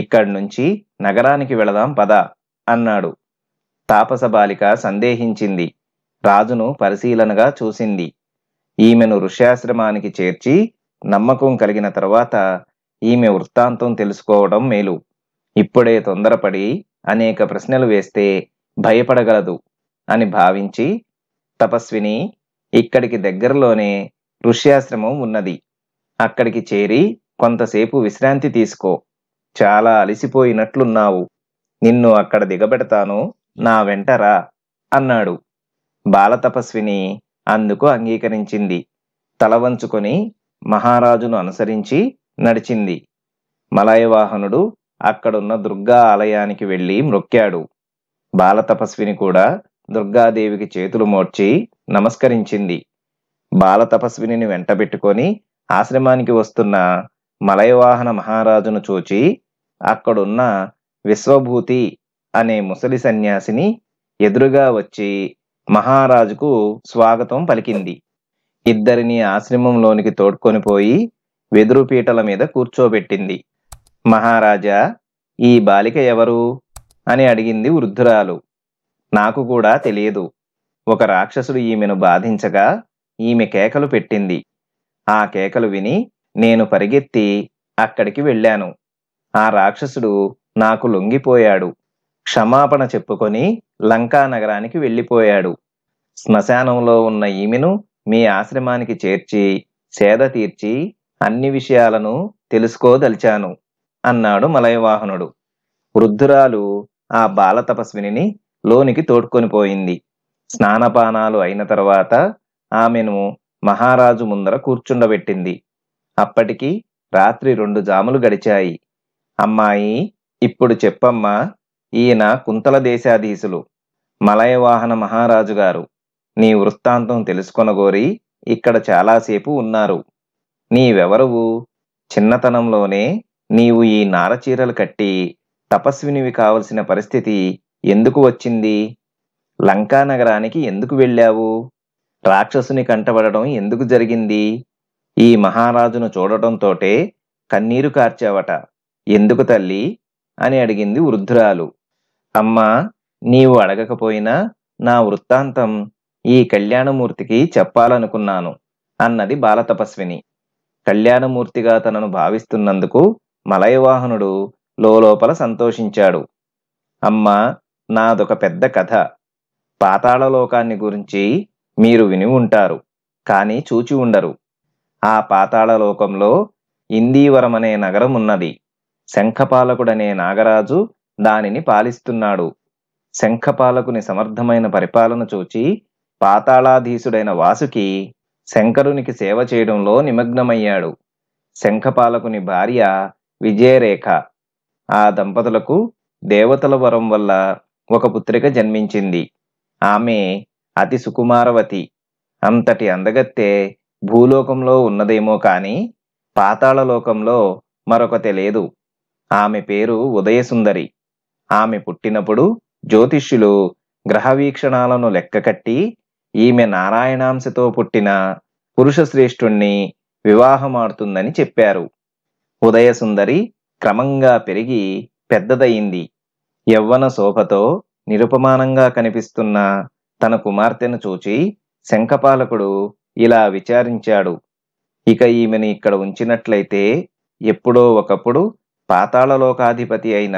ఇక్కడి నుంచి నగరానికి వెళదాం పద అన్నాడు తాపస బాలిక సందేహించింది రాజును పరిశీలనగా చూసింది ఈమెను ఋష్యాశ్రమానికి చేర్చి నమ్మకం కలిగిన తర్వాత ఈమె వృత్తాంతం తెలుసుకోవడం మేలు ఇప్పుడే తొందరపడి అనేక ప్రశ్నలు వేస్తే భయపడగలదు అని భావించి తపస్విని ఇక్కడికి దగ్గరలోనే ఋష్యాశ్రమం ఉన్నది అక్కడికి చేరి కొంతసేపు విశ్రాంతి తీసుకో చాలా అలసిపోయినట్లున్నావు నిన్ను అక్కడ దిగబెడతాను నా వెంటరా అన్నాడు బాలతపస్విని అందుకు అంగీకరించింది తల వంచుకొని మహారాజును అనుసరించి నడిచింది మలయవాహనుడు అక్కడున్న దుర్గా ఆలయానికి వెళ్ళి మ్రొక్కాడు బాలతపస్విని కూడా దుర్గాదేవికి చేతులు మోడ్చి నమస్కరించింది బాలతపస్విని వెంటబెట్టుకొని ఆశ్రమానికి వస్తున్న మలయవాహన మహారాజును చూచి అక్కడున్న విశ్వభూతి అనే ముసలి సన్యాసిని ఎదురుగా వచ్చి మహారాజుకు స్వాగతం పలికింది ఇద్దరిని ఆశ్రమంలోనికి తోడ్కొని పోయి వెదురు పీటల మీద కూర్చోబెట్టింది మహారాజా ఈ బాలిక ఎవరు అని అడిగింది వృద్ధురాలు నాకు కూడా తెలియదు ఒక రాక్షసుడు ఈమెను బాధించగా ఈమె కేకలు పెట్టింది ఆ కేకలు విని నేను పరిగెత్తి అక్కడికి వెళ్ళాను ఆ రాక్షసుడు నాకు లొంగిపోయాడు క్షమాపణ చెప్పుకొని లంకా నగరానికి వెళ్ళిపోయాడు శ్మశానంలో ఉన్న ఈమెను మీ ఆశ్రమానికి చేర్చి సేద తీర్చి అన్ని విషయాలను తెలుసుకోదలిచాను అన్నాడు మలయవాహనుడు వృద్ధురాలు ఆ బాల తపస్విని లోనికి తోడ్కొనిపోయింది పోయింది స్నానపానాలు అయిన తర్వాత ఆమెను మహారాజు ముందర కూర్చుండబెట్టింది అప్పటికి రాత్రి రెండు జాములు గడిచాయి అమ్మాయి ఇప్పుడు చెప్పమ్మా ఈయన కుంతల దేశాధీశులు మలయవాహన మహారాజు గారు నీ వృత్తాంతం తెలుసుకొనగోరి ఇక్కడ చాలాసేపు ఉన్నారు నీవెవరువు చిన్నతనంలోనే నీవు ఈ నారచీరలు కట్టి తపస్వినివి కావలసిన పరిస్థితి ఎందుకు వచ్చింది లంకా నగరానికి ఎందుకు వెళ్ళావు రాక్షసుని కంటబడడం ఎందుకు జరిగింది ఈ మహారాజును చూడటంతోటే కన్నీరు కార్చావట ఎందుకు తల్లి అని అడిగింది వృద్ధురాలు అమ్మా నీవు అడగకపోయినా నా వృత్తాంతం ఈ కళ్యాణమూర్తికి చెప్పాలనుకున్నాను అన్నది బాలతపస్విని కళ్యాణమూర్తిగా తనను భావిస్తున్నందుకు మలయవాహనుడు లోపల సంతోషించాడు అమ్మా నాదొక పెద్ద కథ పాతాళలోకాన్ని గురించి మీరు విని ఉంటారు కానీ చూచి ఉండరు ఆ పాతాళలోకంలో ఇందీవరమనే నగరం ఉన్నది శంఖపాలకుడనే నాగరాజు దానిని పాలిస్తున్నాడు శంఖపాలకుని సమర్థమైన పరిపాలన చూచి పాతాళాధీసుడైన వాసుకి శంకరునికి సేవ చేయడంలో నిమగ్నమయ్యాడు శంఖపాలకుని భార్య విజయరేఖ ఆ దంపతులకు దేవతల వరం వల్ల ఒక పుత్రిక జన్మించింది ఆమె అతి సుకుమారవతి అంతటి అందగత్తే భూలోకంలో ఉన్నదేమో కానీ పాతాళలోకంలో మరొక తెలియదు ఆమె పేరు ఉదయసుందరి ఆమె పుట్టినప్పుడు జ్యోతిష్యులు గ్రహవీక్షణాలను లెక్కకట్టి ఈమె నారాయణాంశతో పుట్టిన పురుష శ్రేష్ఠుణ్ణి వివాహమాడుతుందని చెప్పారు ఉదయసుందరి క్రమంగా పెరిగి పెద్దదయింది యవ్వన శోభతో నిరుపమానంగా కనిపిస్తున్న తన కుమార్తెను చూచి శంఖపాలకుడు ఇలా విచారించాడు ఇక ఈమెను ఇక్కడ ఉంచినట్లయితే ఎప్పుడో ఒకప్పుడు పాతాళలోకాధిపతి అయిన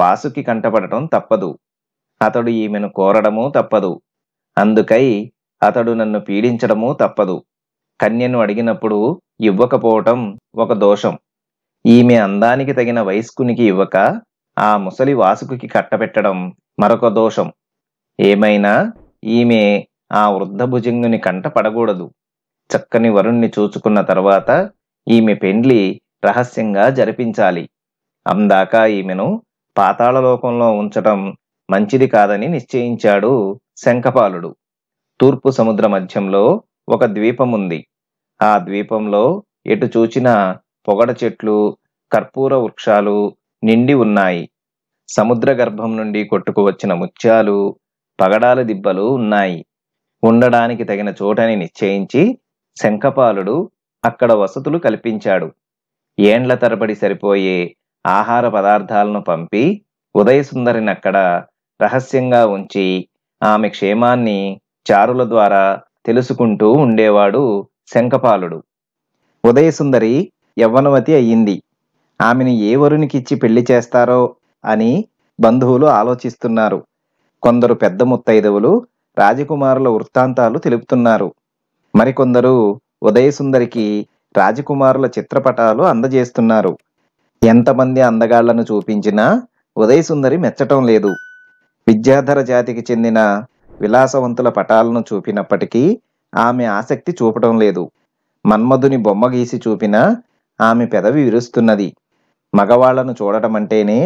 వాసుకి కంటపడటం తప్పదు అతడు ఈమెను కోరడమూ తప్పదు అందుకై అతడు నన్ను పీడించడము తప్పదు కన్యను అడిగినప్పుడు ఇవ్వకపోవటం ఒక దోషం ఈమె అందానికి తగిన వయస్కునికి ఇవ్వక ఆ ముసలి వాసుకుకి కట్టబెట్టడం మరొక దోషం ఏమైనా ఈమె ఆ వృద్ధ భుజంగుని కంట పడకూడదు చక్కని వరుణ్ణి చూచుకున్న తర్వాత ఈమె పెండ్లి రహస్యంగా జరిపించాలి అందాక ఈమెను పాతాళలోకంలో ఉంచటం మంచిది కాదని నిశ్చయించాడు శంఖపాలుడు తూర్పు సముద్ర మధ్యంలో ఒక ద్వీపం ఉంది ఆ ద్వీపంలో ఎటు చూచిన పొగడ చెట్లు కర్పూర వృక్షాలు నిండి ఉన్నాయి సముద్ర గర్భం నుండి కొట్టుకువచ్చిన ముత్యాలు పగడాల దిబ్బలు ఉన్నాయి ఉండడానికి తగిన చోటని నిశ్చయించి శంఖపాలుడు అక్కడ వసతులు కల్పించాడు ఏండ్ల తరబడి సరిపోయే ఆహార పదార్థాలను పంపి ఉదయసుందరిని అక్కడ రహస్యంగా ఉంచి ఆమె క్షేమాన్ని చారుల ద్వారా తెలుసుకుంటూ ఉండేవాడు శంఖపాలుడు ఉదయసుందరి యవ్వనవతి అయ్యింది ఆమెను ఏ వరునికిచ్చి పెళ్లి చేస్తారో అని బంధువులు ఆలోచిస్తున్నారు కొందరు పెద్ద ముత్తైదవులు రాజకుమారుల వృత్తాంతాలు తెలుపుతున్నారు మరికొందరు ఉదయసుందరికి రాజకుమారుల చిత్రపటాలు అందజేస్తున్నారు ఎంతమంది అందగాళ్లను చూపించినా ఉదయసుందరి మెచ్చటం లేదు విద్యాధర జాతికి చెందిన విలాసవంతుల పటాలను చూపినప్పటికీ ఆమె ఆసక్తి చూపడం లేదు మన్మధుని బొమ్మ గీసి చూపినా ఆమె పెదవి విరుస్తున్నది మగవాళ్లను చూడటం అంటేనే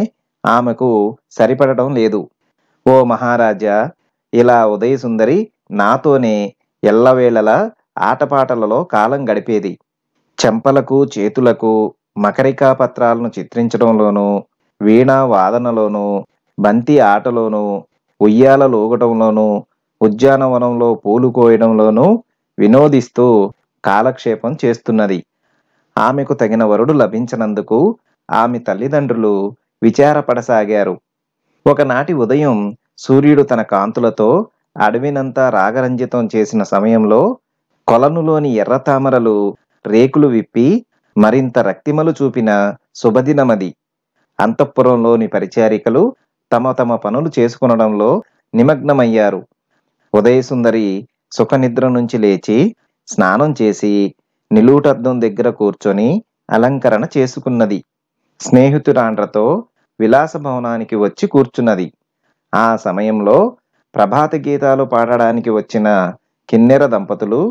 ఆమెకు సరిపడటం లేదు ఓ మహారాజా ఇలా ఉదయసుందరి నాతోనే ఎల్లవేళలా ఆటపాటలలో కాలం గడిపేది చెంపలకు చేతులకు మకరికా పత్రాలను చిత్రించడంలోనూ వీణా వాదనలోనూ బంతి ఆటలోనూ ఉయ్యాల లోగటంలోనూ ఉద్యానవనంలో పూలు కోయడంలోనూ వినోదిస్తూ కాలక్షేపం చేస్తున్నది ఆమెకు తగిన వరుడు లభించినందుకు ఆమె తల్లిదండ్రులు విచారపడసాగారు ఒకనాటి ఉదయం సూర్యుడు తన కాంతులతో అడవినంతా రాగరంజితం చేసిన సమయంలో కొలనులోని ఎర్రతామరలు రేకులు విప్పి మరింత రక్తిమలు చూపిన శుభదినమది అంతఃపురంలోని పరిచారికలు తమ తమ పనులు చేసుకునడంలో నిమగ్నమయ్యారు ఉదయసుందరి సుఖనిద్ర నుంచి లేచి స్నానం చేసి నిలువుటద్దం దగ్గర కూర్చొని అలంకరణ చేసుకున్నది స్నేహితురాండ్రతో విలాస భవనానికి వచ్చి కూర్చున్నది ఆ సమయంలో ప్రభాత గీతాలు పాడడానికి వచ్చిన కిన్నెర దంపతులు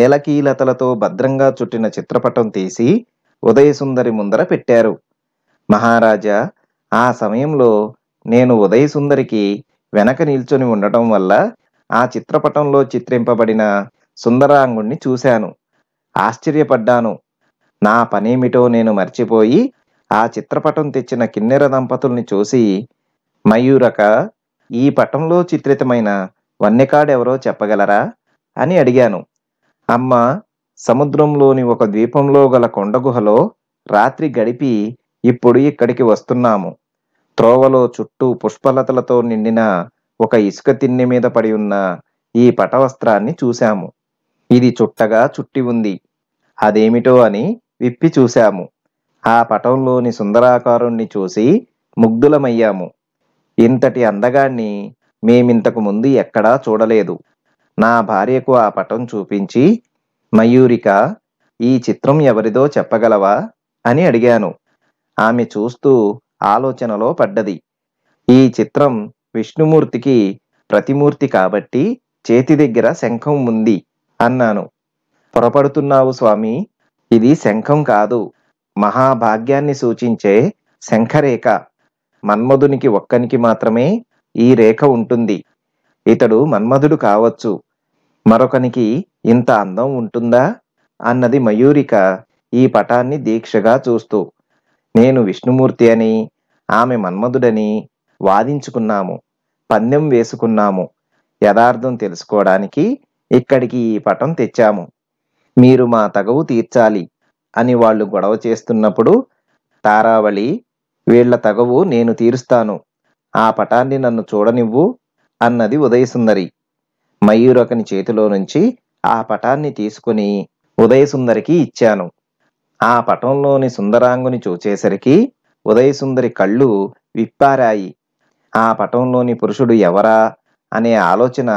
ఏలకీలతలతో భద్రంగా చుట్టిన చిత్రపటం తీసి ఉదయసుందరి ముందర పెట్టారు మహారాజా ఆ సమయంలో నేను ఉదయ సుందరికి వెనక నిల్చొని ఉండటం వల్ల ఆ చిత్రపటంలో చిత్రింపబడిన సుందరాంగుణ్ణి చూశాను ఆశ్చర్యపడ్డాను నా పనేమిటో నేను మర్చిపోయి ఆ చిత్రపటం తెచ్చిన కిన్నెర దంపతుల్ని చూసి మయూరక ఈ పటంలో చిత్రితమైన ఎవరో చెప్పగలరా అని అడిగాను అమ్మ సముద్రంలోని ఒక ద్వీపంలో గల కొండగుహలో రాత్రి గడిపి ఇప్పుడు ఇక్కడికి వస్తున్నాము త్రోవలో చుట్టూ పుష్పలతలతో నిండిన ఒక ఇసుక తిన్నె మీద పడి ఉన్న ఈ పటవస్త్రాన్ని చూశాము ఇది చుట్టగా చుట్టి ఉంది అదేమిటో అని విప్పి చూశాము ఆ పటంలోని సుందరాకారుణ్ణి చూసి ముగ్ధులమయ్యాము ఇంతటి అందగాన్ని మేమింతకు ముందు ఎక్కడా చూడలేదు నా భార్యకు ఆ పటం చూపించి మయూరిక ఈ చిత్రం ఎవరిదో చెప్పగలవా అని అడిగాను ఆమె చూస్తూ ఆలోచనలో పడ్డది ఈ చిత్రం విష్ణుమూర్తికి ప్రతిమూర్తి కాబట్టి చేతి దగ్గర శంఖం ఉంది అన్నాను పొరపడుతున్నావు స్వామి ఇది శంఖం కాదు మహాభాగ్యాన్ని సూచించే శంఖరేఖ మన్మధునికి ఒక్కనికి మాత్రమే ఈ రేఖ ఉంటుంది ఇతడు మన్మధుడు కావచ్చు మరొకనికి ఇంత అందం ఉంటుందా అన్నది మయూరిక ఈ పటాన్ని దీక్షగా చూస్తూ నేను విష్ణుమూర్తి అని ఆమె మన్మధుడని వాదించుకున్నాము పందెం వేసుకున్నాము యథార్థం తెలుసుకోవడానికి ఇక్కడికి ఈ పటం తెచ్చాము మీరు మా తగవు తీర్చాలి అని వాళ్ళు గొడవ చేస్తున్నప్పుడు తారావళి వీళ్ల తగవు నేను తీరుస్తాను ఆ పటాన్ని నన్ను చూడనివ్వు అన్నది ఉదయసుందరి మయూరకని చేతిలో నుంచి ఆ పటాన్ని తీసుకుని ఉదయసుందరికి ఇచ్చాను ఆ పటంలోని సుందరాంగుని చూచేసరికి ఉదయసుందరి కళ్ళు విప్పారాయి ఆ పటంలోని పురుషుడు ఎవరా అనే ఆలోచన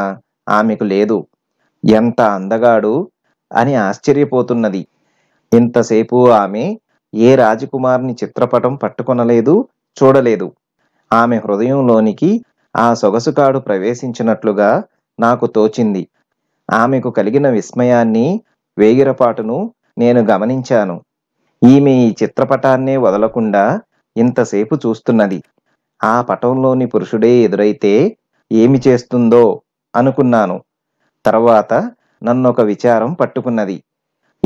ఆమెకు లేదు ఎంత అందగాడు అని ఆశ్చర్యపోతున్నది ఇంతసేపు ఆమె ఏ రాజకుమారుని చిత్రపటం పట్టుకొనలేదు చూడలేదు ఆమె హృదయంలోనికి ఆ సొగసుకాడు ప్రవేశించినట్లుగా నాకు తోచింది ఆమెకు కలిగిన విస్మయాన్ని వేగిరపాటును నేను గమనించాను ఈమె ఈ చిత్రపటాన్నే వదలకుండా ఇంతసేపు చూస్తున్నది ఆ పటంలోని పురుషుడే ఎదురైతే ఏమి చేస్తుందో అనుకున్నాను తర్వాత నన్నొక విచారం పట్టుకున్నది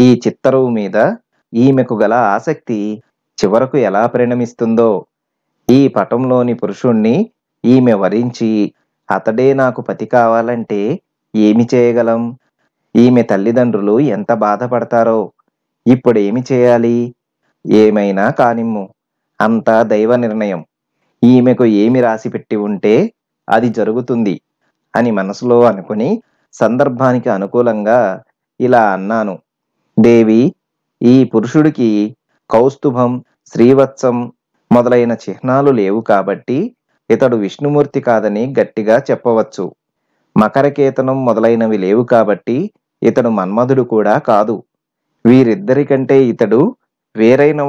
ఈ చిత్తరువు మీద ఈమెకు గల ఆసక్తి చివరకు ఎలా పరిణమిస్తుందో ఈ పటంలోని పురుషుణ్ణి ఈమె వరించి అతడే నాకు పతి కావాలంటే ఏమి చేయగలం ఈమె తల్లిదండ్రులు ఎంత బాధపడతారో ఇప్పుడు ఏమి చేయాలి ఏమైనా కానిమ్ము అంతా దైవ నిర్ణయం ఈమెకు ఏమి రాసిపెట్టి ఉంటే అది జరుగుతుంది అని మనసులో అనుకుని సందర్భానికి అనుకూలంగా ఇలా అన్నాను దేవి ఈ పురుషుడికి కౌస్తుభం శ్రీవత్సం మొదలైన చిహ్నాలు లేవు కాబట్టి ఇతడు విష్ణుమూర్తి కాదని గట్టిగా చెప్పవచ్చు మకరకేతనం మొదలైనవి లేవు కాబట్టి ఇతడు మన్మధుడు కూడా కాదు వీరిద్దరికంటే ఇతడు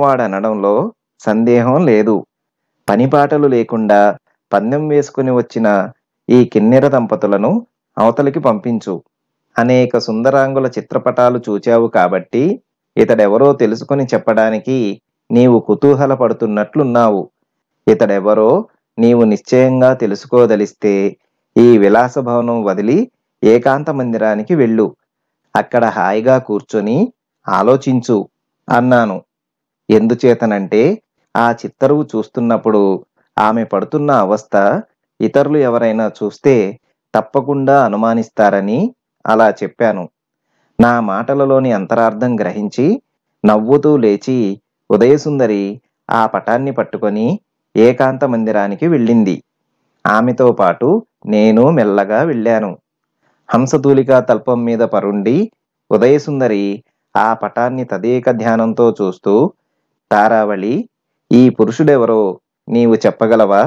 వాడనడంలో సందేహం లేదు పనిపాటలు లేకుండా పందెం వేసుకుని వచ్చిన ఈ కిన్నెర దంపతులను అవతలికి పంపించు అనేక సుందరాంగుల చిత్రపటాలు చూచావు కాబట్టి ఇతడెవరో తెలుసుకుని చెప్పడానికి నీవు కుతూహలపడుతున్నట్లున్నావు ఇతడెవరో నీవు నిశ్చయంగా తెలుసుకోదలిస్తే ఈ విలాస భవనం వదిలి ఏకాంత మందిరానికి వెళ్ళు అక్కడ హాయిగా కూర్చొని ఆలోచించు అన్నాను ఎందుచేతనంటే ఆ చిత్తరువు చూస్తున్నప్పుడు ఆమె పడుతున్న అవస్థ ఇతరులు ఎవరైనా చూస్తే తప్పకుండా అనుమానిస్తారని అలా చెప్పాను నా మాటలలోని అంతరార్థం గ్రహించి నవ్వుతూ లేచి ఉదయసుందరి ఆ పటాన్ని పట్టుకొని ఏకాంత మందిరానికి వెళ్ళింది ఆమెతో పాటు నేను మెల్లగా వెళ్ళాను హంసతూలికా తల్పం మీద పరుండి ఉదయసుందరి ఆ పటాన్ని తదేక ధ్యానంతో చూస్తూ తారావళి ఈ పురుషుడెవరో నీవు చెప్పగలవా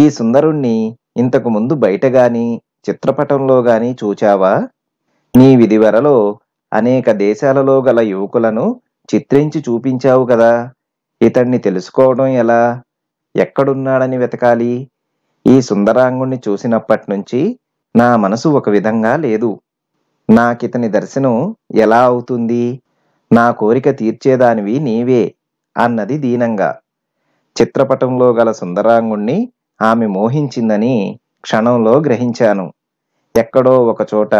ఈ సుందరుణ్ణి ఇంతకు ముందు బయట గాని చిత్రపటంలో గాని చూచావా నీ విధివరలో అనేక దేశాలలో గల యువకులను చిత్రించి చూపించావు కదా ఇతన్ని తెలుసుకోవడం ఎలా ఎక్కడున్నాడని వెతకాలి ఈ సుందరాంగుణ్ణి చూసినప్పటి నుంచి నా మనసు ఒక విధంగా లేదు నాకితని దర్శనం ఎలా అవుతుంది నా కోరిక తీర్చేదానివి నీవే అన్నది దీనంగా చిత్రపటంలో గల సుందరాంగుణ్ణి ఆమె మోహించిందని క్షణంలో గ్రహించాను ఎక్కడో ఒకచోట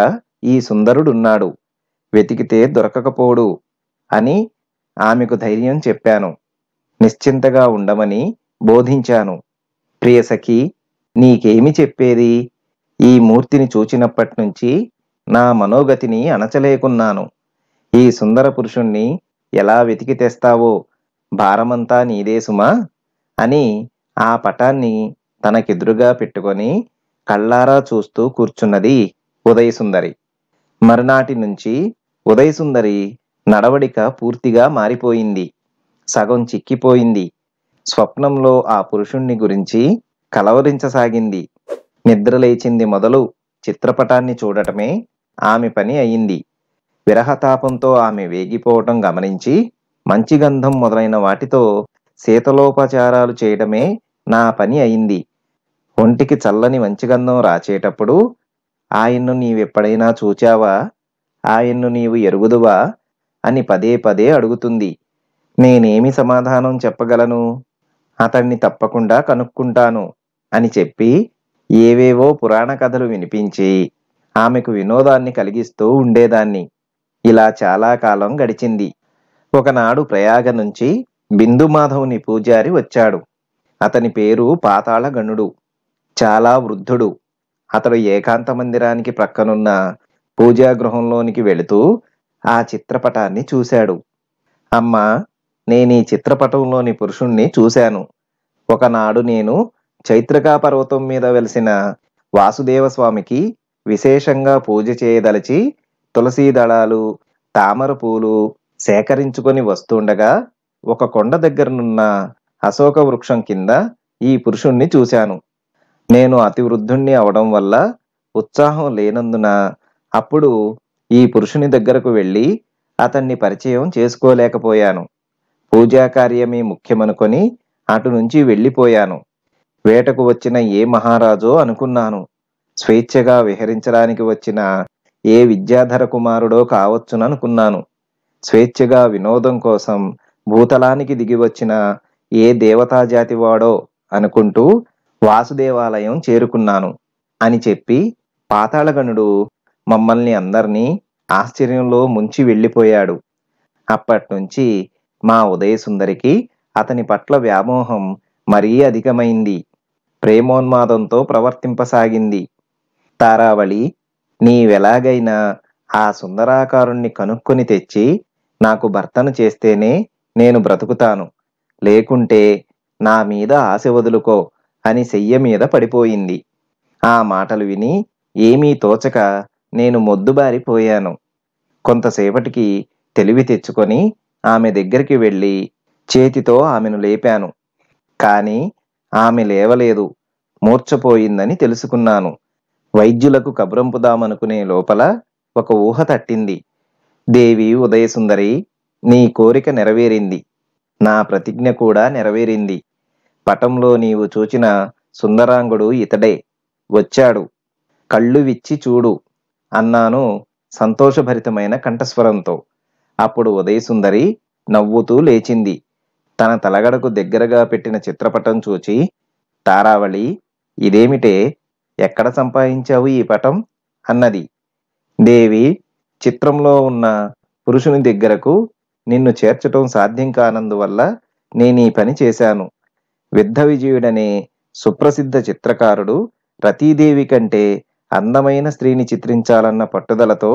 ఈ సుందరుడున్నాడు వెతికితే దొరకకపోడు అని ఆమెకు ధైర్యం చెప్పాను నిశ్చింతగా ఉండమని బోధించాను ప్రియసఖి నీకేమి చెప్పేది ఈ మూర్తిని చూచినప్పటి నుంచి నా మనోగతిని అణచలేకున్నాను ఈ సుందర పురుషుణ్ణి ఎలా వెతికి తెస్తావో భారమంతా నీదే సుమా అని ఆ పటాన్ని తనకెదురుగా పెట్టుకొని కళ్ళారా చూస్తూ కూర్చున్నది ఉదయసుందరి మరునాటి నుంచి ఉదయసుందరి నడవడిక పూర్తిగా మారిపోయింది సగం చిక్కిపోయింది స్వప్నంలో ఆ పురుషుణ్ణి గురించి కలవరించసాగింది నిద్రలేచింది మొదలు చిత్రపటాన్ని చూడటమే ఆమె పని అయింది విరహతాపంతో ఆమె వేగిపోవటం గమనించి మంచి గంధం మొదలైన వాటితో శీతలోపచారాలు చేయడమే నా పని అయింది ఒంటికి చల్లని మంచి గంధం రాచేటప్పుడు ఆయన్ను నీవెప్పుడైనా చూచావా ఆయన్ను నీవు ఎరుగుదువా అని పదే పదే అడుగుతుంది నేనేమి సమాధానం చెప్పగలను అతన్ని తప్పకుండా కనుక్కుంటాను అని చెప్పి ఏవేవో పురాణ కథలు వినిపించి ఆమెకు వినోదాన్ని కలిగిస్తూ ఉండేదాన్ని ఇలా చాలా కాలం గడిచింది ఒకనాడు ప్రయాగ నుంచి బిందుమాధవుని పూజారి వచ్చాడు అతని పేరు పాతాళగణుడు చాలా వృద్ధుడు అతడు ఏకాంత మందిరానికి ప్రక్కనున్న పూజాగృహంలోనికి వెళుతూ ఆ చిత్రపటాన్ని చూశాడు అమ్మా నేను ఈ చిత్రపటంలోని పురుషుణ్ణి చూశాను ఒకనాడు నేను చైత్రకా పర్వతం మీద వెలిసిన వాసుదేవస్వామికి విశేషంగా పూజ చేయదలచి తులసీ దళాలు తామర పూలు సేకరించుకొని వస్తుండగా ఒక కొండ దగ్గరనున్న అశోక వృక్షం కింద ఈ పురుషుణ్ణి చూశాను నేను అతి వృద్ధుణ్ణి అవడం వల్ల ఉత్సాహం లేనందున అప్పుడు ఈ పురుషుని దగ్గరకు వెళ్ళి అతన్ని పరిచయం చేసుకోలేకపోయాను పూజా కార్యమే ముఖ్యమనుకొని అటు నుంచి వెళ్ళిపోయాను వేటకు వచ్చిన ఏ మహారాజో అనుకున్నాను స్వేచ్ఛగా విహరించడానికి వచ్చిన ఏ విద్యాధర కుమారుడో కావచ్చుననుకున్నాను స్వేచ్ఛగా వినోదం కోసం భూతలానికి దిగివచ్చిన ఏ దేవతాజాతివాడో అనుకుంటూ వాసుదేవాలయం చేరుకున్నాను అని చెప్పి పాతాళగణుడు మమ్మల్ని అందరినీ ఆశ్చర్యంలో ముంచి వెళ్ళిపోయాడు అప్పట్నుంచి మా ఉదయసుందరికి అతని పట్ల వ్యామోహం మరీ అధికమైంది ప్రేమోన్మాదంతో ప్రవర్తింపసాగింది తారావళి నీవెలాగైనా ఆ సుందరాకారుణ్ణి కనుక్కొని తెచ్చి నాకు భర్తను చేస్తేనే నేను బ్రతుకుతాను లేకుంటే నా మీద ఆశ వదులుకో అని శయ్య మీద పడిపోయింది ఆ మాటలు విని ఏమీ తోచక నేను మొద్దుబారిపోయాను కొంతసేపటికి తెలివి తెచ్చుకొని ఆమె దగ్గరికి వెళ్ళి చేతితో ఆమెను లేపాను కానీ ఆమె లేవలేదు మూర్చపోయిందని తెలుసుకున్నాను వైద్యులకు కబురంపుదామనుకునే లోపల ఒక ఊహ తట్టింది దేవి ఉదయసుందరి నీ కోరిక నెరవేరింది నా ప్రతిజ్ఞ కూడా నెరవేరింది పటంలో నీవు చూచిన సుందరాంగుడు ఇతడే వచ్చాడు కళ్ళు విచ్చి చూడు అన్నాను సంతోషభరితమైన కంఠస్వరంతో అప్పుడు ఉదయసుందరి నవ్వుతూ లేచింది తన తలగడకు దగ్గరగా పెట్టిన చిత్రపటం చూచి తారావళి ఇదేమిటే ఎక్కడ సంపాదించావు ఈ పటం అన్నది దేవి చిత్రంలో ఉన్న పురుషుని దగ్గరకు నిన్ను చేర్చటం సాధ్యం కానందువల్ల నేను ఈ పని చేశాను విద్ధ విజయుడనే సుప్రసిద్ధ చిత్రకారుడు ప్రతీదేవి కంటే అందమైన స్త్రీని చిత్రించాలన్న పట్టుదలతో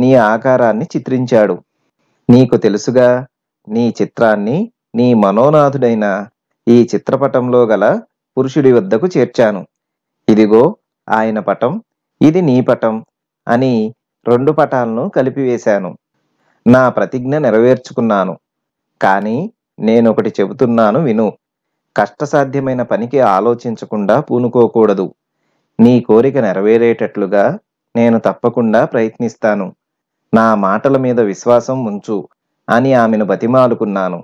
నీ ఆకారాన్ని చిత్రించాడు నీకు తెలుసుగా నీ చిత్రాన్ని నీ మనోనాథుడైన ఈ చిత్రపటంలో గల పురుషుడి వద్దకు చేర్చాను ఇదిగో ఆయన పటం ఇది నీ పటం అని రెండు పటాలను కలిపివేశాను నా ప్రతిజ్ఞ నెరవేర్చుకున్నాను కానీ నేనొకటి చెబుతున్నాను విను కష్టసాధ్యమైన పనికి ఆలోచించకుండా పూనుకోకూడదు నీ కోరిక నెరవేరేటట్లుగా నేను తప్పకుండా ప్రయత్నిస్తాను నా మాటల మీద విశ్వాసం ఉంచు అని ఆమెను బతిమాలుకున్నాను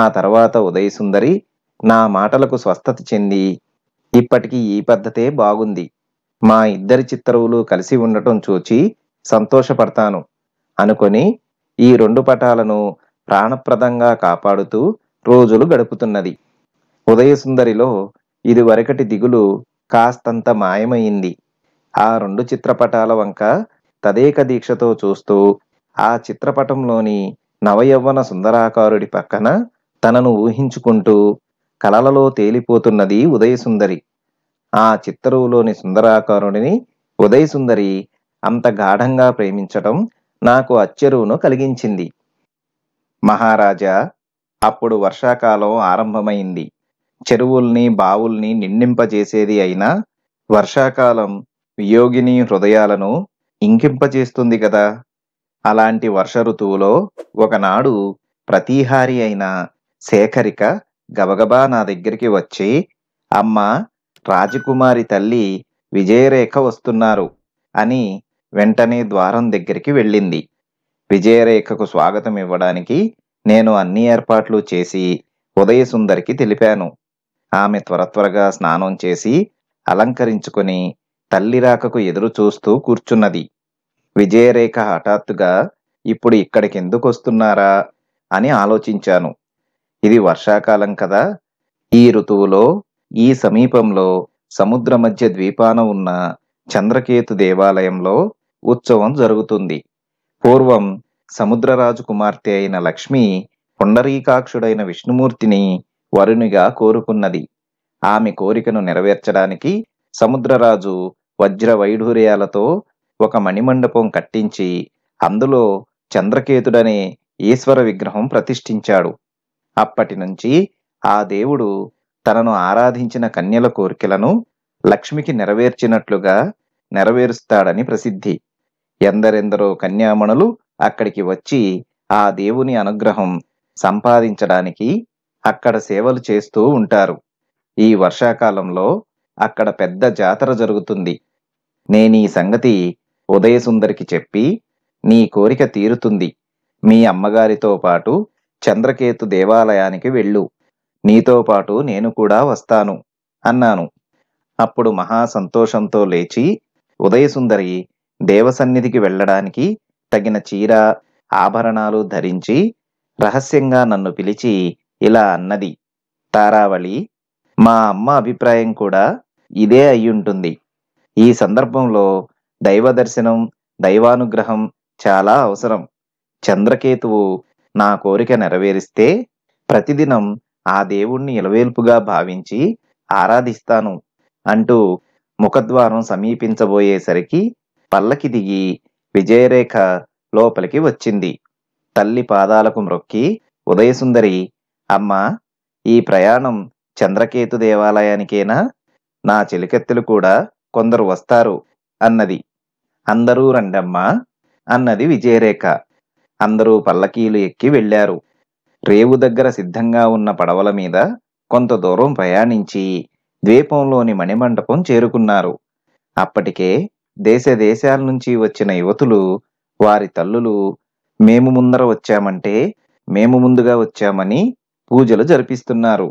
ఆ తర్వాత ఉదయసుందరి నా మాటలకు స్వస్థత చెంది ఇప్పటికి ఈ పద్ధతే బాగుంది మా ఇద్దరి చిత్తరువులు కలిసి ఉండటం చూచి సంతోషపడతాను అనుకొని ఈ రెండు పటాలను ప్రాణప్రదంగా కాపాడుతూ రోజులు గడుపుతున్నది ఉదయసుందరిలో ఇదివరకటి దిగులు కాస్తంత మాయమైంది ఆ రెండు చిత్రపటాల వంక తదేక దీక్షతో చూస్తూ ఆ చిత్రపటంలోని నవయవ్వన సుందరాకారుడి పక్కన తనను ఊహించుకుంటూ కళలలో తేలిపోతున్నది ఉదయసుందరి ఆ చిత్తరువులోని సుందరాకారుడిని ఉదయసుందరి అంత గాఢంగా ప్రేమించటం నాకు అచ్చెరువును కలిగించింది మహారాజా అప్పుడు వర్షాకాలం ఆరంభమైంది చెరువుల్ని బావుల్ని నిండింపజేసేది అయినా వర్షాకాలం వియోగిని హృదయాలను ఇంకింపజేస్తుంది కదా అలాంటి వర్ష ఋతువులో ఒకనాడు ప్రతీహారి అయిన సేకరిక గబగబా నా దగ్గరికి వచ్చి అమ్మ రాజకుమారి తల్లి విజయరేఖ వస్తున్నారు అని వెంటనే ద్వారం దగ్గరికి వెళ్ళింది విజయరేఖకు స్వాగతం ఇవ్వడానికి నేను అన్ని ఏర్పాట్లు చేసి ఉదయసుందరికి తెలిపాను ఆమె త్వర త్వరగా స్నానం చేసి అలంకరించుకొని తల్లి రాకకు ఎదురు చూస్తూ కూర్చున్నది విజయరేఖ హఠాత్తుగా ఇప్పుడు ఇక్కడికెందుకు వస్తున్నారా అని ఆలోచించాను ఇది వర్షాకాలం కదా ఈ ఋతువులో ఈ సమీపంలో సముద్ర మధ్య ద్వీపాన ఉన్న చంద్రకేతు దేవాలయంలో ఉత్సవం జరుగుతుంది పూర్వం సముద్రరాజు కుమార్తె అయిన లక్ష్మి పుండరీకాక్షుడైన విష్ణుమూర్తిని వరునిగా కోరుకున్నది ఆమె కోరికను నెరవేర్చడానికి సముద్రరాజు వజ్ర వైఢూర్యాలతో ఒక మణిమండపం కట్టించి అందులో చంద్రకేతుడనే ఈశ్వర విగ్రహం ప్రతిష్ఠించాడు అప్పటి నుంచి ఆ దేవుడు తనను ఆరాధించిన కన్యల కోరికలను లక్ష్మికి నెరవేర్చినట్లుగా నెరవేరుస్తాడని ప్రసిద్ధి ఎందరెందరో కన్యామణులు అక్కడికి వచ్చి ఆ దేవుని అనుగ్రహం సంపాదించడానికి అక్కడ సేవలు చేస్తూ ఉంటారు ఈ వర్షాకాలంలో అక్కడ పెద్ద జాతర జరుగుతుంది నేను ఈ సంగతి ఉదయసుందరికి చెప్పి నీ కోరిక తీరుతుంది మీ అమ్మగారితో పాటు చంద్రకేతు దేవాలయానికి వెళ్ళు నీతో పాటు నేను కూడా వస్తాను అన్నాను అప్పుడు మహా సంతోషంతో లేచి ఉదయసుందరి దేవసన్నిధికి వెళ్ళడానికి తగిన చీర ఆభరణాలు ధరించి రహస్యంగా నన్ను పిలిచి ఇలా అన్నది తారావళి మా అమ్మ అభిప్రాయం కూడా ఇదే అయ్యుంటుంది ఈ సందర్భంలో దైవ దర్శనం దైవానుగ్రహం చాలా అవసరం చంద్రకేతువు నా కోరిక నెరవేరిస్తే ప్రతిదినం ఆ దేవుణ్ణి ఇలవేల్పుగా భావించి ఆరాధిస్తాను అంటూ ముఖద్వారం సమీపించబోయేసరికి పల్లకి దిగి విజయరేఖ లోపలికి వచ్చింది తల్లి పాదాలకు మ్రొక్కి ఉదయసుందరి అమ్మా ఈ ప్రయాణం చంద్రకేతు దేవాలయానికేనా నా చెలికెత్తెలు కూడా కొందరు వస్తారు అన్నది అందరూ రండమ్మా అన్నది విజయరేఖ అందరూ పల్లకీలు ఎక్కి వెళ్లారు రేవు దగ్గర సిద్ధంగా ఉన్న పడవల మీద కొంత దూరం ప్రయాణించి ద్వీపంలోని మణిమండపం చేరుకున్నారు అప్పటికే దేశ దేశాల నుంచి వచ్చిన యువతులు వారి తల్లులు మేము ముందర వచ్చామంటే మేము ముందుగా వచ్చామని పూజలు జరిపిస్తున్నారు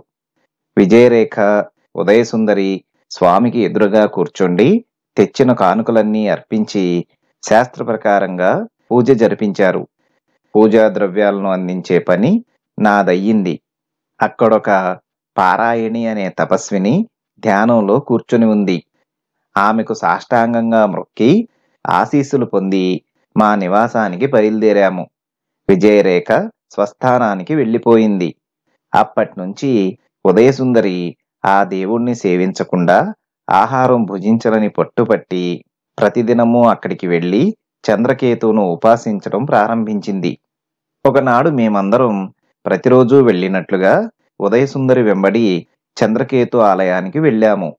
విజయరేఖ ఉదయసుందరి స్వామికి ఎదురుగా కూర్చుండి తెచ్చిన కానుకలన్నీ అర్పించి శాస్త్ర ప్రకారంగా పూజ జరిపించారు పూజా ద్రవ్యాలను అందించే పని నాదయ్యింది అక్కడొక పారాయణి అనే తపస్విని ధ్యానంలో కూర్చుని ఉంది ఆమెకు సాష్టాంగంగా మ్రొక్కి ఆశీస్సులు పొంది మా నివాసానికి బయలుదేరాము విజయరేఖ స్వస్థానానికి వెళ్ళిపోయింది అప్పట్నుంచి ఉదయసుందరి ఆ దేవుణ్ణి సేవించకుండా ఆహారం భుజించలని పట్టుపట్టి ప్రతిదినము అక్కడికి వెళ్ళి చంద్రకేతువును ఉపాసించడం ప్రారంభించింది ఒకనాడు మేమందరం ప్రతిరోజు వెళ్ళినట్లుగా ఉదయసుందరి వెంబడి చంద్రకేతు ఆలయానికి వెళ్ళాము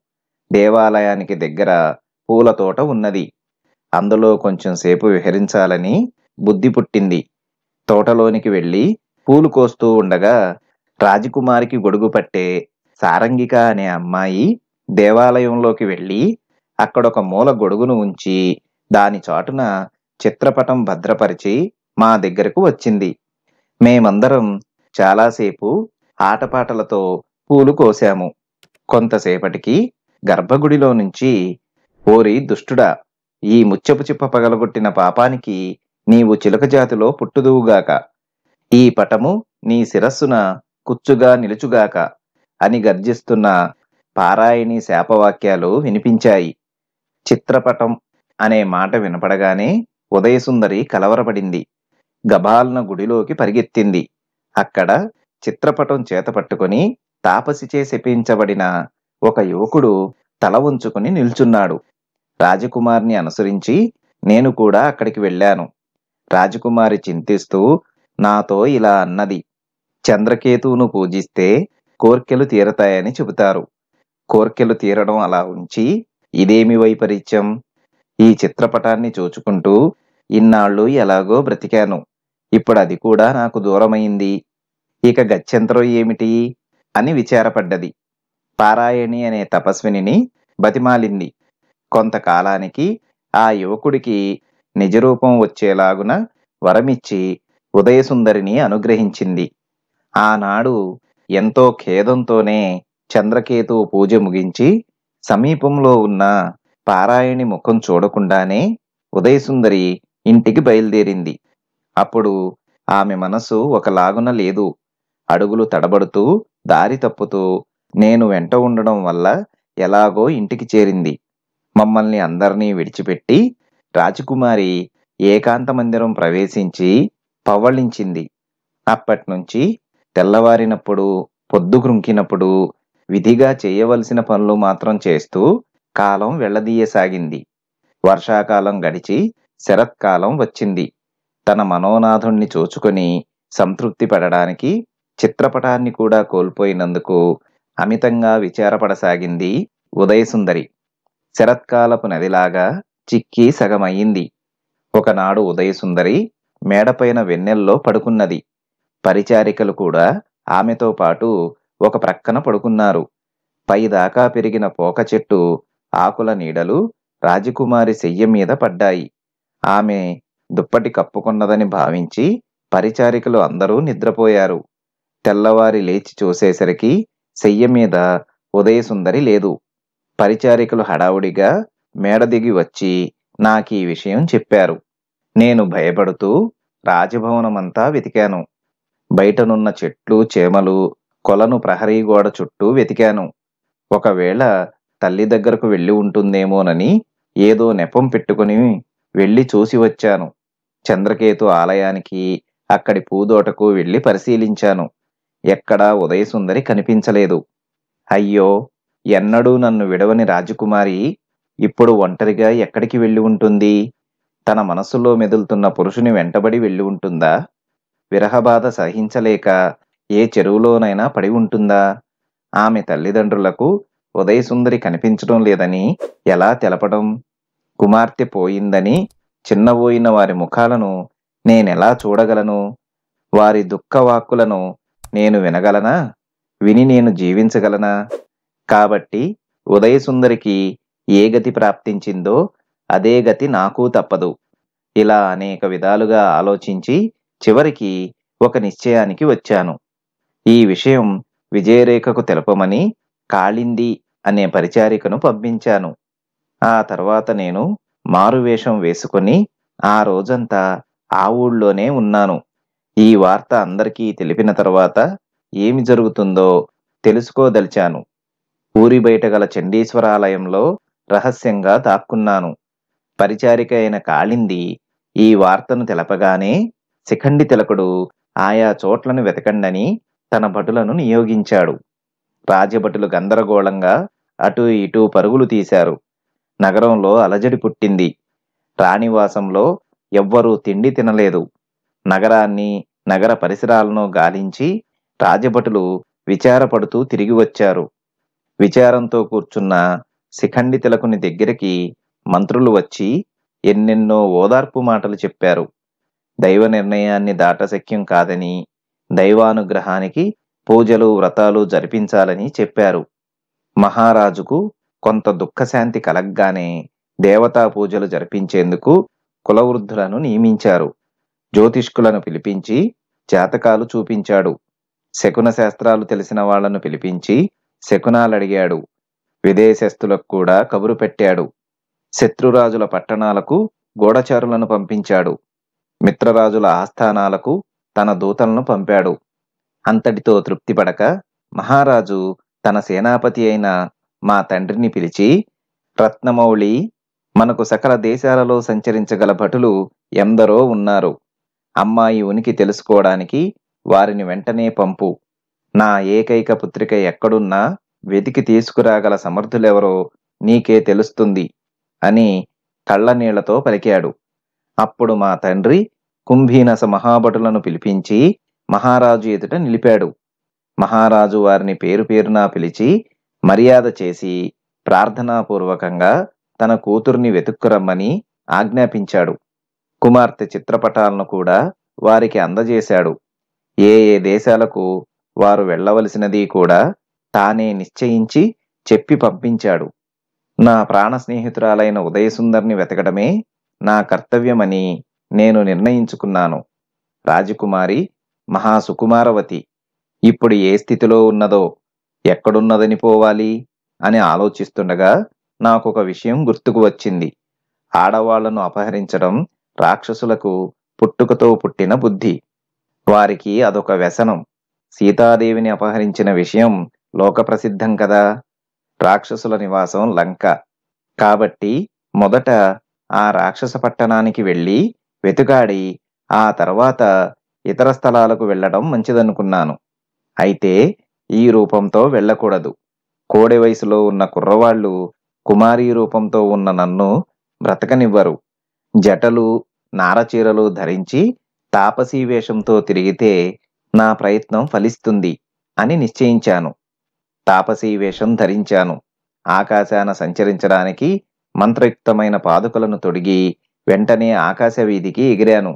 దేవాలయానికి దగ్గర పూల తోట ఉన్నది అందులో కొంచెం సేపు విహరించాలని బుద్ధి పుట్టింది తోటలోనికి వెళ్ళి పూలు కోస్తూ ఉండగా రాజకుమారికి గొడుగు పట్టే సారంగిక అనే అమ్మాయి దేవాలయంలోకి వెళ్ళి అక్కడొక మూల గొడుగును ఉంచి దాని చాటున చిత్రపటం భద్రపరిచి మా దగ్గరకు వచ్చింది మేమందరం చాలాసేపు ఆటపాటలతో పూలు కోశాము కొంతసేపటికి గర్భగుడిలో నుంచి ఓరి దుష్టుడా ఈ ముచ్చపు చిప్ప పగలగొట్టిన పాపానికి నీవు చిలక జాతిలో పుట్టుదువుగాక ఈ పటము నీ శిరస్సున కుచ్చుగా నిలుచుగాక అని గర్జిస్తున్న పారాయణి శాపవాక్యాలు వినిపించాయి చిత్రపటం అనే మాట వినపడగానే ఉదయసుందరి కలవరపడింది గబాల్న గుడిలోకి పరిగెత్తింది అక్కడ చిత్రపటం చేతపట్టుకుని తాపసిచే శపించబడిన ఒక యువకుడు తల ఉంచుకుని నిల్చున్నాడు రాజకుమార్ని అనుసరించి నేను కూడా అక్కడికి వెళ్ళాను రాజకుమారి చింతిస్తూ నాతో ఇలా అన్నది చంద్రకేతువును పూజిస్తే కోర్కెలు తీరతాయని చెబుతారు కోర్కెలు తీరడం అలా ఉంచి ఇదేమి వైపరీత్యం ఈ చిత్రపటాన్ని చూచుకుంటూ ఇన్నాళ్ళు ఎలాగో బ్రతికాను ఇప్పుడు అది కూడా నాకు దూరమైంది ఇక గత్యంతరం ఏమిటి అని విచారపడ్డది పారాయణి అనే తపస్వినిని బతిమాలింది కొంతకాలానికి ఆ యువకుడికి నిజరూపం వచ్చేలాగున వరమిచ్చి ఉదయసుందరిని అనుగ్రహించింది ఆనాడు ఎంతో ఖేదంతోనే చంద్రకేతు పూజ ముగించి సమీపంలో ఉన్న పారాయణి ముఖం చూడకుండానే ఉదయసుందరి ఇంటికి బయలుదేరింది అప్పుడు ఆమె మనసు ఒకలాగున లేదు అడుగులు తడబడుతూ దారి తప్పుతూ నేను వెంట ఉండడం వల్ల ఎలాగో ఇంటికి చేరింది మమ్మల్ని అందరినీ విడిచిపెట్టి రాజకుమారి ఏకాంత మందిరం ప్రవేశించి పవ్వళించింది అప్పట్నుంచి తెల్లవారినప్పుడు పొద్దు కృంకినప్పుడు విధిగా చేయవలసిన పనులు మాత్రం చేస్తూ కాలం వెళ్ళదీయసాగింది వర్షాకాలం గడిచి శరత్కాలం వచ్చింది తన మనోనాథుణ్ణి చూచుకొని సంతృప్తి పడడానికి చిత్రపటాన్ని కూడా కోల్పోయినందుకు అమితంగా విచారపడసాగింది ఉదయసుందరి శరత్కాలపు నదిలాగా చిక్కి సగమయ్యింది ఒకనాడు ఉదయసుందరి మేడపైన వెన్నెల్లో పడుకున్నది పరిచారికలు కూడా ఆమెతో పాటు ఒక ప్రక్కన పడుకున్నారు పైదాకా పెరిగిన పోక చెట్టు ఆకుల నీడలు రాజకుమారి శయ్య మీద పడ్డాయి ఆమె దుప్పటి కప్పుకున్నదని భావించి పరిచారికలు అందరూ నిద్రపోయారు తెల్లవారి లేచి చూసేసరికి శయ్య మీద ఉదయసుందరి లేదు పరిచారికలు హడావుడిగా మేడ దిగి వచ్చి నాకు ఈ విషయం చెప్పారు నేను భయపడుతూ రాజభవనమంతా వెతికాను బయటనున్న చెట్లు చేమలు కొలను ప్రహరీ గోడ చుట్టూ వెతికాను ఒకవేళ తల్లి దగ్గరకు వెళ్ళి ఉంటుందేమోనని ఏదో నెపం పెట్టుకుని వెళ్ళి చూసి వచ్చాను చంద్రకేతు ఆలయానికి అక్కడి పూదోటకు వెళ్ళి పరిశీలించాను ఎక్కడా ఉదయసుందరి కనిపించలేదు అయ్యో ఎన్నడూ నన్ను విడవని రాజకుమారి ఇప్పుడు ఒంటరిగా ఎక్కడికి వెళ్ళి ఉంటుంది తన మనసులో మెదులుతున్న పురుషుని వెంటబడి వెళ్ళి ఉంటుందా విరహబాధ సహించలేక ఏ చెరువులోనైనా పడి ఉంటుందా ఆమె తల్లిదండ్రులకు ఉదయసుందరి కనిపించడం లేదని ఎలా తెలపడం కుమార్తె పోయిందని చిన్నబోయిన వారి ముఖాలను నేనెలా చూడగలను వారి దుఃఖవాక్కులను నేను వినగలనా విని నేను జీవించగలనా కాబట్టి ఉదయసుందరికి ఏ గతి ప్రాప్తించిందో అదే గతి నాకు తప్పదు ఇలా అనేక విధాలుగా ఆలోచించి చివరికి ఒక నిశ్చయానికి వచ్చాను ఈ విషయం విజయరేఖకు తెలపమని కాళింది అనే పరిచారికను పంపించాను ఆ తర్వాత నేను మారువేషం వేసుకుని ఆ రోజంతా ఆ ఊళ్ళోనే ఉన్నాను ఈ వార్త అందరికీ తెలిపిన తర్వాత ఏమి జరుగుతుందో తెలుసుకోదలిచాను ఊరి బయట గల చండీశ్వరాలయంలో రహస్యంగా దాక్కున్నాను పరిచారిక అయిన కాళింది ఈ వార్తను తెలపగానే శిఖండి తిలకుడు ఆయా చోట్లను వెతకండని తన భటులను నియోగించాడు రాజభటులు గందరగోళంగా అటు ఇటు పరుగులు తీశారు నగరంలో అలజడి పుట్టింది రాణివాసంలో ఎవ్వరూ తిండి తినలేదు నగరాన్ని నగర పరిసరాలను గాలించి రాజభటులు విచారపడుతూ తిరిగి వచ్చారు విచారంతో కూర్చున్న శిఖండి తిలకుని దగ్గరికి మంత్రులు వచ్చి ఎన్నెన్నో ఓదార్పు మాటలు చెప్పారు దైవ నిర్ణయాన్ని దాటశక్యం కాదని దైవానుగ్రహానికి పూజలు వ్రతాలు జరిపించాలని చెప్పారు మహారాజుకు కొంత దుఃఖశాంతి కలగ్గానే దేవతా పూజలు జరిపించేందుకు కులవృద్ధులను నియమించారు జ్యోతిష్కులను పిలిపించి జాతకాలు చూపించాడు శకున శాస్త్రాలు తెలిసిన వాళ్లను పిలిపించి శకునాలడిగాడు విదేశస్థులకు కూడా కబురు పెట్టాడు శత్రురాజుల పట్టణాలకు గూఢచారులను పంపించాడు మిత్రరాజుల ఆస్థానాలకు తన దూతలను పంపాడు అంతటితో తృప్తిపడక మహారాజు తన సేనాపతి అయిన మా తండ్రిని పిలిచి రత్నమౌళి మనకు సకల దేశాలలో సంచరించగల భటులు ఎందరో ఉన్నారు అమ్మాయి ఉనికి తెలుసుకోవడానికి వారిని వెంటనే పంపు నా ఏకైక పుత్రిక ఎక్కడున్నా వెతికి తీసుకురాగల సమర్థులెవరో నీకే తెలుస్తుంది అని కళ్ళనీళ్లతో పలికాడు అప్పుడు మా తండ్రి కుంభీనస మహాభటులను పిలిపించి మహారాజు ఎదుట నిలిపాడు మహారాజు వారిని పేరు పేరునా పిలిచి మర్యాద చేసి ప్రార్థనాపూర్వకంగా తన కూతుర్ని వెతుక్కురమ్మని ఆజ్ఞాపించాడు కుమార్తె చిత్రపటాలను కూడా వారికి అందజేశాడు ఏ ఏ దేశాలకు వారు వెళ్లవలసినది కూడా తానే నిశ్చయించి చెప్పి పంపించాడు నా ప్రాణ స్నేహితురాలైన ఉదయసుందర్ని వెతకడమే నా కర్తవ్యమని నేను నిర్ణయించుకున్నాను రాజకుమారి మహాసుకుమారవతి ఇప్పుడు ఏ స్థితిలో ఉన్నదో ఎక్కడున్నదని పోవాలి అని ఆలోచిస్తుండగా నాకు ఒక విషయం గుర్తుకు వచ్చింది ఆడవాళ్లను అపహరించడం రాక్షసులకు పుట్టుకతో పుట్టిన బుద్ధి వారికి అదొక వ్యసనం సీతాదేవిని అపహరించిన విషయం లోకప్రసిద్ధం కదా రాక్షసుల నివాసం లంక కాబట్టి మొదట ఆ రాక్షస పట్టణానికి వెళ్ళి వెతుకాడి ఆ తర్వాత ఇతర స్థలాలకు వెళ్ళడం మంచిదనుకున్నాను అయితే ఈ రూపంతో వెళ్ళకూడదు కోడె వయసులో ఉన్న కుర్రవాళ్ళు కుమారీ రూపంతో ఉన్న నన్ను బ్రతకనివ్వరు జటలు నారచీరలు ధరించి తాపసీ వేషంతో తిరిగితే నా ప్రయత్నం ఫలిస్తుంది అని నిశ్చయించాను తాపసీ వేషం ధరించాను ఆకాశాన సంచరించడానికి మంత్రయుక్తమైన పాదుకలను తొడిగి వెంటనే ఆకాశ వీధికి ఎగిరాను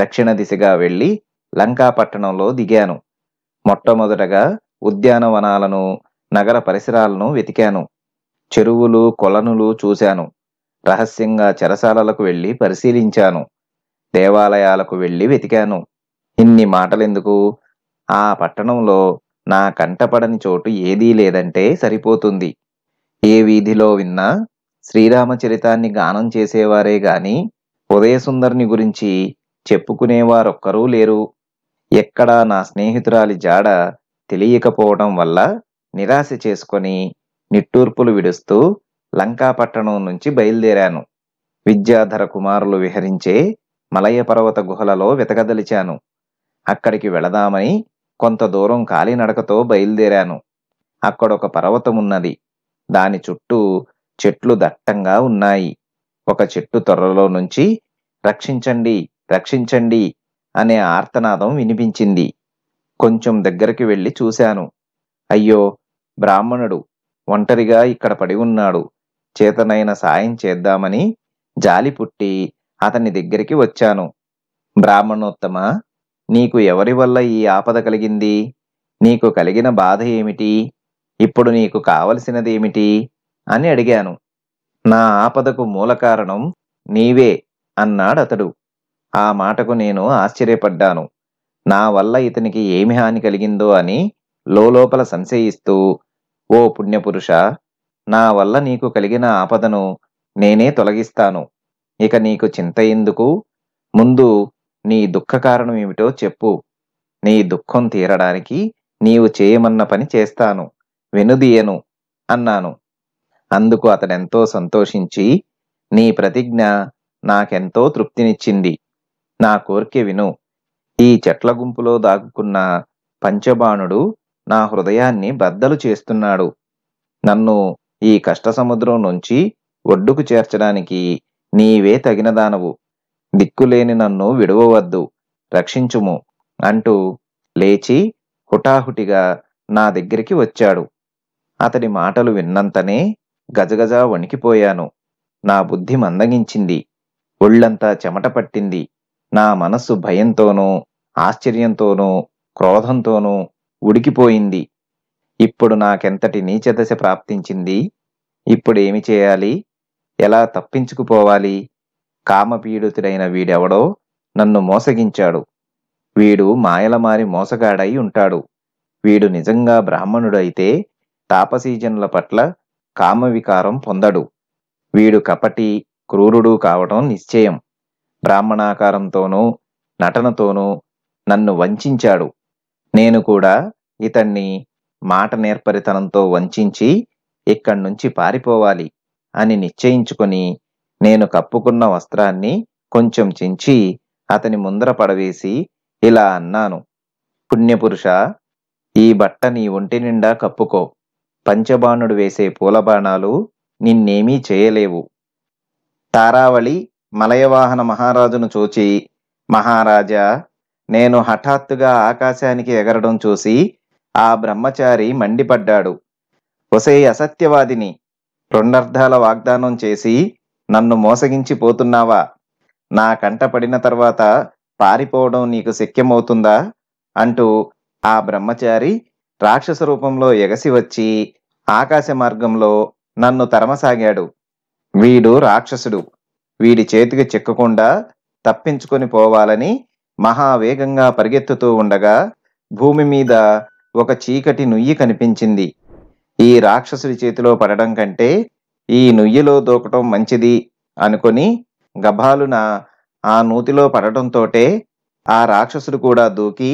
దక్షిణ దిశగా వెళ్ళి లంకాపట్టణంలో దిగాను మొట్టమొదటగా ఉద్యానవనాలను నగర పరిసరాలను వెతికాను చెరువులు కొలనులు చూశాను రహస్యంగా చెరసాలలకు వెళ్ళి పరిశీలించాను దేవాలయాలకు వెళ్ళి వెతికాను ఇన్ని మాటలెందుకు ఆ పట్టణంలో నా కంటపడని చోటు ఏదీ లేదంటే సరిపోతుంది ఏ వీధిలో విన్నా శ్రీరామచరితాన్ని గానం చేసేవారే గాని ఉదయసుందరిని గురించి చెప్పుకునేవారొక్కరూ లేరు ఎక్కడా నా స్నేహితురాలి జాడ తెలియకపోవడం వల్ల నిరాశ చేసుకొని నిట్టూర్పులు విడుస్తూ లంకాపట్టణం నుంచి బయలుదేరాను విద్యాధర కుమారులు విహరించే మలయ పర్వత గుహలలో వెతకదలిచాను అక్కడికి వెళదామని కొంత దూరం కాలినడకతో బయలుదేరాను అక్కడొక పర్వతమున్నది దాని చుట్టూ చెట్లు దట్టంగా ఉన్నాయి ఒక చెట్టు తొర్రలో నుంచి రక్షించండి రక్షించండి అనే ఆర్తనాదం వినిపించింది కొంచెం దగ్గరికి వెళ్ళి చూశాను అయ్యో బ్రాహ్మణుడు ఒంటరిగా ఇక్కడ పడి ఉన్నాడు చేతనైన సాయం చేద్దామని జాలి పుట్టి అతని దగ్గరికి వచ్చాను బ్రాహ్మణోత్తమ నీకు ఎవరి వల్ల ఈ ఆపద కలిగింది నీకు కలిగిన బాధ ఏమిటి ఇప్పుడు నీకు కావలసినదేమిటి అని అడిగాను నా ఆపదకు మూల కారణం నీవే అన్నాడతడు ఆ మాటకు నేను ఆశ్చర్యపడ్డాను నా వల్ల ఇతనికి ఏమి హాని కలిగిందో అని లోపల సంశయిస్తూ ఓ పుణ్యపురుష నా వల్ల నీకు కలిగిన ఆపదను నేనే తొలగిస్తాను ఇక నీకు చింత ఎందుకు ముందు నీ దుఃఖ కారణం ఏమిటో చెప్పు నీ దుఃఖం తీరడానికి నీవు చేయమన్న పని చేస్తాను వెనుదీయను అన్నాను అందుకు అతడెంతో సంతోషించి నీ ప్రతిజ్ఞ నాకెంతో తృప్తినిచ్చింది నా కోరిక విను ఈ చెట్ల గుంపులో దాక్కున్న పంచబాణుడు నా హృదయాన్ని బద్దలు చేస్తున్నాడు నన్ను ఈ కష్ట సముద్రం నుంచి ఒడ్డుకు చేర్చడానికి నీవే తగినదానవు దిక్కులేని నన్ను విడువవద్దు రక్షించుము అంటూ లేచి హుటాహుటిగా నా దగ్గరికి వచ్చాడు అతడి మాటలు విన్నంతనే గజగజా వణికిపోయాను నా బుద్ధి మందగించింది ఒళ్ళంతా చెమట పట్టింది నా మనస్సు భయంతోనూ ఆశ్చర్యంతోనూ క్రోధంతోనూ ఉడికిపోయింది ఇప్పుడు నాకెంతటి నీచదశ ప్రాప్తించింది ఇప్పుడు ఏమి చేయాలి ఎలా తప్పించుకుపోవాలి కామపీడితుడైన వీడెవడో నన్ను మోసగించాడు వీడు మాయలమారి మోసగాడై ఉంటాడు వీడు నిజంగా బ్రాహ్మణుడైతే తాపసీజనుల పట్ల కామవికారం పొందడు వీడు కపటి క్రూరుడు కావటం నిశ్చయం బ్రాహ్మణాకారంతోనూ నటనతోనూ నన్ను వంచాడు నేను కూడా ఇతన్ని మాట నేర్పరితనంతో వంచి ఇక్కడి నుంచి పారిపోవాలి అని నిశ్చయించుకుని నేను కప్పుకున్న వస్త్రాన్ని కొంచెం చించి అతని ముందర పడవేసి ఇలా అన్నాను పుణ్యపురుష ఈ బట్ట నీ ఒంటి నిండా కప్పుకో పంచబాణుడు వేసే పూలబాణాలు నిన్నేమీ చేయలేవు తారావళి మలయవాహన మహారాజును చూచి మహారాజా నేను హఠాత్తుగా ఆకాశానికి ఎగరడం చూసి ఆ బ్రహ్మచారి మండిపడ్డాడు ఒసే అసత్యవాదిని రెండర్ధాల వాగ్దానం చేసి నన్ను మోసగించి పోతున్నావా నా కంట పడిన తర్వాత పారిపోవడం నీకు శక్యమవుతుందా అంటూ ఆ బ్రహ్మచారి రాక్షస రూపంలో ఎగసి వచ్చి ఆకాశ మార్గంలో నన్ను తరమసాగాడు వీడు రాక్షసుడు వీడి చేతికి చిక్కకుండా తప్పించుకొని పోవాలని మహావేగంగా పరిగెత్తుతూ ఉండగా భూమి మీద ఒక చీకటి నుయ్యి కనిపించింది ఈ రాక్షసుడి చేతిలో పడడం కంటే ఈ నుయ్యిలో దూకటం మంచిది అనుకొని గభాలున ఆ నూతిలో పడటంతోటే ఆ రాక్షసుడు కూడా దూకి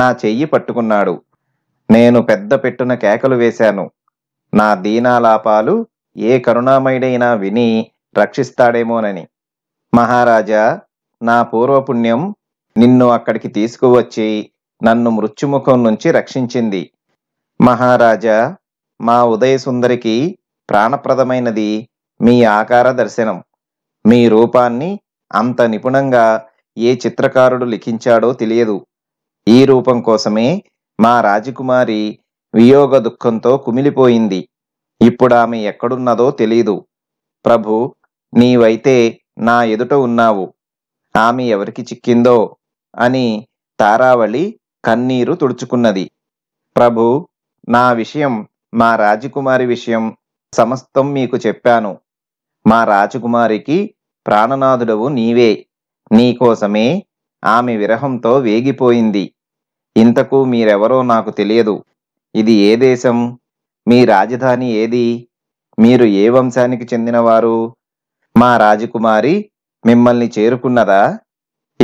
నా చెయ్యి పట్టుకున్నాడు నేను పెద్ద పెట్టున కేకలు వేశాను నా దీనాలాపాలు ఏ కరుణామయుడైనా విని రక్షిస్తాడేమోనని మహారాజా నా పూర్వపుణ్యం నిన్ను అక్కడికి తీసుకువచ్చి నన్ను మృత్యుముఖం నుంచి రక్షించింది మహారాజా మా ఉదయసుందరికి ప్రాణప్రదమైనది మీ ఆకార దర్శనం మీ రూపాన్ని అంత నిపుణంగా ఏ చిత్రకారుడు లిఖించాడో తెలియదు ఈ రూపం కోసమే మా రాజకుమారి వియోగ దుఃఖంతో కుమిలిపోయింది ఇప్పుడు ఆమె ఎక్కడున్నదో తెలీదు ప్రభు నీవైతే నా ఎదుట ఉన్నావు ఆమె ఎవరికి చిక్కిందో అని తారావళి కన్నీరు తుడుచుకున్నది ప్రభు నా విషయం మా రాజకుమారి విషయం సమస్తం మీకు చెప్పాను మా రాజకుమారికి ప్రాణనాథుడవు నీవే నీకోసమే ఆమె విరహంతో వేగిపోయింది ఇంతకు మీరెవరో నాకు తెలియదు ఇది ఏ దేశం మీ రాజధాని ఏది మీరు ఏ వంశానికి చెందినవారు మా రాజకుమారి మిమ్మల్ని చేరుకున్నదా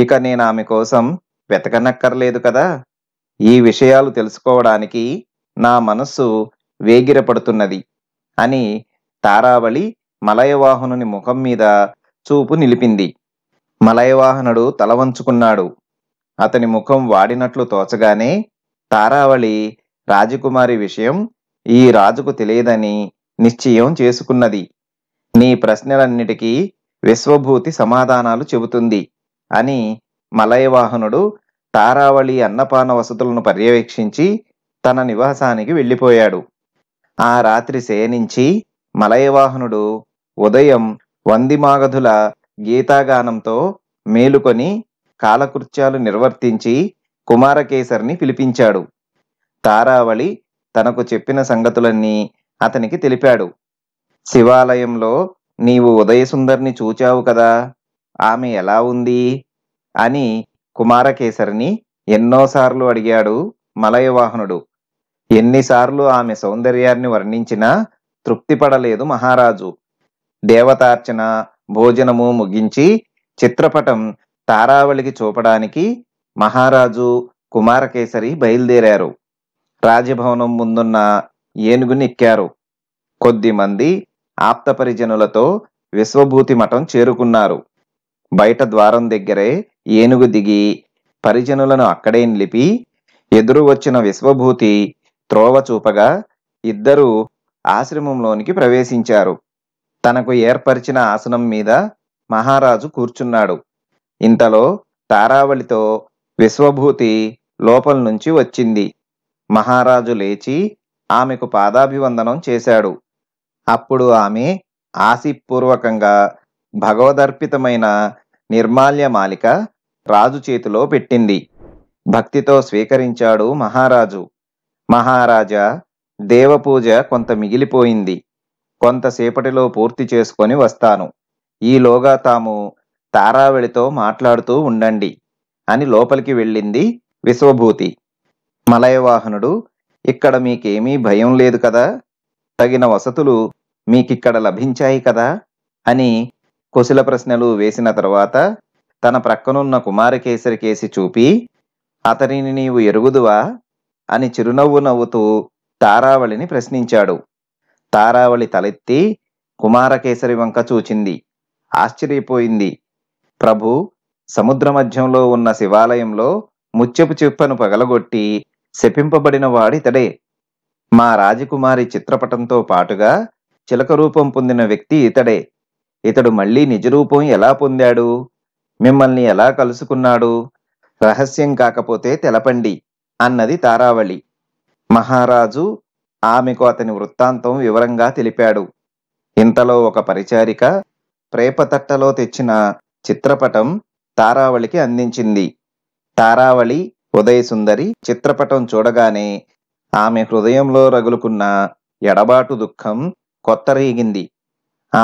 ఇక నేను ఆమె కోసం వెతకనక్కర్లేదు కదా ఈ విషయాలు తెలుసుకోవడానికి నా మనస్సు వేగిరపడుతున్నది అని తారావళి మలయవాహనుని ముఖం మీద చూపు నిలిపింది మలయవాహనుడు తల వంచుకున్నాడు అతని ముఖం వాడినట్లు తోచగానే తారావళి రాజకుమారి విషయం ఈ రాజుకు తెలియదని నిశ్చయం చేసుకున్నది నీ ప్రశ్నలన్నిటికీ విశ్వభూతి సమాధానాలు చెబుతుంది అని మలయవాహనుడు తారావళి అన్నపాన వసతులను పర్యవేక్షించి తన నివాసానికి వెళ్ళిపోయాడు ఆ రాత్రి శయనించి మలయవాహనుడు ఉదయం వందిమాగధుల గీతాగానంతో మేలుకొని కాలకృత్యాలు నిర్వర్తించి కుమారకేసరిని పిలిపించాడు తారావళి తనకు చెప్పిన సంగతులన్నీ అతనికి తెలిపాడు శివాలయంలో నీవు ఉదయసుందర్ని చూచావు కదా ఆమె ఎలా ఉంది అని కుమారకేసరిని ఎన్నోసార్లు అడిగాడు మలయవాహనుడు ఎన్నిసార్లు ఆమె సౌందర్యాన్ని వర్ణించినా తృప్తిపడలేదు మహారాజు దేవతార్చన భోజనము ముగించి చిత్రపటం తారావళికి చూపడానికి మహారాజు కుమారకేసరి బయలుదేరారు రాజభవనం ముందున్న ఏనుగునెక్కారు కొద్దిమంది ఆప్తపరిజనులతో విశ్వభూతి మఠం చేరుకున్నారు బయట ద్వారం దగ్గరే ఏనుగు దిగి పరిజనులను అక్కడే నిలిపి ఎదురు వచ్చిన విశ్వభూతి త్రోవ చూపగా ఇద్దరూ ఆశ్రమంలోనికి ప్రవేశించారు తనకు ఏర్పరిచిన ఆసనం మీద మహారాజు కూర్చున్నాడు ఇంతలో తారావళితో విశ్వభూతి లోపల నుంచి వచ్చింది మహారాజు లేచి ఆమెకు పాదాభివందనం చేశాడు అప్పుడు ఆమె ఆసిపూర్వకంగా భగవదర్పితమైన నిర్మాల్య మాలిక రాజు చేతిలో పెట్టింది భక్తితో స్వీకరించాడు మహారాజు మహారాజా దేవపూజ కొంత మిగిలిపోయింది కొంతసేపటిలో పూర్తి చేసుకొని వస్తాను ఈలోగా తాము తారావళితో మాట్లాడుతూ ఉండండి అని లోపలికి వెళ్ళింది విశ్వభూతి మలయవాహనుడు ఇక్కడ మీకేమీ భయం లేదు కదా తగిన వసతులు మీకిక్కడ లభించాయి కదా అని కుశల ప్రశ్నలు వేసిన తర్వాత తన ప్రక్కనున్న కుమారకేసరి కేసి చూపి అతనిని నీవు ఎరుగుదువా అని చిరునవ్వు నవ్వుతూ తారావళిని ప్రశ్నించాడు తారావళి తలెత్తి కుమారకేసరి వంక చూచింది ఆశ్చర్యపోయింది ప్రభు సముద్ర మధ్యంలో ఉన్న శివాలయంలో ముచ్చపు చిప్పను పగలగొట్టి శపింపబడిన వాడితడే మా రాజకుమారి చిత్రపటంతో పాటుగా చిలకరూపం పొందిన వ్యక్తి ఇతడే ఇతడు మళ్ళీ నిజరూపం ఎలా పొందాడు మిమ్మల్ని ఎలా కలుసుకున్నాడు రహస్యం కాకపోతే తెలపండి అన్నది తారావళి మహారాజు ఆమెకు అతని వృత్తాంతం వివరంగా తెలిపాడు ఇంతలో ఒక పరిచారిక ప్రేపతట్టలో తెచ్చిన చిత్రపటం తారావళికి అందించింది తారావళి ఉదయసుందరి చిత్రపటం చూడగానే ఆమె హృదయంలో రగులుకున్న ఎడబాటు దుఃఖం కొత్తరీగింది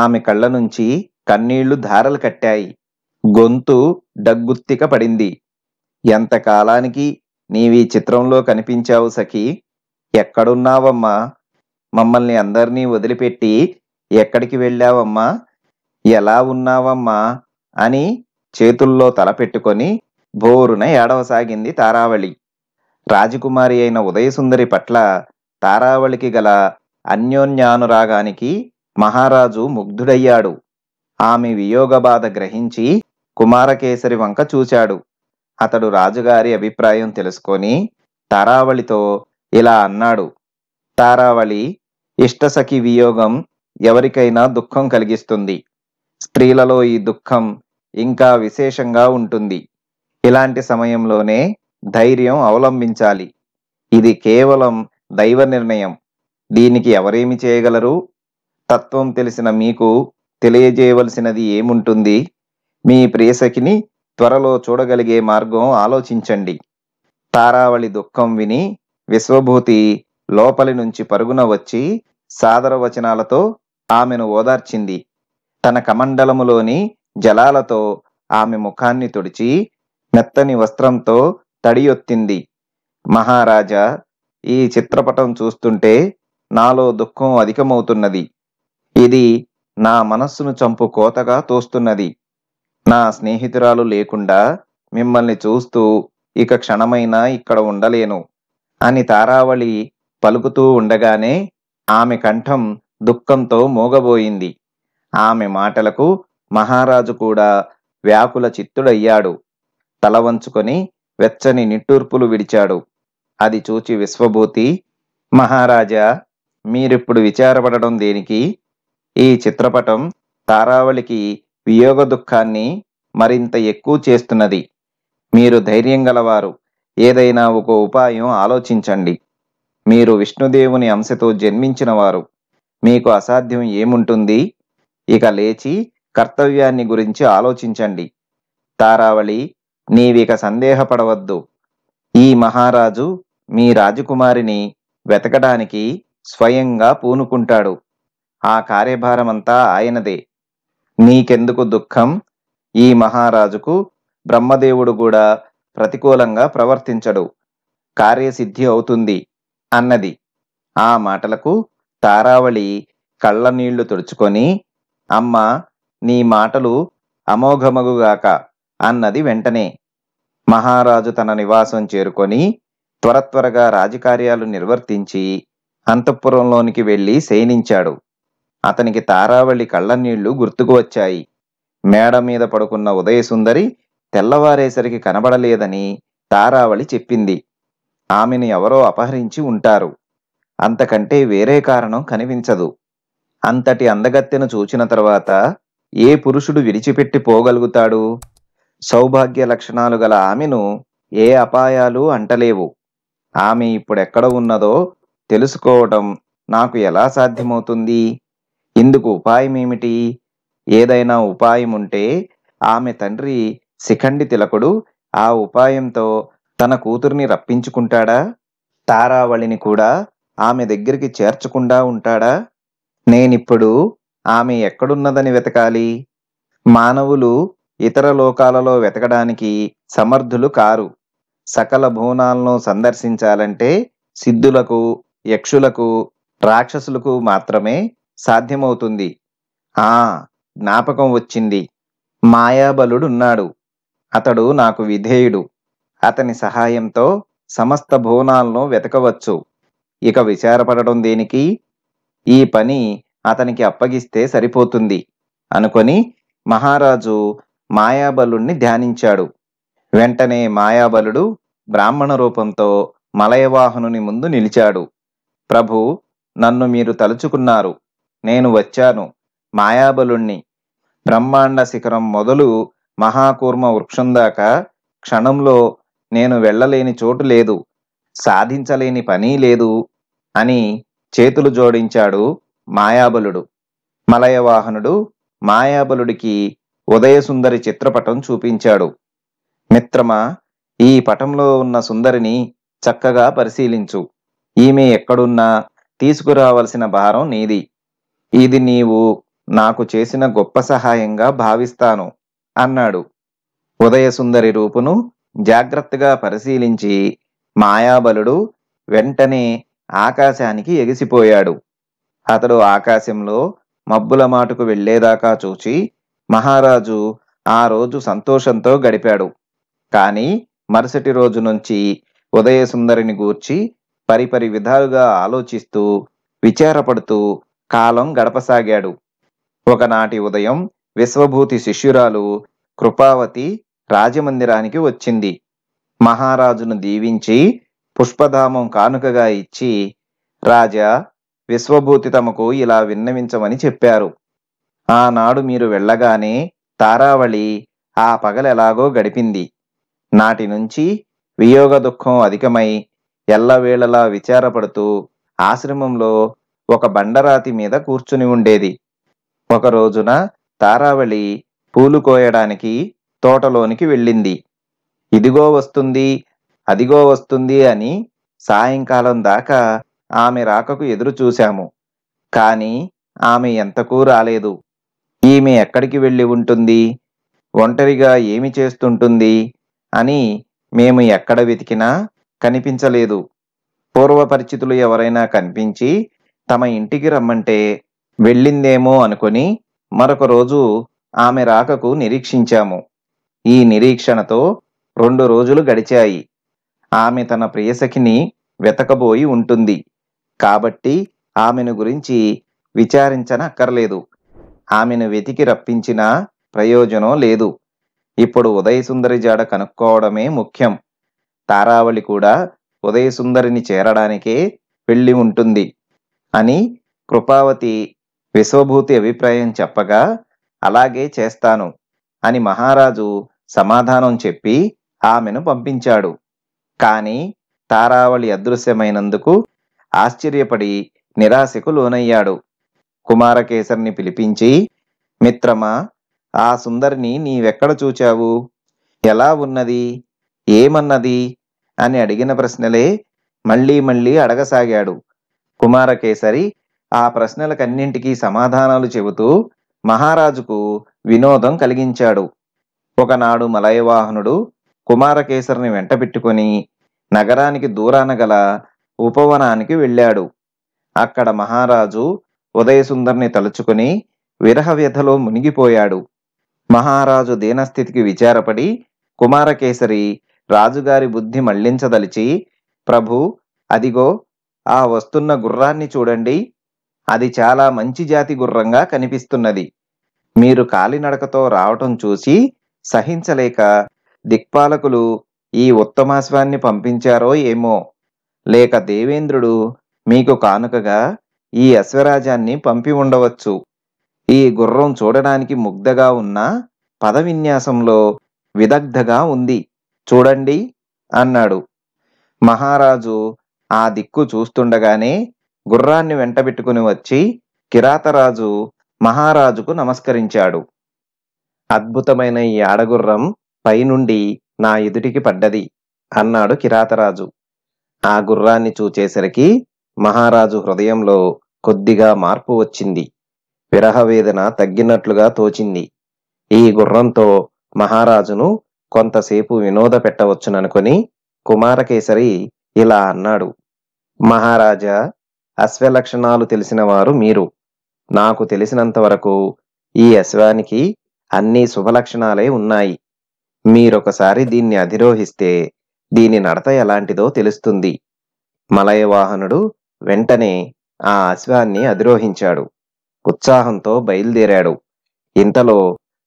ఆమె కళ్ళ నుంచి కన్నీళ్లు ధారలు కట్టాయి గొంతు డగ్గుత్తిక పడింది ఎంతకాలానికి నీవీ చిత్రంలో కనిపించావు సఖి ఎక్కడున్నావమ్మా మమ్మల్ని అందరినీ వదిలిపెట్టి ఎక్కడికి వెళ్ళావమ్మా ఎలా ఉన్నావమ్మా అని చేతుల్లో తలపెట్టుకొని బోరున ఏడవసాగింది తారావళి రాజకుమారి అయిన ఉదయసుందరి పట్ల తారావళికి గల అన్యోన్యానురాగానికి మహారాజు ముగ్ధుడయ్యాడు ఆమె వియోగ బాధ గ్రహించి కుమారకేసరి వంక చూచాడు అతడు రాజుగారి అభిప్రాయం తెలుసుకొని తారావళితో ఇలా అన్నాడు తారావళి ఇష్టసఖి వియోగం ఎవరికైనా దుఃఖం కలిగిస్తుంది స్త్రీలలో ఈ దుఃఖం ఇంకా విశేషంగా ఉంటుంది ఇలాంటి సమయంలోనే ధైర్యం అవలంబించాలి ఇది కేవలం దైవ నిర్ణయం దీనికి ఎవరేమి చేయగలరు తత్వం తెలిసిన మీకు తెలియజేయవలసినది ఏముంటుంది మీ ప్రియసఖిని త్వరలో చూడగలిగే మార్గం ఆలోచించండి తారావళి దుఃఖం విని విశ్వభూతి లోపలి నుంచి పరుగున వచ్చి సాదర వచనాలతో ఆమెను ఓదార్చింది తన కమండలములోని జలాలతో ఆమె ముఖాన్ని తుడిచి మెత్తని వస్త్రంతో తడియొత్తింది మహారాజా ఈ చిత్రపటం చూస్తుంటే నాలో దుఃఖం అధికమవుతున్నది ఇది నా మనస్సును చంపు కోతగా తోస్తున్నది నా స్నేహితురాలు లేకుండా మిమ్మల్ని చూస్తూ ఇక క్షణమైనా ఇక్కడ ఉండలేను అని తారావళి పలుకుతూ ఉండగానే ఆమె కంఠం దుఃఖంతో మోగబోయింది ఆమె మాటలకు మహారాజు కూడా వ్యాకుల చిత్తుడయ్యాడు తల వంచుకొని వెచ్చని నిట్టూర్పులు విడిచాడు అది చూచి విశ్వభూతి మహారాజా మీరిప్పుడు విచారపడడం దేనికి ఈ చిత్రపటం తారావళికి వియోగ దుఃఖాన్ని మరింత ఎక్కువ చేస్తున్నది మీరు ధైర్యం గలవారు ఏదైనా ఒక ఉపాయం ఆలోచించండి మీరు విష్ణుదేవుని అంశతో జన్మించినవారు మీకు అసాధ్యం ఏముంటుంది ఇక లేచి కర్తవ్యాన్ని గురించి ఆలోచించండి తారావళి నీవిక సందేహపడవద్దు ఈ మహారాజు మీ రాజకుమారిని వెతకడానికి స్వయంగా పూనుకుంటాడు ఆ కార్యభారమంతా ఆయనదే నీకెందుకు దుఃఖం ఈ మహారాజుకు బ్రహ్మదేవుడు కూడా ప్రతికూలంగా ప్రవర్తించడు కార్యసిద్ధి అవుతుంది అన్నది ఆ మాటలకు తారావళి కళ్ళనీళ్లు తుడుచుకొని అమ్మ నీ మాటలు అమోఘమగుగాక అన్నది వెంటనే మహారాజు తన నివాసం చేరుకొని త్వర త్వరగా రాజకార్యాలు నిర్వర్తించి అంతఃపురంలోనికి వెళ్ళి శయనించాడు అతనికి తారావళి కళ్ళనీళ్లు గుర్తుకు వచ్చాయి మేడ మీద పడుకున్న ఉదయసుందరి తెల్లవారేసరికి కనబడలేదని తారావళి చెప్పింది ఆమెను ఎవరో అపహరించి ఉంటారు అంతకంటే వేరే కారణం కనిపించదు అంతటి అందగత్తెను చూచిన తర్వాత ఏ పురుషుడు విడిచిపెట్టి పోగలుగుతాడు సౌభాగ్య లక్షణాలు గల ఆమెను ఏ అపాయాలు అంటలేవు ఆమె ఇప్పుడెక్కడ ఉన్నదో తెలుసుకోవటం నాకు ఎలా సాధ్యమవుతుంది ఇందుకు ఉపాయం ఏమిటి ఏదైనా ఉపాయం ఉంటే ఆమె తండ్రి శిఖండి తిలకుడు ఆ ఉపాయంతో తన కూతుర్ని రప్పించుకుంటాడా తారావళిని కూడా ఆమె దగ్గరికి చేర్చకుండా ఉంటాడా నేనిప్పుడు ఆమె ఎక్కడున్నదని వెతకాలి మానవులు ఇతర లోకాలలో వెతకడానికి సమర్థులు కారు సకల భువనాలను సందర్శించాలంటే సిద్ధులకు యక్షులకు రాక్షసులకు మాత్రమే సాధ్యమవుతుంది ఆ జ్ఞాపకం వచ్చింది మాయాబలుడున్నాడు అతడు నాకు విధేయుడు అతని సహాయంతో సమస్త భువనాలను వెతకవచ్చు ఇక విచారపడడం దేనికి ఈ పని అతనికి అప్పగిస్తే సరిపోతుంది అనుకొని మహారాజు మాయాబలుణ్ణి ధ్యానించాడు వెంటనే మాయాబలుడు బ్రాహ్మణ రూపంతో మలయవాహనుని ముందు నిలిచాడు ప్రభు నన్ను మీరు తలుచుకున్నారు నేను వచ్చాను మాయాబలుణ్ణి బ్రహ్మాండ శిఖరం మొదలు మహాకూర్మ వృక్షం దాకా క్షణంలో నేను వెళ్ళలేని చోటు లేదు సాధించలేని పని లేదు అని చేతులు జోడించాడు మాయాబలుడు మలయవాహనుడు మాయాబలుడికి ఉదయసుందరి చిత్రపటం చూపించాడు మిత్రమా ఈ పటంలో ఉన్న సుందరిని చక్కగా పరిశీలించు ఈమె ఎక్కడున్నా తీసుకురావలసిన భారం నీది ఇది నీవు నాకు చేసిన గొప్ప సహాయంగా భావిస్తాను అన్నాడు ఉదయసుందరి రూపును జాగ్రత్తగా పరిశీలించి మాయాబలుడు వెంటనే ఆకాశానికి ఎగిసిపోయాడు అతడు ఆకాశంలో మబ్బుల మాటకు వెళ్లేదాకా చూచి మహారాజు ఆ రోజు సంతోషంతో గడిపాడు కానీ మరుసటి రోజు నుంచి ఉదయసుందరిని గూర్చి పరిపరి విధాలుగా ఆలోచిస్తూ విచారపడుతూ కాలం గడపసాగాడు ఒకనాటి ఉదయం విశ్వభూతి శిష్యురాలు కృపావతి రాజమందిరానికి వచ్చింది మహారాజును దీవించి పుష్పధామం కానుకగా ఇచ్చి రాజా విశ్వభూతి తమకు ఇలా విన్నవించమని చెప్పారు ఆనాడు మీరు వెళ్ళగానే తారావళి ఆ పగలెలాగో గడిపింది నాటి నుంచి వియోగ దుఃఖం అధికమై ఎల్లవేళలా విచారపడుతూ ఆశ్రమంలో ఒక బండరాతి మీద కూర్చుని ఉండేది ఒక రోజున తారావళి పూలు కోయడానికి తోటలోనికి వెళ్ళింది ఇదిగో వస్తుంది అదిగో వస్తుంది అని సాయంకాలం దాకా ఆమె రాకకు ఎదురు చూశాము కానీ ఆమె ఎంతకూ రాలేదు ఈమె ఎక్కడికి వెళ్ళి ఉంటుంది ఒంటరిగా ఏమి చేస్తుంటుంది అని మేము ఎక్కడ వెతికినా కనిపించలేదు పూర్వపరిచితులు ఎవరైనా కనిపించి తమ ఇంటికి రమ్మంటే వెళ్ళిందేమో అనుకుని మరొక రోజు ఆమె రాకకు నిరీక్షించాము ఈ నిరీక్షణతో రెండు రోజులు గడిచాయి ఆమె తన ప్రియసఖిని వెతకబోయి ఉంటుంది కాబట్టి ఆమెను గురించి విచారించనక్కర్లేదు ఆమెను వెతికి రప్పించిన ప్రయోజనం లేదు ఇప్పుడు ఉదయసుందరి జాడ కనుక్కోవడమే ముఖ్యం తారావళి కూడా ఉదయసుందరిని చేరడానికే వెళ్ళి ఉంటుంది అని కృపావతి విశ్వభూతి అభిప్రాయం చెప్పగా అలాగే చేస్తాను అని మహారాజు సమాధానం చెప్పి ఆమెను పంపించాడు కానీ తారావళి అదృశ్యమైనందుకు ఆశ్చర్యపడి నిరాశకు లోనయ్యాడు కుమారకేసరిని పిలిపించి మిత్రమా ఆ సుందరిని నీవెక్కడ చూచావు ఎలా ఉన్నది ఏమన్నది అని అడిగిన ప్రశ్నలే మళ్ళీ మళ్ళీ అడగసాగాడు కుమారకేసరి ఆ ప్రశ్నలకన్నింటికీ సమాధానాలు చెబుతూ మహారాజుకు వినోదం కలిగించాడు ఒకనాడు మలయవాహనుడు కుమారకేసరిని వెంటబెట్టుకొని నగరానికి దూరాన గల ఉపవనానికి వెళ్ళాడు అక్కడ మహారాజు ఉదయసుందర్ని తలుచుకుని విరహ వ్యధలో మునిగిపోయాడు మహారాజు దీనస్థితికి విచారపడి కుమారకేసరి రాజుగారి బుద్ధి మళ్లించదలిచి ప్రభు అదిగో ఆ వస్తున్న గుర్రాన్ని చూడండి అది చాలా మంచి జాతి గుర్రంగా కనిపిస్తున్నది మీరు కాలినడకతో రావటం చూసి సహించలేక దిక్పాలకులు ఈ ఉత్తమాశ్వాన్ని పంపించారో ఏమో లేక దేవేంద్రుడు మీకు కానుకగా ఈ అశ్వరాజాన్ని పంపి ఉండవచ్చు ఈ గుర్రం చూడడానికి ముగ్ధగా ఉన్న పదవిన్యాసంలో విదగ్ధగా ఉంది చూడండి అన్నాడు మహారాజు ఆ దిక్కు చూస్తుండగానే గుర్రాన్ని వెంటబెట్టుకుని వచ్చి కిరాతరాజు మహారాజుకు నమస్కరించాడు అద్భుతమైన ఈ ఆడగుర్రం పైనుండి నా ఎదుటికి పడ్డది అన్నాడు కిరాతరాజు ఆ గుర్రాన్ని చూచేసరికి మహారాజు హృదయంలో కొద్దిగా మార్పు వచ్చింది విరహవేదన తగ్గినట్లుగా తోచింది ఈ గుర్రంతో మహారాజును కొంతసేపు వినోద పెట్టవచ్చుననుకొని కుమారకేసరి ఇలా అన్నాడు మహారాజా అశ్వలక్షణాలు తెలిసినవారు మీరు నాకు తెలిసినంతవరకు ఈ అశ్వానికి అన్ని శుభలక్షణాలే ఉన్నాయి మీరొకసారి దీన్ని అధిరోహిస్తే దీని నడత ఎలాంటిదో తెలుస్తుంది మలయవాహనుడు వెంటనే ఆ అశ్వాన్ని అధిరోహించాడు ఉత్సాహంతో బయలుదేరాడు ఇంతలో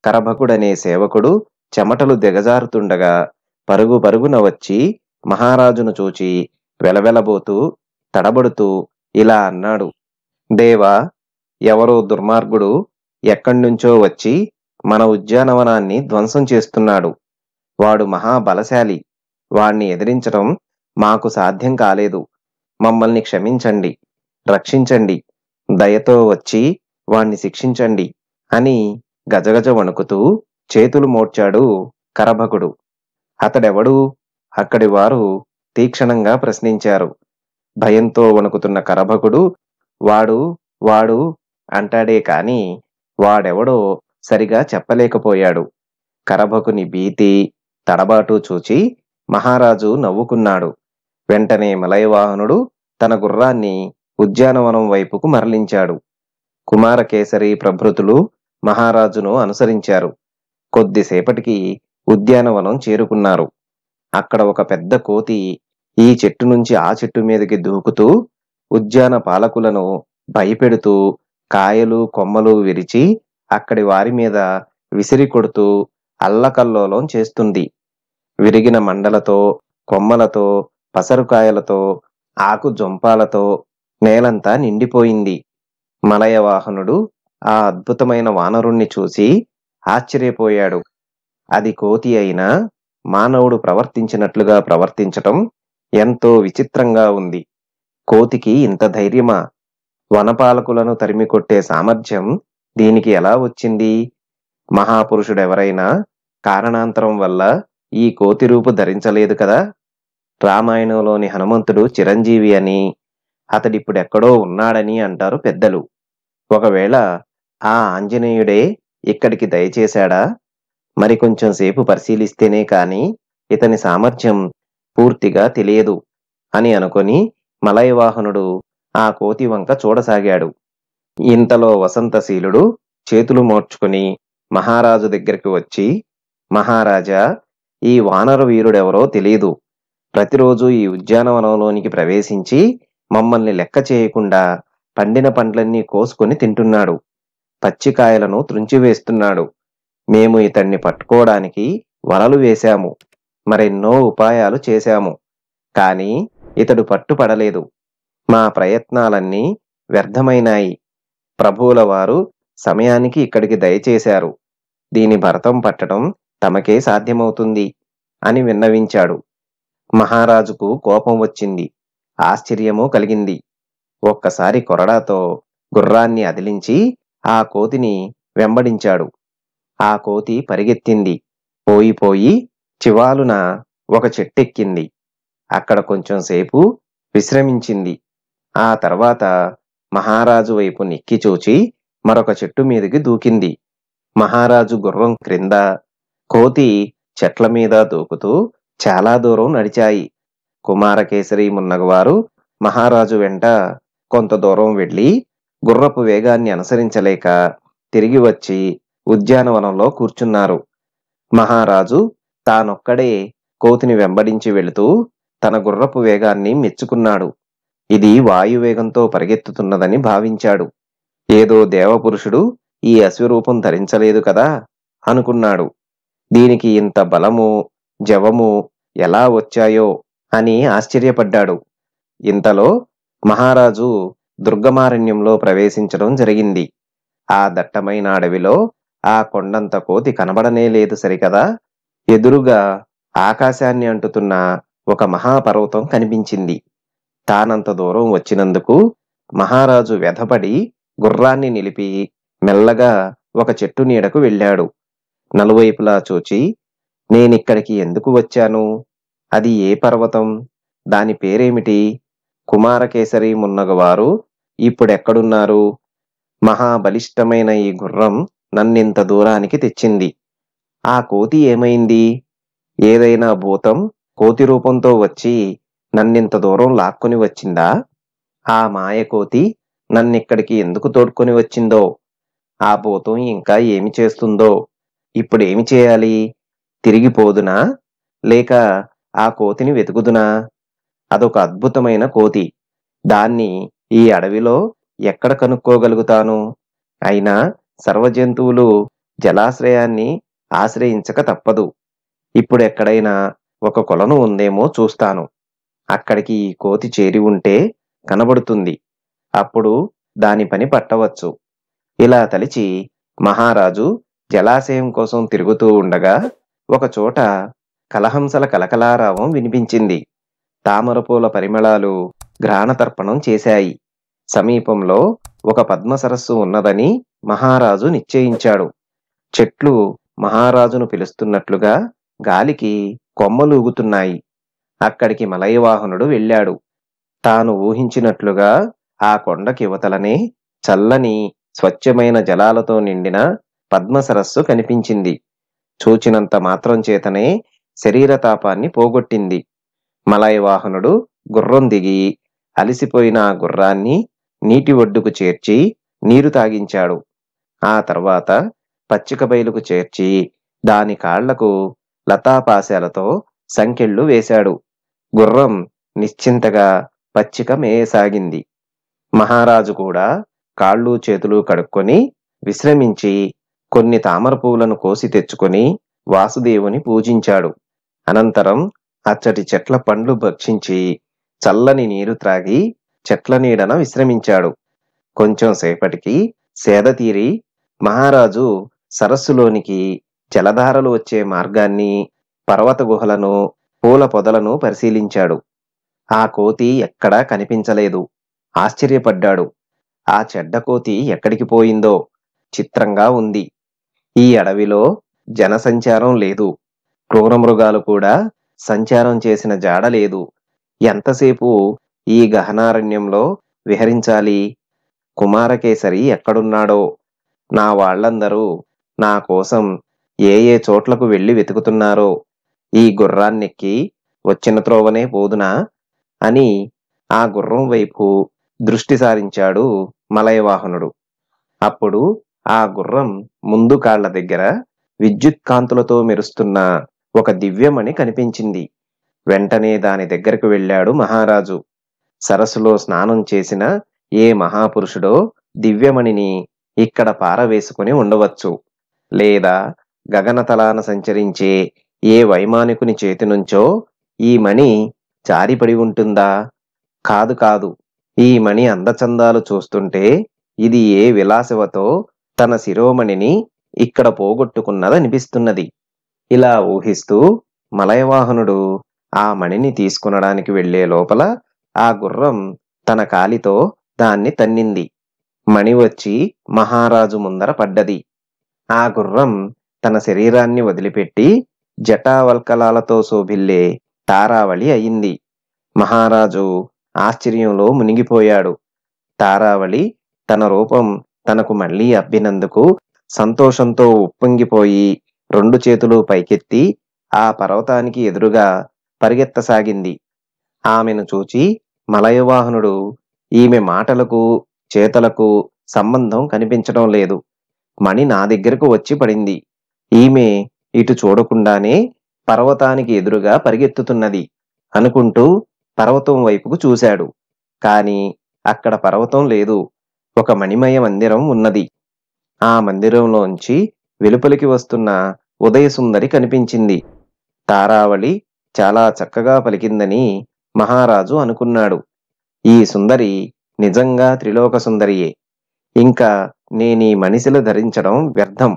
కరభకుడనే సేవకుడు చెమటలు దిగజారుతుండగా పరుగు పరుగున వచ్చి మహారాజును చూచి వెలవెలబోతూ తడబడుతూ ఇలా అన్నాడు దేవా ఎవరో దుర్మార్గుడు ఎక్కడి నుంచో వచ్చి మన ఉద్యానవనాన్ని ధ్వంసం చేస్తున్నాడు వాడు మహాబలశాలి వాణ్ణి ఎదిరించడం మాకు సాధ్యం కాలేదు మమ్మల్ని క్షమించండి రక్షించండి దయతో వచ్చి వాణ్ణి శిక్షించండి అని గజగజ వణుకుతూ చేతులు మోడ్చాడు కరభకుడు అతడెవడు అక్కడి వారు తీక్షణంగా ప్రశ్నించారు భయంతో వణుకుతున్న కరభకుడు వాడు వాడు అంటాడే కాని వాడెవడో సరిగా చెప్పలేకపోయాడు కరభకుని భీతి తడబాటు చూచి మహారాజు నవ్వుకున్నాడు వెంటనే మలయవాహనుడు తన గుర్రాన్ని ఉద్యానవనం వైపుకు మరలించాడు కుమారకేసరి ప్రభృతులు మహారాజును అనుసరించారు కొద్దిసేపటికి ఉద్యానవనం చేరుకున్నారు అక్కడ ఒక పెద్ద కోతి ఈ చెట్టు నుంచి ఆ చెట్టు మీదకి దూకుతూ ఉద్యాన పాలకులను భయపెడుతూ కాయలు కొమ్మలు విరిచి అక్కడి వారి మీద విసిరి కొడుతూ అల్లకల్లోలం చేస్తుంది విరిగిన మండలతో కొమ్మలతో పసరుకాయలతో ఆకు జొంపాలతో నేలంతా నిండిపోయింది మలయవాహనుడు ఆ అద్భుతమైన వానరుణ్ణి చూసి ఆశ్చర్యపోయాడు అది కోతి అయినా మానవుడు ప్రవర్తించినట్లుగా ప్రవర్తించటం ఎంతో విచిత్రంగా ఉంది కోతికి ఇంత ధైర్యమా వనపాలకులను తరిమికొట్టే సామర్థ్యం దీనికి ఎలా వచ్చింది మహాపురుషుడెవరైనా కారణాంతరం వల్ల ఈ కోతి రూపు ధరించలేదు కదా రామాయణంలోని హనుమంతుడు చిరంజీవి అని అతడిప్పుడెక్కడో ఉన్నాడని అంటారు పెద్దలు ఒకవేళ ఆ ఆంజనేయుడే ఇక్కడికి దయచేశాడా కొంచెం సేపు పరిశీలిస్తేనే కాని ఇతని సామర్థ్యం పూర్తిగా తెలియదు అని అనుకొని మలయవాహనుడు ఆ కోతి వంక చూడసాగాడు ఇంతలో వసంతశీలుడు చేతులు మోర్చుకుని మహారాజు దగ్గరికి వచ్చి మహారాజా ఈ వానర వీరుడెవరో తెలియదు ప్రతిరోజు ఈ ఉద్యానవనంలోనికి ప్రవేశించి మమ్మల్ని లెక్క చేయకుండా పండిన పండ్లన్నీ కోసుకొని తింటున్నాడు పచ్చికాయలను త్రుంచివేస్తున్నాడు మేము ఇతన్ని పట్టుకోవడానికి వలలు వేశాము మరెన్నో ఉపాయాలు చేశాము కానీ ఇతడు పట్టుపడలేదు మా ప్రయత్నాలన్నీ వ్యర్థమైనాయి ప్రభువుల వారు సమయానికి ఇక్కడికి దయచేశారు దీని భరతం పట్టడం తమకే సాధ్యమవుతుంది అని విన్నవించాడు మహారాజుకు కోపం వచ్చింది ఆశ్చర్యమూ కలిగింది ఒక్కసారి కొరడాతో గుర్రాన్ని అదిలించి ఆ కోతిని వెంబడించాడు ఆ కోతి పరిగెత్తింది పోయిపోయి చివాలున ఒక చెట్టెక్కింది అక్కడ కొంచెం సేపు విశ్రమించింది ఆ తర్వాత మహారాజు వైపు నెక్కి చూచి మరొక చెట్టు మీదకి దూకింది మహారాజు గుర్రం క్రింద కోతి చెట్ల మీద దూకుతూ చాలా దూరం నడిచాయి కుమారకేసరి మున్నగవారు మహారాజు వెంట కొంత దూరం వెళ్ళి గుర్రపు వేగాన్ని అనుసరించలేక తిరిగి వచ్చి ఉద్యానవనంలో కూర్చున్నారు మహారాజు తానొక్కడే కోతిని వెంబడించి వెళుతూ తన గుర్రపు వేగాన్ని మెచ్చుకున్నాడు ఇది వాయువేగంతో పరిగెత్తుతున్నదని భావించాడు ఏదో దేవపురుషుడు ఈ అశ్వరూపం ధరించలేదు కదా అనుకున్నాడు దీనికి ఇంత బలము జవము ఎలా వచ్చాయో అని ఆశ్చర్యపడ్డాడు ఇంతలో మహారాజు దుర్గమారణ్యంలో ప్రవేశించడం జరిగింది ఆ దట్టమైన అడవిలో ఆ కొండంత కోతి కనబడనే లేదు సరికదా ఎదురుగా ఆకాశాన్ని అంటుతున్న ఒక మహాపర్వతం కనిపించింది తానంత దూరం వచ్చినందుకు మహారాజు వ్యధపడి గుర్రాన్ని నిలిపి మెల్లగా ఒక చెట్టు నీడకు వెళ్ళాడు నలువైపులా చూచి నేనిక్కడికి ఎందుకు వచ్చాను అది ఏ పర్వతం దాని పేరేమిటి కుమారకేసరి మున్నగవారు ఇప్పుడెక్కడున్నారు మహాబలిష్టమైన ఈ గుర్రం నన్నింత దూరానికి తెచ్చింది ఆ కోతి ఏమైంది ఏదైనా భూతం కోతి రూపంతో వచ్చి నన్నింత దూరం లాక్కొని వచ్చిందా ఆ మాయ కోతి నన్నిక్కడికి ఎందుకు తోడుకొని వచ్చిందో ఆ భూతం ఇంకా ఏమి చేస్తుందో ఇప్పుడేమి చేయాలి తిరిగిపోదునా లేక ఆ కోతిని వెతుకుదునా అదొక అద్భుతమైన కోతి దాన్ని ఈ అడవిలో ఎక్కడ కనుక్కోగలుగుతాను అయినా సర్వజంతువులు జలాశ్రయాన్ని ఆశ్రయించక తప్పదు ఇప్పుడు ఎక్కడైనా ఒక కొలను ఉందేమో చూస్తాను అక్కడికి ఈ కోతి చేరి ఉంటే కనబడుతుంది అప్పుడు దాని పని పట్టవచ్చు ఇలా తలిచి మహారాజు జలాశయం కోసం తిరుగుతూ ఉండగా ఒకచోట కలహంసల కలకలారావం వినిపించింది తామరపూల పరిమళాలు ఘ్రాణతర్పణం చేశాయి సమీపంలో ఒక పద్మ సరస్సు ఉన్నదని మహారాజు నిశ్చయించాడు చెట్లు మహారాజును పిలుస్తున్నట్లుగా గాలికి కొమ్మలూగుతున్నాయి అక్కడికి మలయవాహనుడు వెళ్ళాడు తాను ఊహించినట్లుగా ఆ కొండకివతలనే చల్లని స్వచ్ఛమైన జలాలతో నిండిన పద్మసరస్సు కనిపించింది చూచినంత మాత్రం చేతనే శరీరతాపాన్ని పోగొట్టింది మలయవాహనుడు గుర్రం దిగి అలసిపోయిన ఆ గుర్రాన్ని నీటి ఒడ్డుకు చేర్చి నీరు తాగించాడు ఆ తర్వాత పచ్చిక బయలుకు చేర్చి దాని కాళ్లకు లతాపాశాలతో సంకెళ్ళు వేశాడు గుర్రం నిశ్చింతగా పచ్చిక మేయసాగింది మహారాజు కూడా కాళ్ళు చేతులు కడుక్కొని విశ్రమించి కొన్ని తామర పువ్వులను కోసి తెచ్చుకొని వాసుదేవుని పూజించాడు అనంతరం అచ్చటి చెట్ల పండ్లు భక్షించి చల్లని నీరు త్రాగి చెట్ల నీడన విశ్రమించాడు కొంచెం సేపటికి సేద తీరి మహారాజు సరస్సులోనికి జలధారలు వచ్చే మార్గాన్ని పర్వత గుహలను పూల పొదలను పరిశీలించాడు ఆ కోతి ఎక్కడా కనిపించలేదు ఆశ్చర్యపడ్డాడు ఆ చెడ్డ కోతి ఎక్కడికి పోయిందో చిత్రంగా ఉంది ఈ అడవిలో జనసంచారం లేదు క్రూరమృగాలు కూడా సంచారం చేసిన జాడ లేదు ఎంతసేపు ఈ గహనారణ్యంలో విహరించాలి కుమారకేసరి ఎక్కడున్నాడో నా వాళ్లందరూ నా కోసం ఏ ఏ చోట్లకు వెళ్ళి వెతుకుతున్నారో ఈ గుర్రాన్నెక్కి వచ్చిన త్రోవనే పోదునా అని ఆ గుర్రం వైపు దృష్టి సారించాడు మలయవాహనుడు అప్పుడు ఆ గుర్రం ముందు కాళ్ల దగ్గర విద్యుత్ కాంతులతో మెరుస్తున్న ఒక దివ్యమణి కనిపించింది వెంటనే దాని దగ్గరకు వెళ్ళాడు మహారాజు సరస్సులో స్నానం చేసిన ఏ మహాపురుషుడో దివ్యమణిని ఇక్కడ పారవేసుకుని ఉండవచ్చు లేదా గగనతలాన సంచరించే ఏ వైమానికుని చేతి నుంచో ఈ మణి జారిపడి ఉంటుందా కాదు కాదు ఈ మణి అందచందాలు చూస్తుంటే ఇది ఏ విలాసవతో తన శిరోమణిని ఇక్కడ పోగొట్టుకున్నదనిపిస్తున్నది ఇలా ఊహిస్తూ మలయవాహనుడు ఆ మణిని తీసుకునడానికి వెళ్లే లోపల ఆ గుర్రం తన కాలితో దాన్ని తన్నింది మణి వచ్చి మహారాజు ముందర పడ్డది ఆ గుర్రం తన శరీరాన్ని వదిలిపెట్టి జటావల్కలాలతో శోభిల్లే తారావళి అయింది మహారాజు ఆశ్చర్యంలో మునిగిపోయాడు తారావళి తన రూపం తనకు మళ్లీ అబ్బినందుకు సంతోషంతో ఉప్పొంగిపోయి రెండు చేతులు పైకెత్తి ఆ పర్వతానికి ఎదురుగా పరిగెత్తసాగింది ఆమెను చూచి మలయవాహనుడు ఈమె మాటలకు చేతలకు సంబంధం కనిపించడం లేదు మణి నా దగ్గరకు వచ్చి పడింది ఈమె ఇటు చూడకుండానే పర్వతానికి ఎదురుగా పరిగెత్తుతున్నది అనుకుంటూ పర్వతం వైపుకు చూశాడు కాని అక్కడ పర్వతం లేదు ఒక మణిమయ మందిరం ఉన్నది ఆ మందిరంలోంచి వెలుపలికి వస్తున్న ఉదయసుందరి కనిపించింది తారావళి చాలా చక్కగా పలికిందని మహారాజు అనుకున్నాడు ఈ సుందరి నిజంగా త్రిలోక సుందరియే ఇంకా నేనీ మనిషిలు ధరించడం వ్యర్థం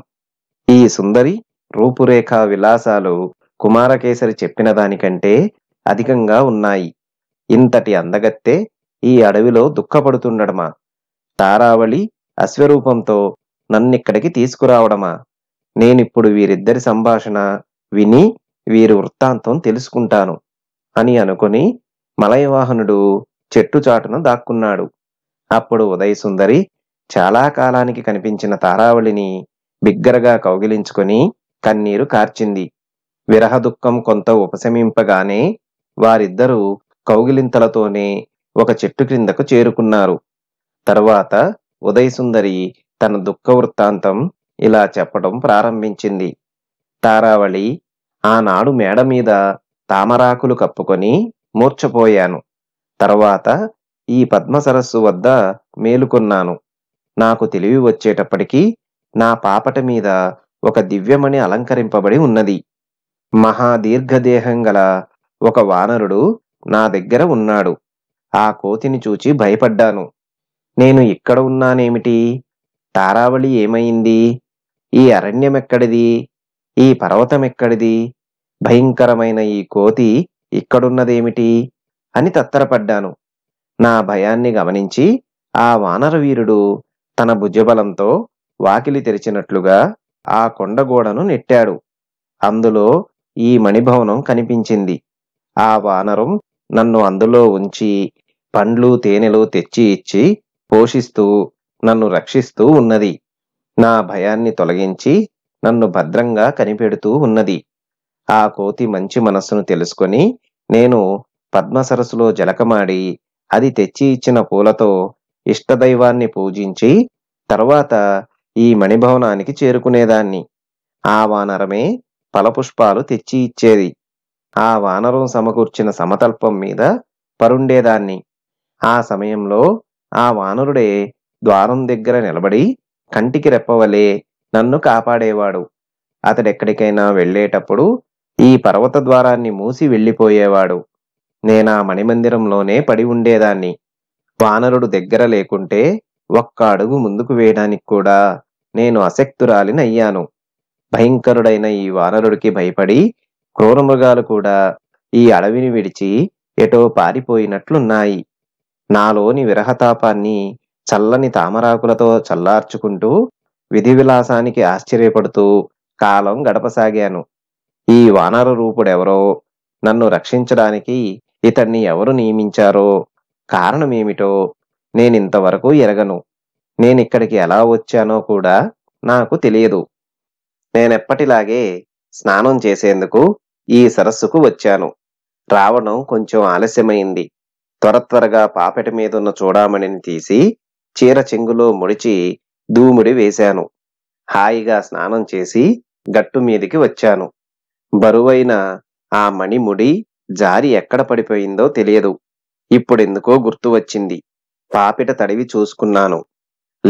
ఈ సుందరి రూపురేఖా విలాసాలు కుమారకేసరి చెప్పిన దానికంటే అధికంగా ఉన్నాయి ఇంతటి అందగత్తే ఈ అడవిలో దుఃఖపడుతుండడమా తారావళి అశ్వరూపంతో నన్నిక్కడికి తీసుకురావడమా నేనిప్పుడు వీరిద్దరి సంభాషణ విని వీరి వృత్తాంతం తెలుసుకుంటాను అని అనుకుని మలయవాహనుడు చెట్టు దాక్కున్నాడు అప్పుడు ఉదయసుందరి చాలా కాలానికి కనిపించిన తారావళిని బిగ్గరగా కౌగిలించుకొని కన్నీరు కార్చింది విరహ దుఃఖం కొంత ఉపశమింపగానే వారిద్దరూ కౌగిలింతలతోనే ఒక చెట్టు క్రిందకు చేరుకున్నారు తర్వాత ఉదయసుందరి తన దుఃఖ వృత్తాంతం ఇలా చెప్పడం ప్రారంభించింది తారావళి ఆనాడు మేడ మీద తామరాకులు కప్పుకొని మూర్చపోయాను తర్వాత ఈ పద్మ సరస్సు వద్ద మేలుకున్నాను నాకు తెలివి వచ్చేటప్పటికీ నా పాపట మీద ఒక దివ్యమణి అలంకరింపబడి ఉన్నది మహాదీర్ఘదేహం గల ఒక వానరుడు నా దగ్గర ఉన్నాడు ఆ కోతిని చూచి భయపడ్డాను నేను ఇక్కడ ఉన్నానేమిటి తారావళి ఏమైంది ఈ అరణ్యం ఎక్కడిది ఈ పర్వతం ఎక్కడిది భయంకరమైన ఈ కోతి ఇక్కడున్నదేమిటి అని తత్తరపడ్డాను నా భయాన్ని గమనించి ఆ వానరవీరుడు తన భుజబలంతో వాకిలి తెరిచినట్లుగా ఆ కొండగోడను నెట్టాడు అందులో ఈ మణిభవనం కనిపించింది ఆ వానరం నన్ను అందులో ఉంచి పండ్లు తేనెలు తెచ్చి ఇచ్చి పోషిస్తూ నన్ను రక్షిస్తూ ఉన్నది నా భయాన్ని తొలగించి నన్ను భద్రంగా కనిపెడుతూ ఉన్నది ఆ కోతి మంచి మనస్సును తెలుసుకొని నేను పద్మసరస్సులో జలకమాడి అది తెచ్చి ఇచ్చిన పూలతో ఇష్టదైవాన్ని పూజించి తర్వాత ఈ మణిభవనానికి చేరుకునేదాన్ని ఆ వానరమే ఫలపుష్పాలు తెచ్చి ఇచ్చేది ఆ వానరం సమకూర్చిన సమతల్పం మీద పరుండేదాన్ని ఆ సమయంలో ఆ వానరుడే ద్వారం దగ్గర నిలబడి కంటికి రెప్పవలే నన్ను కాపాడేవాడు అతడెక్కడికైనా వెళ్ళేటప్పుడు ఈ పర్వత ద్వారాన్ని మూసి వెళ్ళిపోయేవాడు నేనా మణిమందిరంలోనే పడి ఉండేదాన్ని వానరుడు దగ్గర లేకుంటే ఒక్క అడుగు ముందుకు వేయడానికి కూడా నేను అసక్తురాలిని అయ్యాను భయంకరుడైన ఈ వానరుడికి భయపడి క్రూరమృగాలు కూడా ఈ అడవిని విడిచి ఎటో పారిపోయినట్లున్నాయి నాలోని విరహతాపాన్ని చల్లని తామరాకులతో చల్లార్చుకుంటూ విధి విలాసానికి ఆశ్చర్యపడుతూ కాలం గడపసాగాను ఈ వానర రూపుడెవరో నన్ను రక్షించడానికి ఇతన్ని ఎవరు నియమించారో కారణమేమిటో నేనింతవరకు ఎరగను నేనిక్కడికి ఎలా వచ్చానో కూడా నాకు తెలియదు నేనెప్పటిలాగే స్నానం చేసేందుకు ఈ సరస్సుకు వచ్చాను రావడం కొంచెం ఆలస్యమైంది త్వర త్వరగా పాపెట మీదున్న చూడామణిని తీసి చీర చెంగులో ముడిచి దూముడి వేశాను హాయిగా స్నానం చేసి గట్టు మీదికి వచ్చాను బరువైన ఆ మణిముడి జారి ఎక్కడ పడిపోయిందో తెలియదు ఇప్పుడెందుకో గుర్తు వచ్చింది పాపిట తడివి చూసుకున్నాను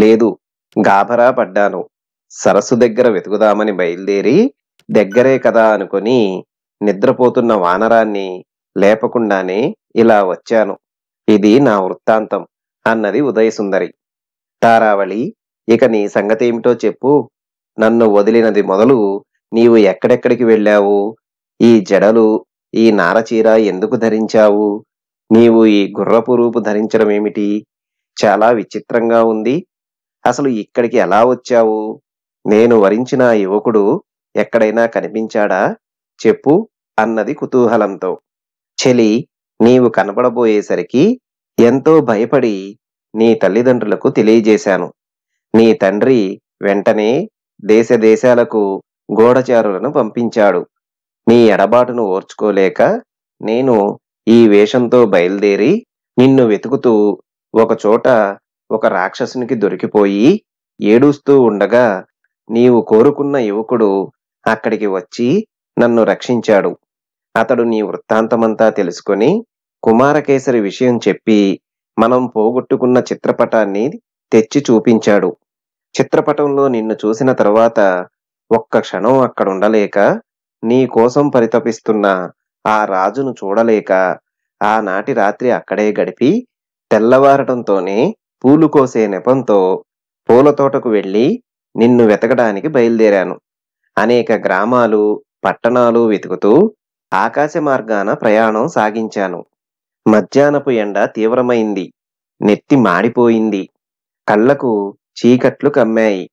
లేదు గాభరా పడ్డాను సరస్సు దగ్గర వెతుకుదామని బయలుదేరి దగ్గరే కదా అనుకుని నిద్రపోతున్న వానరాన్ని లేపకుండానే ఇలా వచ్చాను ఇది నా వృత్తాంతం అన్నది ఉదయసుందరి తారావళి ఇక నీ సంగతేమిటో చెప్పు నన్ను వదిలినది మొదలు నీవు ఎక్కడెక్కడికి వెళ్ళావు ఈ జడలు ఈ నారచీర ఎందుకు ధరించావు నీవు ఈ గుర్రపు రూపు ధరించడం ఏమిటి చాలా విచిత్రంగా ఉంది అసలు ఇక్కడికి ఎలా వచ్చావు నేను వరించిన యువకుడు ఎక్కడైనా కనిపించాడా చెప్పు అన్నది కుతూహలంతో చెలి నీవు కనపడబోయేసరికి ఎంతో భయపడి నీ తల్లిదండ్రులకు తెలియజేశాను నీ తండ్రి వెంటనే దేశ దేశాలకు గోడచారులను పంపించాడు నీ ఎడబాటును ఓర్చుకోలేక నేను ఈ వేషంతో బయలుదేరి నిన్ను వెతుకుతూ ఒకచోట ఒక రాక్షసునికి దొరికిపోయి ఏడుస్తూ ఉండగా నీవు కోరుకున్న యువకుడు అక్కడికి వచ్చి నన్ను రక్షించాడు అతడు నీ వృత్తాంతమంతా తెలుసుకొని కుమారకేసరి విషయం చెప్పి మనం పోగొట్టుకున్న చిత్రపటాన్ని తెచ్చి చూపించాడు చిత్రపటంలో నిన్ను చూసిన తర్వాత ఒక్క క్షణం అక్కడుండలేక నీ కోసం పరితపిస్తున్నా ఆ రాజును చూడలేక ఆనాటి రాత్రి అక్కడే గడిపి తెల్లవారటంతోనే పూలు కోసే నెపంతో పూల తోటకు వెళ్ళి నిన్ను వెతకడానికి బయలుదేరాను అనేక గ్రామాలు పట్టణాలు వెతుకుతూ ఆకాశ మార్గాన ప్రయాణం సాగించాను మధ్యాహ్నపు ఎండ తీవ్రమైంది నెత్తి మాడిపోయింది కళ్ళకు చీకట్లు కమ్మాయి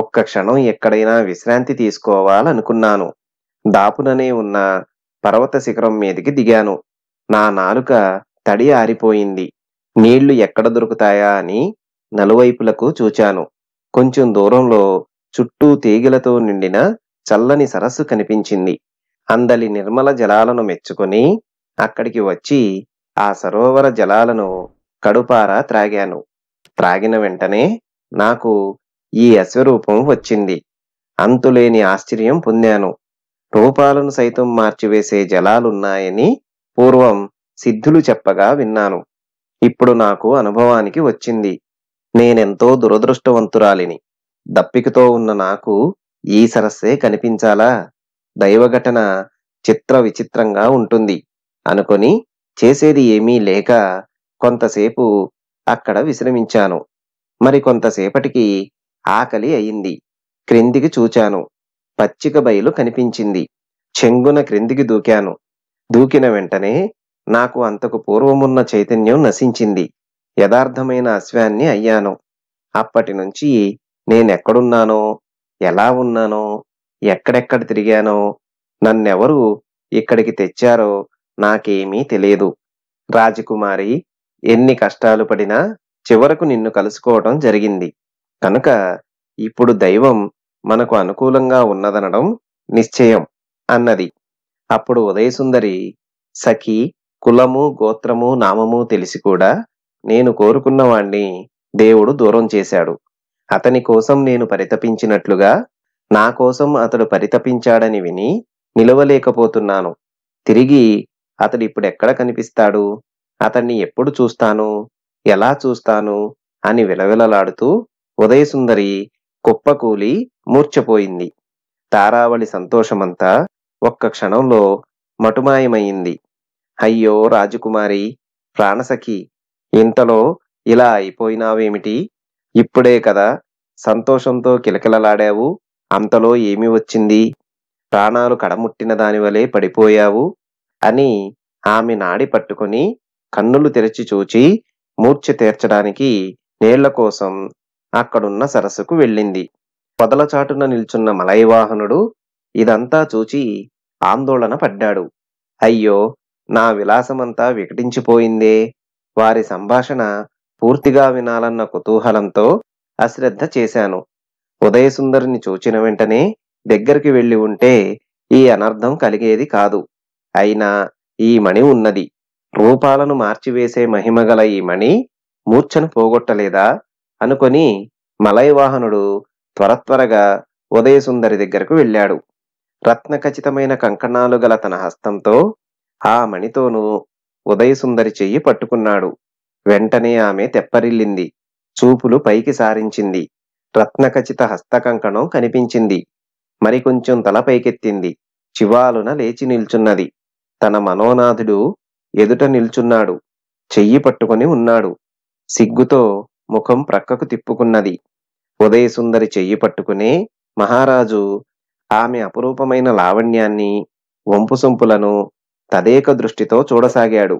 ఒక్క క్షణం ఎక్కడైనా విశ్రాంతి తీసుకోవాలనుకున్నాను దాపుననే ఉన్న పర్వత శిఖరం మీదకి దిగాను నా నాలుక తడి ఆరిపోయింది నీళ్లు ఎక్కడ దొరుకుతాయా అని నలువైపులకు చూచాను కొంచెం దూరంలో చుట్టూ తీగలతో నిండిన చల్లని సరస్సు కనిపించింది అందలి నిర్మల జలాలను మెచ్చుకొని అక్కడికి వచ్చి ఆ సరోవర జలాలను కడుపారా త్రాగాను త్రాగిన వెంటనే నాకు ఈ అశ్వరూపం వచ్చింది అంతులేని ఆశ్చర్యం పొందాను రూపాలను సైతం మార్చివేసే జలాలున్నాయని పూర్వం సిద్ధులు చెప్పగా విన్నాను ఇప్పుడు నాకు అనుభవానికి వచ్చింది నేనెంతో దురదృష్టవంతురాలిని దప్పికతో ఉన్న నాకు ఈ సరస్సే కనిపించాలా దైవఘటన చిత్ర విచిత్రంగా ఉంటుంది అనుకొని చేసేది ఏమీ లేక కొంతసేపు అక్కడ విశ్రమించాను మరి కొంతసేపటికి ఆకలి అయింది క్రిందికి చూచాను పచ్చిక బయలు కనిపించింది చెంగున క్రిందికి దూకాను దూకిన వెంటనే నాకు అంతకు పూర్వమున్న చైతన్యం నశించింది యథార్థమైన అశ్వాన్ని అయ్యాను అప్పటి నుంచి నేనెక్కడున్నానో ఎలా ఉన్నానో ఎక్కడెక్కడ తిరిగానో నన్నెవరు ఇక్కడికి తెచ్చారో నాకేమీ తెలియదు రాజకుమారి ఎన్ని కష్టాలు పడినా చివరకు నిన్ను కలుసుకోవటం జరిగింది కనుక ఇప్పుడు దైవం మనకు అనుకూలంగా ఉన్నదనడం నిశ్చయం అన్నది అప్పుడు ఉదయసుందరి సఖి కులము గోత్రము నామము తెలిసి కూడా నేను కోరుకున్నవాణ్ణి దేవుడు దూరం చేశాడు అతని కోసం నేను పరితపించినట్లుగా నా కోసం అతడు పరితపించాడని విని నిలవలేకపోతున్నాను తిరిగి అతడు ఎక్కడ కనిపిస్తాడు అతన్ని ఎప్పుడు చూస్తాను ఎలా చూస్తాను అని విలవిలలాడుతూ ఉదయసుందరి కుప్పకూలి మూర్చపోయింది తారావళి సంతోషమంతా ఒక్క క్షణంలో మటుమాయమైంది అయ్యో రాజకుమారి ప్రాణసఖి ఇంతలో ఇలా అయిపోయినావేమిటి ఇప్పుడే కదా సంతోషంతో కిలకిలలాడావు అంతలో ఏమి వచ్చింది ప్రాణాలు కడముట్టిన దానివలే పడిపోయావు అని ఆమె నాడి పట్టుకొని కన్నులు తెరిచి చూచి మూర్ఛ తీర్చడానికి నీళ్ల కోసం అక్కడున్న సరస్సుకు వెళ్ళింది పొదల చాటున నిల్చున్న మలయవాహనుడు ఇదంతా చూచి ఆందోళన పడ్డాడు అయ్యో నా విలాసమంతా వికటించిపోయిందే వారి సంభాషణ పూర్తిగా వినాలన్న కుతూహలంతో అశ్రద్ధ చేశాను ఉదయసుందరిని చూచిన వెంటనే దగ్గరికి వెళ్ళి ఉంటే ఈ అనర్థం కలిగేది కాదు అయినా ఈ మణి ఉన్నది రూపాలను మార్చివేసే మహిమగల ఈ మణి మూర్ఛను పోగొట్టలేదా అనుకొని మలయవాహనుడు త్వర త్వరగా ఉదయసుందరి దగ్గరకు వెళ్ళాడు రత్న ఖచ్చితమైన కంకణాలు గల తన హస్తంతో ఆ మణితోనూ ఉదయసుందరి చెయ్యి పట్టుకున్నాడు వెంటనే ఆమె తెప్పరిల్లింది చూపులు పైకి సారించింది రత్నఖచిత హస్తకంకణం కనిపించింది మరికొంచెం తల పైకెత్తింది చివాలున లేచి నిల్చున్నది తన మనోనాథుడు ఎదుట నిల్చున్నాడు చెయ్యి పట్టుకొని ఉన్నాడు సిగ్గుతో ముఖం ప్రక్కకు తిప్పుకున్నది ఉదయసుందరి చెయ్యి పట్టుకునే మహారాజు ఆమె అపురూపమైన లావణ్యాన్ని వంపుసొంపులను తదేక దృష్టితో చూడసాగాడు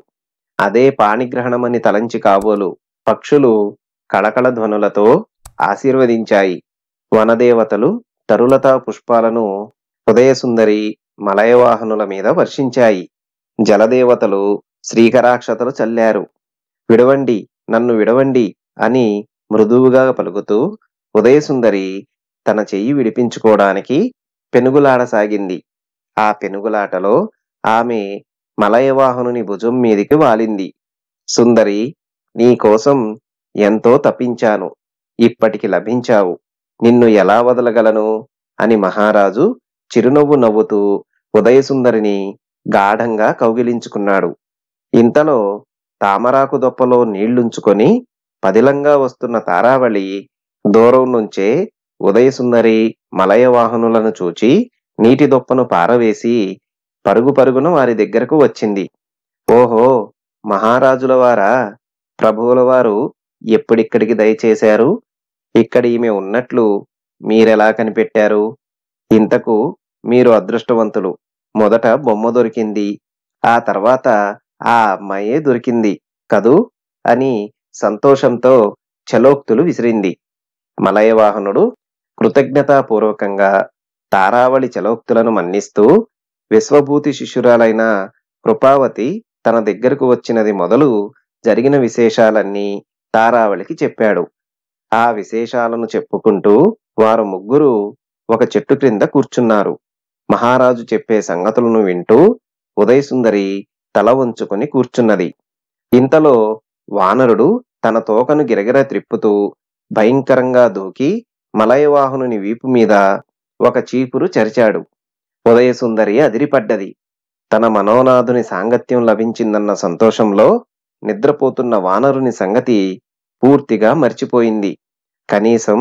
అదే పాణిగ్రహణమని తలంచి కాబోలు పక్షులు కళకళ ధ్వనులతో ఆశీర్వదించాయి వనదేవతలు తరులతా పుష్పాలను ఉదయసుందరి మలయవాహనుల మీద వర్షించాయి జలదేవతలు శ్రీకరాక్షతలు చల్లారు విడవండి నన్ను విడవండి అని మృదువుగా పలుకుతూ ఉదయసుందరి తన చెయ్యి విడిపించుకోవడానికి పెనుగులాడసాగింది ఆ పెనుగులాటలో ఆమె మలయవాహనుని భుజం మీదికి వాలింది సుందరి నీకోసం ఎంతో తప్పించాను ఇప్పటికి లభించావు నిన్ను ఎలా వదలగలను అని మహారాజు చిరునవ్వు నవ్వుతూ ఉదయసుందరిని గాఢంగా కౌగిలించుకున్నాడు ఇంతలో తామరాకు దొప్పలో నీళ్లుంచుకొని పదిలంగా వస్తున్న తారావళి దూరం నుంచే ఉదయసుందరి మలయ వాహనులను చూచి నీటి దొప్పను పారవేసి పరుగు పరుగున వారి దగ్గరకు వచ్చింది ఓహో మహారాజుల వారా ప్రభువుల వారు ఎప్పుడిక్కడికి దయచేశారు ఇక్కడ ఈమె ఉన్నట్లు మీరెలా కనిపెట్టారు ఇంతకు మీరు అదృష్టవంతులు మొదట బొమ్మ దొరికింది ఆ తర్వాత ఆ అమ్మాయే దొరికింది కదూ అని సంతోషంతో చలోక్తులు విసిరింది మలయవాహనుడు కృతజ్ఞతాపూర్వకంగా తారావళి చలోక్తులను మన్నిస్తూ విశ్వభూతి శిష్యురాలైన కృపావతి తన దగ్గరకు వచ్చినది మొదలు జరిగిన విశేషాలన్నీ తారావళికి చెప్పాడు ఆ విశేషాలను చెప్పుకుంటూ వారు ముగ్గురు ఒక చెట్టు క్రింద కూర్చున్నారు మహారాజు చెప్పే సంగతులను వింటూ ఉదయసుందరి తల వంచుకుని కూర్చున్నది ఇంతలో వానరుడు తన తోకను గిరగిర త్రిప్పుతూ భయంకరంగా దూకి మలయవాహనుని వీపు మీద ఒక చీపురు చరిచాడు ఉదయసుందరి అదిరిపడ్డది తన మనోనాథుని సాంగత్యం లభించిందన్న సంతోషంలో నిద్రపోతున్న వానరుని సంగతి పూర్తిగా మర్చిపోయింది కనీసం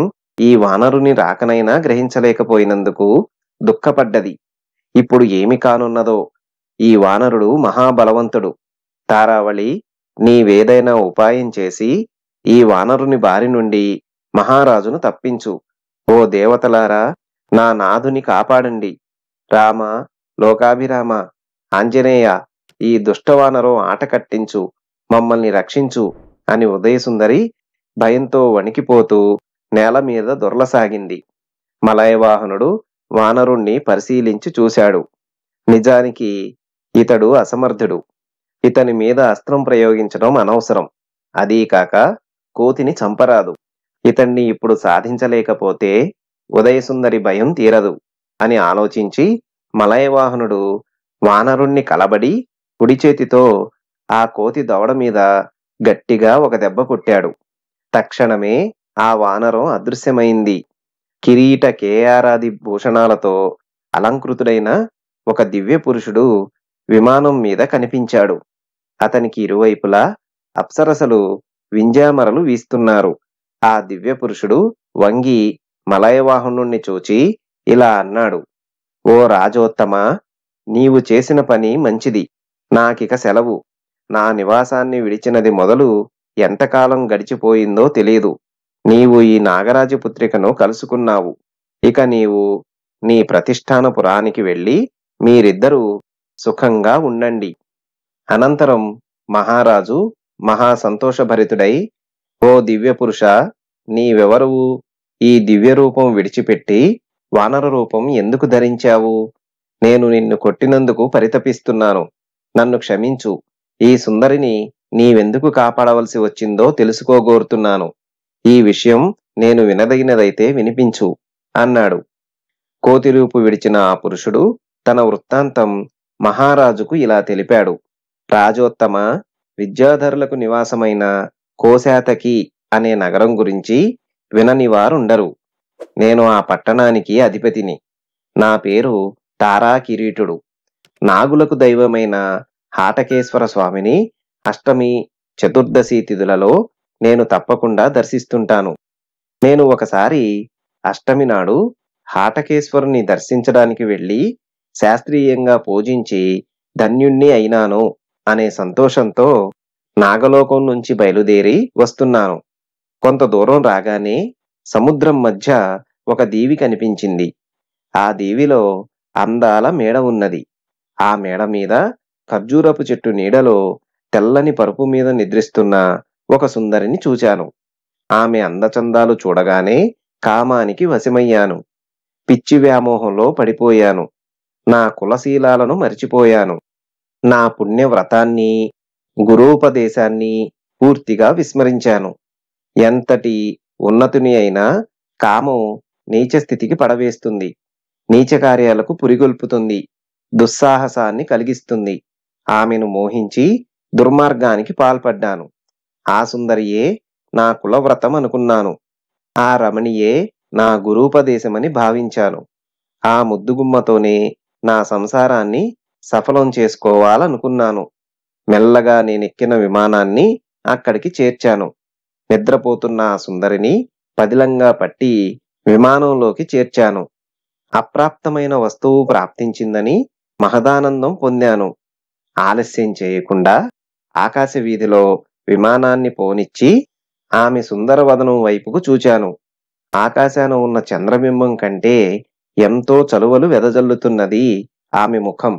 ఈ వానరుని రాకనైనా గ్రహించలేకపోయినందుకు దుఃఖపడ్డది ఇప్పుడు ఏమి కానున్నదో ఈ వానరుడు మహాబలవంతుడు తారావళి నీవేదైనా ఉపాయం చేసి ఈ వానరుని బారి నుండి మహారాజును తప్పించు ఓ దేవతలారా నా నాథుని కాపాడండి రామ లోకాభిరామ ఆంజనేయ ఈ దుష్టవానరో ఆట కట్టించు మమ్మల్ని రక్షించు అని ఉదయసుందరి భయంతో వణికిపోతూ నేల మీద దొరలసాగింది మలయవాహనుడు వానరుణ్ణి పరిశీలించి చూశాడు నిజానికి ఇతడు అసమర్థుడు ఇతని మీద అస్త్రం ప్రయోగించడం అనవసరం అదీ కాక కోతిని చంపరాదు ఇతన్ని ఇప్పుడు సాధించలేకపోతే ఉదయసుందరి భయం తీరదు అని ఆలోచించి మలయవాహనుడు వానరుణ్ణి కలబడి పుడి చేతితో ఆ కోతి దవడ మీద గట్టిగా ఒక దెబ్బ కొట్టాడు తక్షణమే ఆ వానరం అదృశ్యమైంది కిరీట కేయారాది భూషణాలతో అలంకృతుడైన ఒక దివ్య పురుషుడు విమానం మీద కనిపించాడు అతనికి ఇరువైపులా అప్సరసలు వింజామరలు వీస్తున్నారు ఆ దివ్య పురుషుడు వంగి మలయవాహనుణ్ణి చూచి ఇలా అన్నాడు ఓ రాజోత్తమ నీవు చేసిన పని మంచిది నాకిక సెలవు నా నివాసాన్ని విడిచినది మొదలు ఎంతకాలం గడిచిపోయిందో తెలియదు నీవు ఈ నాగరాజు పుత్రికను కలుసుకున్నావు ఇక నీవు నీ ప్రతిష్టానపురానికి వెళ్ళి మీరిద్దరూ సుఖంగా ఉండండి అనంతరం మహారాజు మహా సంతోషభరితుడై ఓ దివ్యపురుష నీవెవరువు ఈ దివ్య రూపం విడిచిపెట్టి వానర రూపం ఎందుకు ధరించావు నేను నిన్ను కొట్టినందుకు పరితపిస్తున్నాను నన్ను క్షమించు ఈ సుందరిని నీవెందుకు కాపాడవలసి వచ్చిందో తెలుసుకోగోరుతున్నాను ఈ విషయం నేను వినదగినదైతే వినిపించు అన్నాడు కోతిరూపు విడిచిన ఆ పురుషుడు తన వృత్తాంతం మహారాజుకు ఇలా తెలిపాడు రాజోత్తమ విద్యాధరులకు నివాసమైన కోశాతకి అనే నగరం గురించి వినని వారుండరు నేను ఆ పట్టణానికి అధిపతిని నా పేరు తారా కిరీటుడు నాగులకు దైవమైన హాటకేశ్వర స్వామిని అష్టమి చతుర్దశి తిథులలో నేను తప్పకుండా దర్శిస్తుంటాను నేను ఒకసారి అష్టమి నాడు హాటకేశ్వరుని దర్శించడానికి వెళ్ళి శాస్త్రీయంగా పూజించి ధన్యుణ్ణి అయినాను అనే సంతోషంతో నాగలోకం నుంచి బయలుదేరి వస్తున్నాను కొంత దూరం రాగానే సముద్రం మధ్య ఒక దీవి కనిపించింది ఆ దీవిలో అందాల మేడ ఉన్నది ఆ మేడ మీద ఖర్జూరపు చెట్టు నీడలో తెల్లని పరుపు మీద నిద్రిస్తున్న ఒక సుందరిని చూచాను ఆమె అందచందాలు చూడగానే కామానికి వశమయ్యాను పిచ్చి వ్యామోహంలో పడిపోయాను నా కులశీలాలను మరిచిపోయాను నా పుణ్య వ్రతాన్ని గురూపదేశాన్ని పూర్తిగా విస్మరించాను ఎంతటి ఉన్నతుని అయినా కామం నీచ స్థితికి పడవేస్తుంది నీచకార్యాలకు పురిగొల్పుతుంది దుస్సాహసాన్ని కలిగిస్తుంది ఆమెను మోహించి దుర్మార్గానికి పాల్పడ్డాను ఆ సుందరియే నా కులవ్రతం అనుకున్నాను ఆ రమణియే నా గురూపదేశమని భావించాను ఆ ముద్దుగుమ్మతోనే నా సంసారాన్ని సఫలం చేసుకోవాలనుకున్నాను మెల్లగా నేనెక్కిన విమానాన్ని అక్కడికి చేర్చాను నిద్రపోతున్న ఆ సుందరిని పదిలంగా పట్టి విమానంలోకి చేర్చాను అప్రాప్తమైన వస్తువు ప్రాప్తించిందని మహదానందం పొందాను ఆలస్యం చేయకుండా ఆకాశ వీధిలో విమానాన్ని పోనిచ్చి ఆమె సుందరవదనం వైపుకు చూచాను ఆకాశాన ఉన్న చంద్రబింబం కంటే ఎంతో చలువలు వెదజల్లుతున్నది ఆమె ముఖం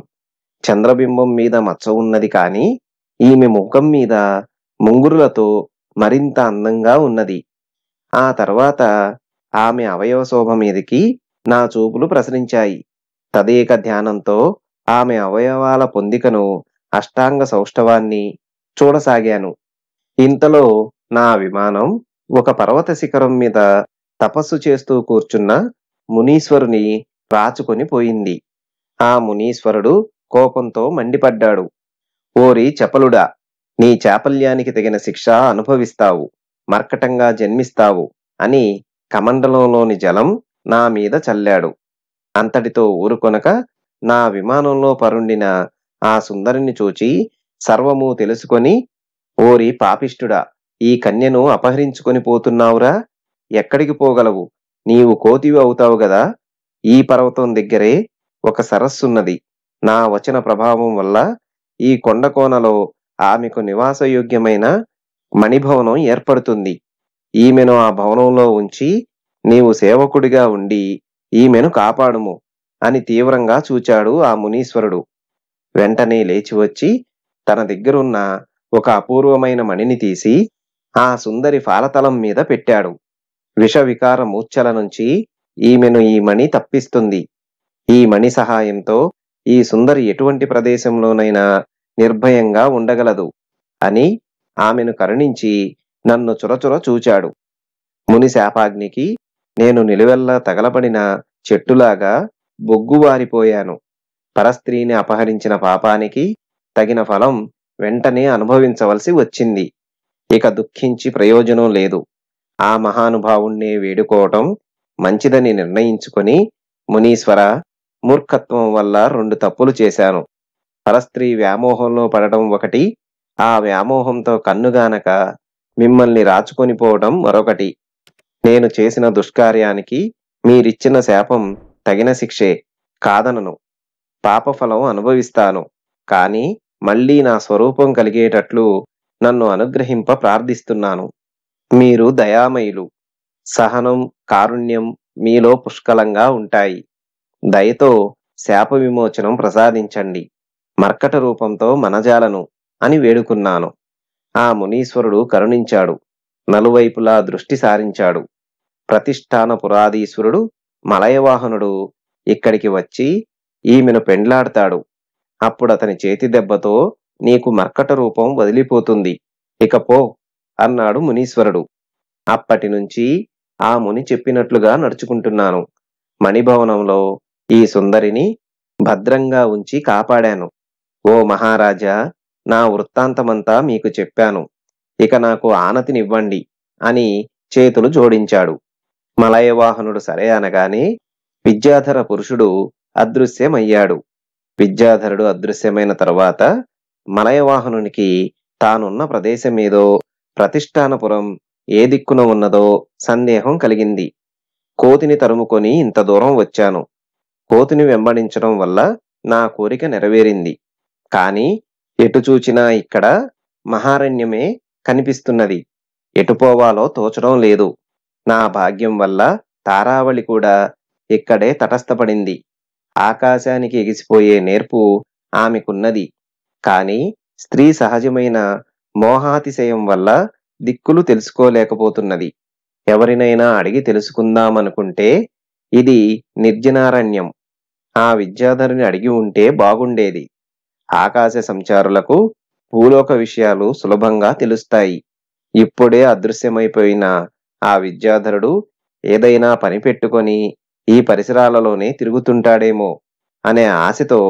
చంద్రబింబం మీద మచ్చ ఉన్నది కానీ ఈమె ముఖం మీద ముంగురులతో మరింత అందంగా ఉన్నది ఆ తర్వాత ఆమె అవయవ శోభ మీదకి నా చూపులు ప్రసరించాయి తదేక ధ్యానంతో ఆమె అవయవాల పొందికను అష్టాంగ సౌష్ఠవాన్ని చూడసాగాను ఇంతలో నా విమానం ఒక పర్వత శిఖరం మీద తపస్సు చేస్తూ కూర్చున్న మునీశ్వరుని రాచుకొని పోయింది ఆ మునీశ్వరుడు కోపంతో మండిపడ్డాడు ఓరి చపలుడా నీ చాపల్యానికి తగిన శిక్ష అనుభవిస్తావు మర్కటంగా జన్మిస్తావు అని కమండలంలోని జలం నా మీద చల్లాడు అంతటితో ఊరుకొనక నా విమానంలో పరుండిన ఆ సుందరిని చూచి సర్వము తెలుసుకొని ఓరి పాపిష్టుడా ఈ కన్యను అపహరించుకొని పోతున్నావురా ఎక్కడికి పోగలవు నీవు కోతివి అవుతావు గదా ఈ పర్వతం దగ్గరే ఒక సరస్సున్నది నా వచన ప్రభావం వల్ల ఈ కొండకోనలో ఆమెకు నివాసయోగ్యమైన మణిభవనం ఏర్పడుతుంది ఈమెను ఆ భవనంలో ఉంచి నీవు సేవకుడిగా ఉండి ఈమెను కాపాడుము అని తీవ్రంగా చూచాడు ఆ మునీశ్వరుడు వెంటనే లేచి వచ్చి తన దగ్గరున్న ఒక అపూర్వమైన మణిని తీసి ఆ సుందరి ఫాలతలం మీద పెట్టాడు విషవికార మూర్ఛల నుంచి ఈమెను ఈ మణి తప్పిస్తుంది ఈ మణి సహాయంతో ఈ సుందరి ఎటువంటి ప్రదేశంలోనైనా నిర్భయంగా ఉండగలదు అని ఆమెను కరుణించి నన్ను చురచుర చూచాడు ముని శాపాగ్నికి నేను నిలువెల్లా తగలబడిన చెట్టులాగా బొగ్గువారిపోయాను పరస్త్రీని అపహరించిన పాపానికి తగిన ఫలం వెంటనే అనుభవించవలసి వచ్చింది ఇక దుఃఖించి ప్రయోజనం లేదు ఆ మహానుభావుణ్ణే వేడుకోవటం మంచిదని నిర్ణయించుకొని మునీశ్వర మూర్ఖత్వం వల్ల రెండు తప్పులు చేశాను పరస్త్రీ వ్యామోహంలో పడటం ఒకటి ఆ వ్యామోహంతో కన్నుగానక మిమ్మల్ని రాచుకొని పోవడం మరొకటి నేను చేసిన దుష్కార్యానికి మీరిచ్చిన శాపం తగిన శిక్షే కాదనను పాపఫలం అనుభవిస్తాను కానీ మళ్ళీ నా స్వరూపం కలిగేటట్లు నన్ను అనుగ్రహింప ప్రార్థిస్తున్నాను మీరు దయామయులు సహనం కారుణ్యం మీలో పుష్కలంగా ఉంటాయి దయతో శాప విమోచనం ప్రసాదించండి మర్కట రూపంతో మనజాలను అని వేడుకున్నాను ఆ మునీశ్వరుడు కరుణించాడు నలువైపులా దృష్టి సారించాడు ప్రతిష్టాన పురాధీశ్వరుడు మలయవాహనుడు ఇక్కడికి వచ్చి ఈమెను పెండ్లాడతాడు అప్పుడు అతని చేతి దెబ్బతో నీకు మర్కట రూపం వదిలిపోతుంది ఇకపో అన్నాడు మునీశ్వరుడు అప్పటి నుంచి ఆ ముని చెప్పినట్లుగా నడుచుకుంటున్నాను మణిభవనంలో ఈ సుందరిని భద్రంగా ఉంచి కాపాడాను ఓ మహారాజా నా వృత్తాంతమంతా మీకు చెప్పాను ఇక నాకు ఆనతినివ్వండి అని చేతులు జోడించాడు మలయవాహనుడు సరే అనగానే విద్యాధర పురుషుడు అదృశ్యమయ్యాడు విద్యాధరుడు అదృశ్యమైన తరువాత మలయవాహనునికి తానున్న ప్రదేశం ఏదో ప్రతిష్టానపురం ఏ దిక్కున ఉన్నదో సందేహం కలిగింది కోతిని తరుముకొని ఇంత దూరం వచ్చాను కోతిని వెంబడించడం వల్ల నా కోరిక నెరవేరింది కానీ ఎటు చూచినా ఇక్కడ మహారణ్యమే కనిపిస్తున్నది ఎటుపోవాలో తోచడం లేదు నా భాగ్యం వల్ల తారావళి కూడా ఇక్కడే తటస్థపడింది ఆకాశానికి ఎగిసిపోయే నేర్పు ఆమెకున్నది కానీ స్త్రీ సహజమైన మోహాతిశయం వల్ల దిక్కులు తెలుసుకోలేకపోతున్నది ఎవరినైనా అడిగి తెలుసుకుందామనుకుంటే ఇది నిర్జనారణ్యం ఆ విద్యాధరిని అడిగి ఉంటే బాగుండేది ఆకాశ సంచారులకు భూలోక విషయాలు సులభంగా తెలుస్తాయి ఇప్పుడే అదృశ్యమైపోయిన ఆ విద్యాధరుడు ఏదైనా పని పెట్టుకొని ఈ పరిసరాలలోనే తిరుగుతుంటాడేమో అనే ఆశతో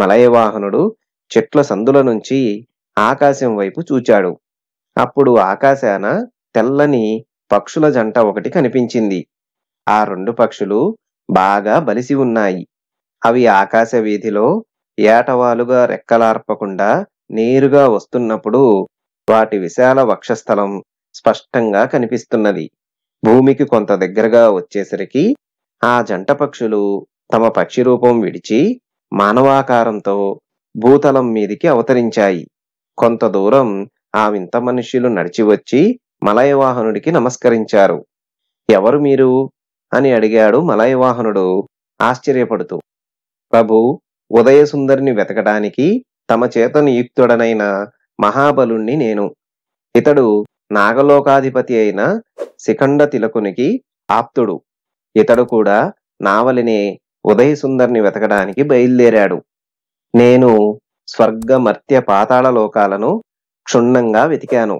మలయవాహనుడు చెట్ల సందుల నుంచి ఆకాశం వైపు చూచాడు అప్పుడు ఆకాశాన తెల్లని పక్షుల జంట ఒకటి కనిపించింది ఆ రెండు పక్షులు బాగా బలిసి ఉన్నాయి అవి ఆకాశ వీధిలో ఏటవాలుగా రెక్కలార్పకుండా నేరుగా వస్తున్నప్పుడు వాటి విశాల వక్షస్థలం స్పష్టంగా కనిపిస్తున్నది భూమికి కొంత దగ్గరగా వచ్చేసరికి ఆ జంట పక్షులు తమ పక్షి రూపం విడిచి మానవాకారంతో భూతలం మీదికి అవతరించాయి కొంత దూరం ఆ వింత మనుష్యులు నడిచి వచ్చి మలయవాహనుడికి నమస్కరించారు ఎవరు మీరు అని అడిగాడు మలయవాహనుడు ఆశ్చర్యపడుతూ ప్రభు ఉదయసుందరిని వెతకడానికి తమ చేత నియుక్తుడనైన మహాబలుణ్ణి నేను ఇతడు నాగలోకాధిపతి అయిన శిఖండ తిలకునికి ఆప్తుడు ఇతడు కూడా నావలినే ఉదయసుందర్ని వెతకడానికి బయలుదేరాడు నేను స్వర్గమర్త్య పాతాళ లోకాలను క్షుణ్ణంగా వెతికాను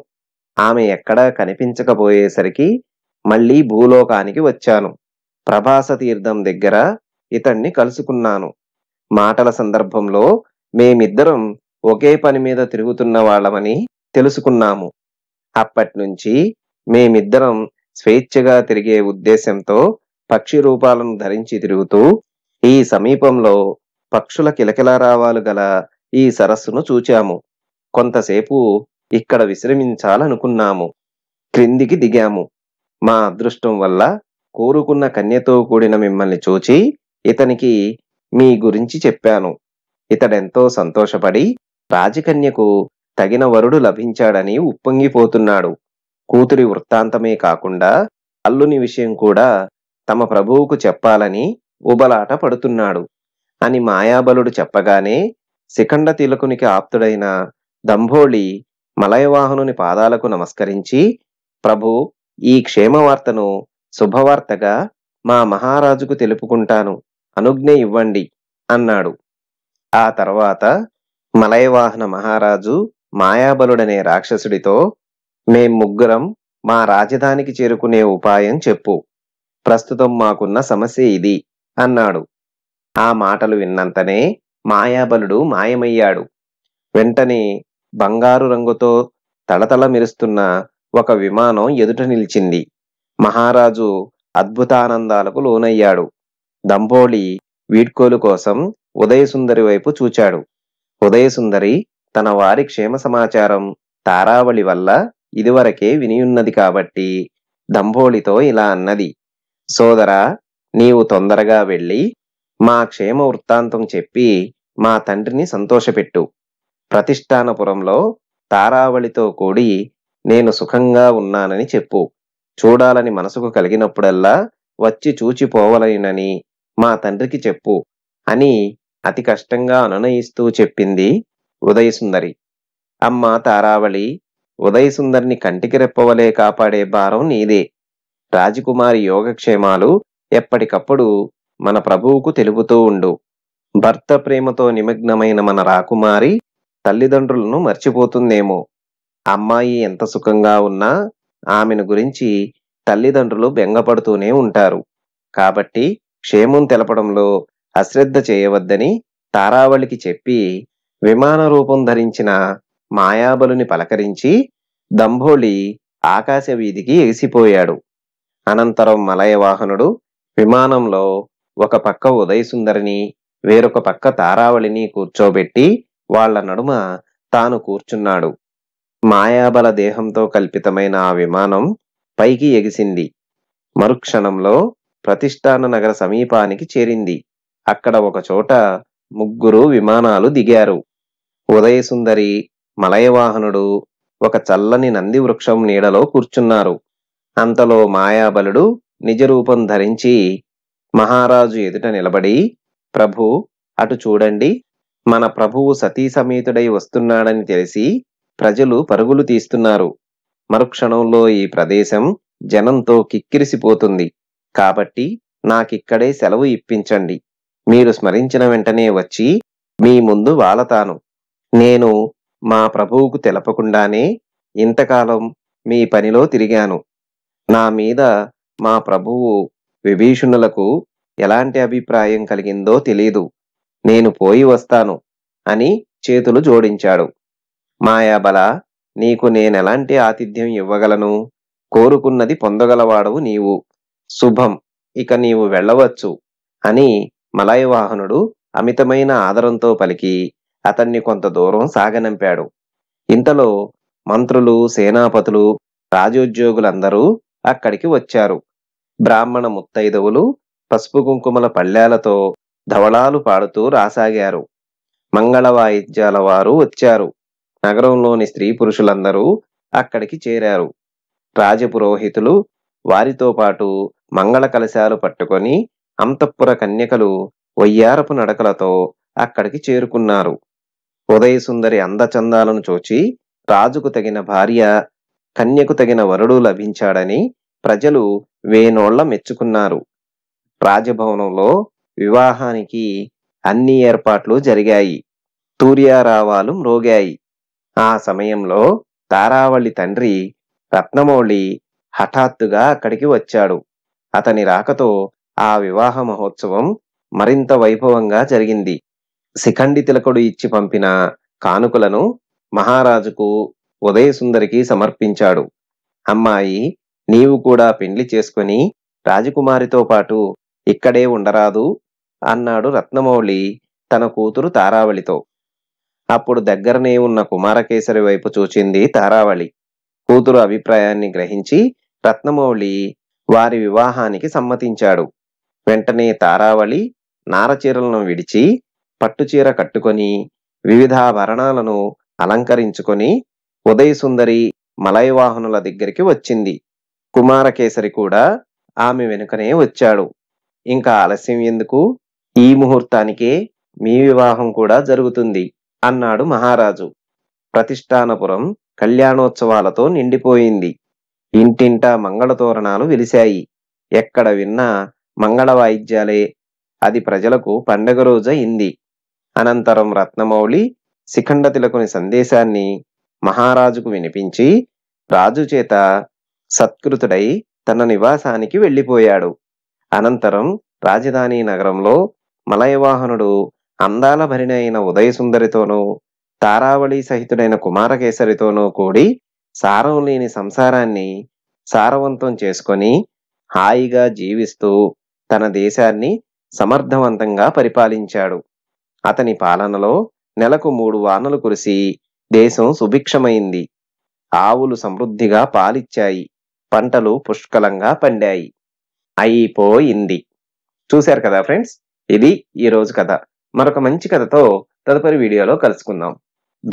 ఆమె ఎక్కడా కనిపించకపోయేసరికి మళ్ళీ భూలోకానికి వచ్చాను ప్రభాస తీర్థం దగ్గర ఇతన్ని కలుసుకున్నాను మాటల సందర్భంలో మేమిద్దరం ఒకే పని మీద తిరుగుతున్న వాళ్ళమని తెలుసుకున్నాము అప్పట్నుంచి మేమిద్దరం స్వేచ్ఛగా తిరిగే ఉద్దేశంతో పక్షి రూపాలను ధరించి తిరుగుతూ ఈ సమీపంలో పక్షుల కిలకిలారావాలు గల ఈ సరస్సును చూచాము కొంతసేపు ఇక్కడ విశ్రమించాలనుకున్నాము క్రిందికి దిగాము మా అదృష్టం వల్ల కోరుకున్న కన్యతో కూడిన మిమ్మల్ని చూచి ఇతనికి మీ గురించి చెప్పాను ఇతడెంతో సంతోషపడి రాజకన్యకు తగిన వరుడు లభించాడని ఉప్పొంగిపోతున్నాడు కూతురి వృత్తాంతమే కాకుండా అల్లుని విషయం కూడా తమ ప్రభువుకు చెప్పాలని ఉబలాట పడుతున్నాడు అని మాయాబలుడు చెప్పగానే శిఖండ తిలకునికి ఆప్తుడైన దంభోళి మలయవాహనుని పాదాలకు నమస్కరించి ప్రభు ఈ క్షేమవార్తను శుభవార్తగా మా మహారాజుకు తెలుపుకుంటాను అనుజ్ఞ ఇవ్వండి అన్నాడు ఆ తర్వాత మలయవాహన మహారాజు మాయాబలుడనే రాక్షసుడితో మేం ముగ్గురం మా రాజధానికి చేరుకునే ఉపాయం చెప్పు ప్రస్తుతం మాకున్న సమస్య ఇది అన్నాడు ఆ మాటలు విన్నంతనే మాయాబలుడు మాయమయ్యాడు వెంటనే బంగారు రంగుతో తలతల మెరుస్తున్న ఒక విమానం ఎదుట నిలిచింది మహారాజు అద్భుతానందాలకు లోనయ్యాడు దంబోళి వీడ్కోలు కోసం ఉదయసుందరి వైపు చూచాడు ఉదయసుందరి తన వారి క్షేమ సమాచారం తారావళి వల్ల ఇదివరకే వినియున్నది కాబట్టి దంబోళితో ఇలా అన్నది సోదరా నీవు తొందరగా వెళ్ళి మా క్షేమ వృత్తాంతం చెప్పి మా తండ్రిని సంతోషపెట్టు ప్రతిష్టానపురంలో తారావళితో కూడి నేను సుఖంగా ఉన్నానని చెప్పు చూడాలని మనసుకు కలిగినప్పుడల్లా వచ్చి చూచిపోవలనని మా తండ్రికి చెప్పు అని అతి కష్టంగా అనునయిస్తూ చెప్పింది ఉదయసుందరి అమ్మ తారావళి ఉదయసుందరిని కంటికి రెప్పవలే కాపాడే భారం నీదే రాజకుమారి యోగక్షేమాలు ఎప్పటికప్పుడు మన ప్రభువుకు తెలుపుతూ ఉండు భర్త ప్రేమతో నిమగ్నమైన మన రాకుమారి తల్లిదండ్రులను మర్చిపోతుందేమో అమ్మాయి ఎంత సుఖంగా ఉన్నా ఆమెను గురించి తల్లిదండ్రులు బెంగపడుతూనే ఉంటారు కాబట్టి క్షేమం తెలపడంలో అశ్రద్ధ చేయవద్దని తారావళికి చెప్పి విమాన రూపం ధరించిన మాయాబలుని పలకరించి దంభోళి ఆకాశ వీధికి ఎగిసిపోయాడు అనంతరం మలయవాహనుడు విమానంలో ఒక పక్క ఉదయసుందరిని వేరొక పక్క తారావళిని కూర్చోబెట్టి వాళ్ల నడుమ తాను కూర్చున్నాడు మాయాబల దేహంతో కల్పితమైన ఆ విమానం పైకి ఎగిసింది మరుక్షణంలో ప్రతిష్టాన నగర సమీపానికి చేరింది అక్కడ ఒకచోట ముగ్గురు విమానాలు దిగారు ఉదయసుందరి మలయవాహనుడు ఒక చల్లని నంది వృక్షం నీడలో కూర్చున్నారు అంతలో మాయాబలుడు నిజరూపం ధరించి మహారాజు ఎదుట నిలబడి ప్రభు అటు చూడండి మన ప్రభువు సతీ సమేతుడై వస్తున్నాడని తెలిసి ప్రజలు పరుగులు తీస్తున్నారు మరుక్షణంలో ఈ ప్రదేశం జనంతో కిక్కిరిసిపోతుంది కాబట్టి నాకిక్కడే సెలవు ఇప్పించండి మీరు స్మరించిన వెంటనే వచ్చి మీ ముందు వాలతాను నేను మా ప్రభువుకు తెలపకుండానే ఇంతకాలం మీ పనిలో తిరిగాను నా మీద మా ప్రభువు విభీషణులకు ఎలాంటి అభిప్రాయం కలిగిందో తెలీదు నేను పోయి వస్తాను అని చేతులు జోడించాడు మాయాబల నీకు నేనెలాంటి ఆతిథ్యం ఇవ్వగలను కోరుకున్నది పొందగలవాడవు నీవు శుభం ఇక నీవు వెళ్ళవచ్చు అని మలయ వాహనుడు అమితమైన ఆదరంతో పలికి అతన్ని కొంత దూరం సాగనంపాడు ఇంతలో మంత్రులు సేనాపతులు రాజోద్యోగులందరూ అక్కడికి వచ్చారు బ్రాహ్మణ ముత్తైదవులు పసుపు కుంకుమల పళ్ళాలతో ధవళాలు పాడుతూ రాసాగారు మంగళ వాయిద్యాల వారు వచ్చారు నగరంలోని స్త్రీ పురుషులందరూ అక్కడికి చేరారు రాజపురోహితులు వారితో పాటు మంగళ కలశాలు పట్టుకొని అంతఃపుర కన్యకలు వయ్యారపు నడకలతో అక్కడికి చేరుకున్నారు ఉదయసుందరి అందచందాలను చూచి రాజుకు తగిన భార్య కన్యకు తగిన వరుడు లభించాడని ప్రజలు వేనోళ్ల మెచ్చుకున్నారు రాజభవనంలో వివాహానికి అన్ని ఏర్పాట్లు జరిగాయి తూర్యారావాలు మ్రోగాయి ఆ సమయంలో తారావళి తండ్రి రత్నమౌళి హఠాత్తుగా అక్కడికి వచ్చాడు అతని రాకతో ఆ వివాహ మహోత్సవం మరింత వైభవంగా జరిగింది శిఖండి తిలకుడు ఇచ్చి పంపిన కానుకలను మహారాజుకు ఉదయసుందరికి సమర్పించాడు అమ్మాయి నీవు కూడా పెండ్లి చేసుకుని రాజకుమారితో పాటు ఇక్కడే ఉండరాదు అన్నాడు రత్నమౌళి తన కూతురు తారావళితో అప్పుడు దగ్గరనే ఉన్న కుమారకేసరి వైపు చూచింది తారావళి కూతురు అభిప్రాయాన్ని గ్రహించి రత్నమౌళి వారి వివాహానికి సమ్మతించాడు వెంటనే తారావళి నారచీరలను విడిచి పట్టుచీర కట్టుకొని వివిధ భరణాలను అలంకరించుకొని ఉదయసుందరి మలయవాహనుల దగ్గరికి వచ్చింది కుమారకేసరి కూడా ఆమె వెనుకనే వచ్చాడు ఇంకా ఆలస్యం ఎందుకు ఈ ముహూర్తానికే మీ వివాహం కూడా జరుగుతుంది అన్నాడు మహారాజు ప్రతిష్టానపురం కళ్యాణోత్సవాలతో నిండిపోయింది ఇంటింటా మంగళతోరణాలు వెలిశాయి ఎక్కడ విన్నా మంగళ వాయిద్యాలే అది ప్రజలకు పండగ రోజయింది అనంతరం రత్నమౌళి శిఖండ తిలకుని సందేశాన్ని మహారాజుకు వినిపించి రాజు చేత సత్కృతుడై తన నివాసానికి వెళ్ళిపోయాడు అనంతరం రాజధాని నగరంలో మలయవాహనుడు అందాల భరిణైన ఉదయసుందరితోనూ తారావళి సహితుడైన కుమారకేసరితోనూ కూడి సారం లేని సంసారాన్ని సారవంతం చేసుకొని హాయిగా జీవిస్తూ తన దేశాన్ని సమర్థవంతంగా పరిపాలించాడు అతని పాలనలో నెలకు మూడు వానలు కురిసి దేశం సుభిక్షమైంది ఆవులు సమృద్ధిగా పాలిచ్చాయి పంటలు పుష్కలంగా పండాయి అయిపోయింది చూశారు కదా ఫ్రెండ్స్ ఇది ఈరోజు కథ మరొక మంచి కథతో తదుపరి వీడియోలో కలుసుకుందాం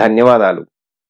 ధన్యవాదాలు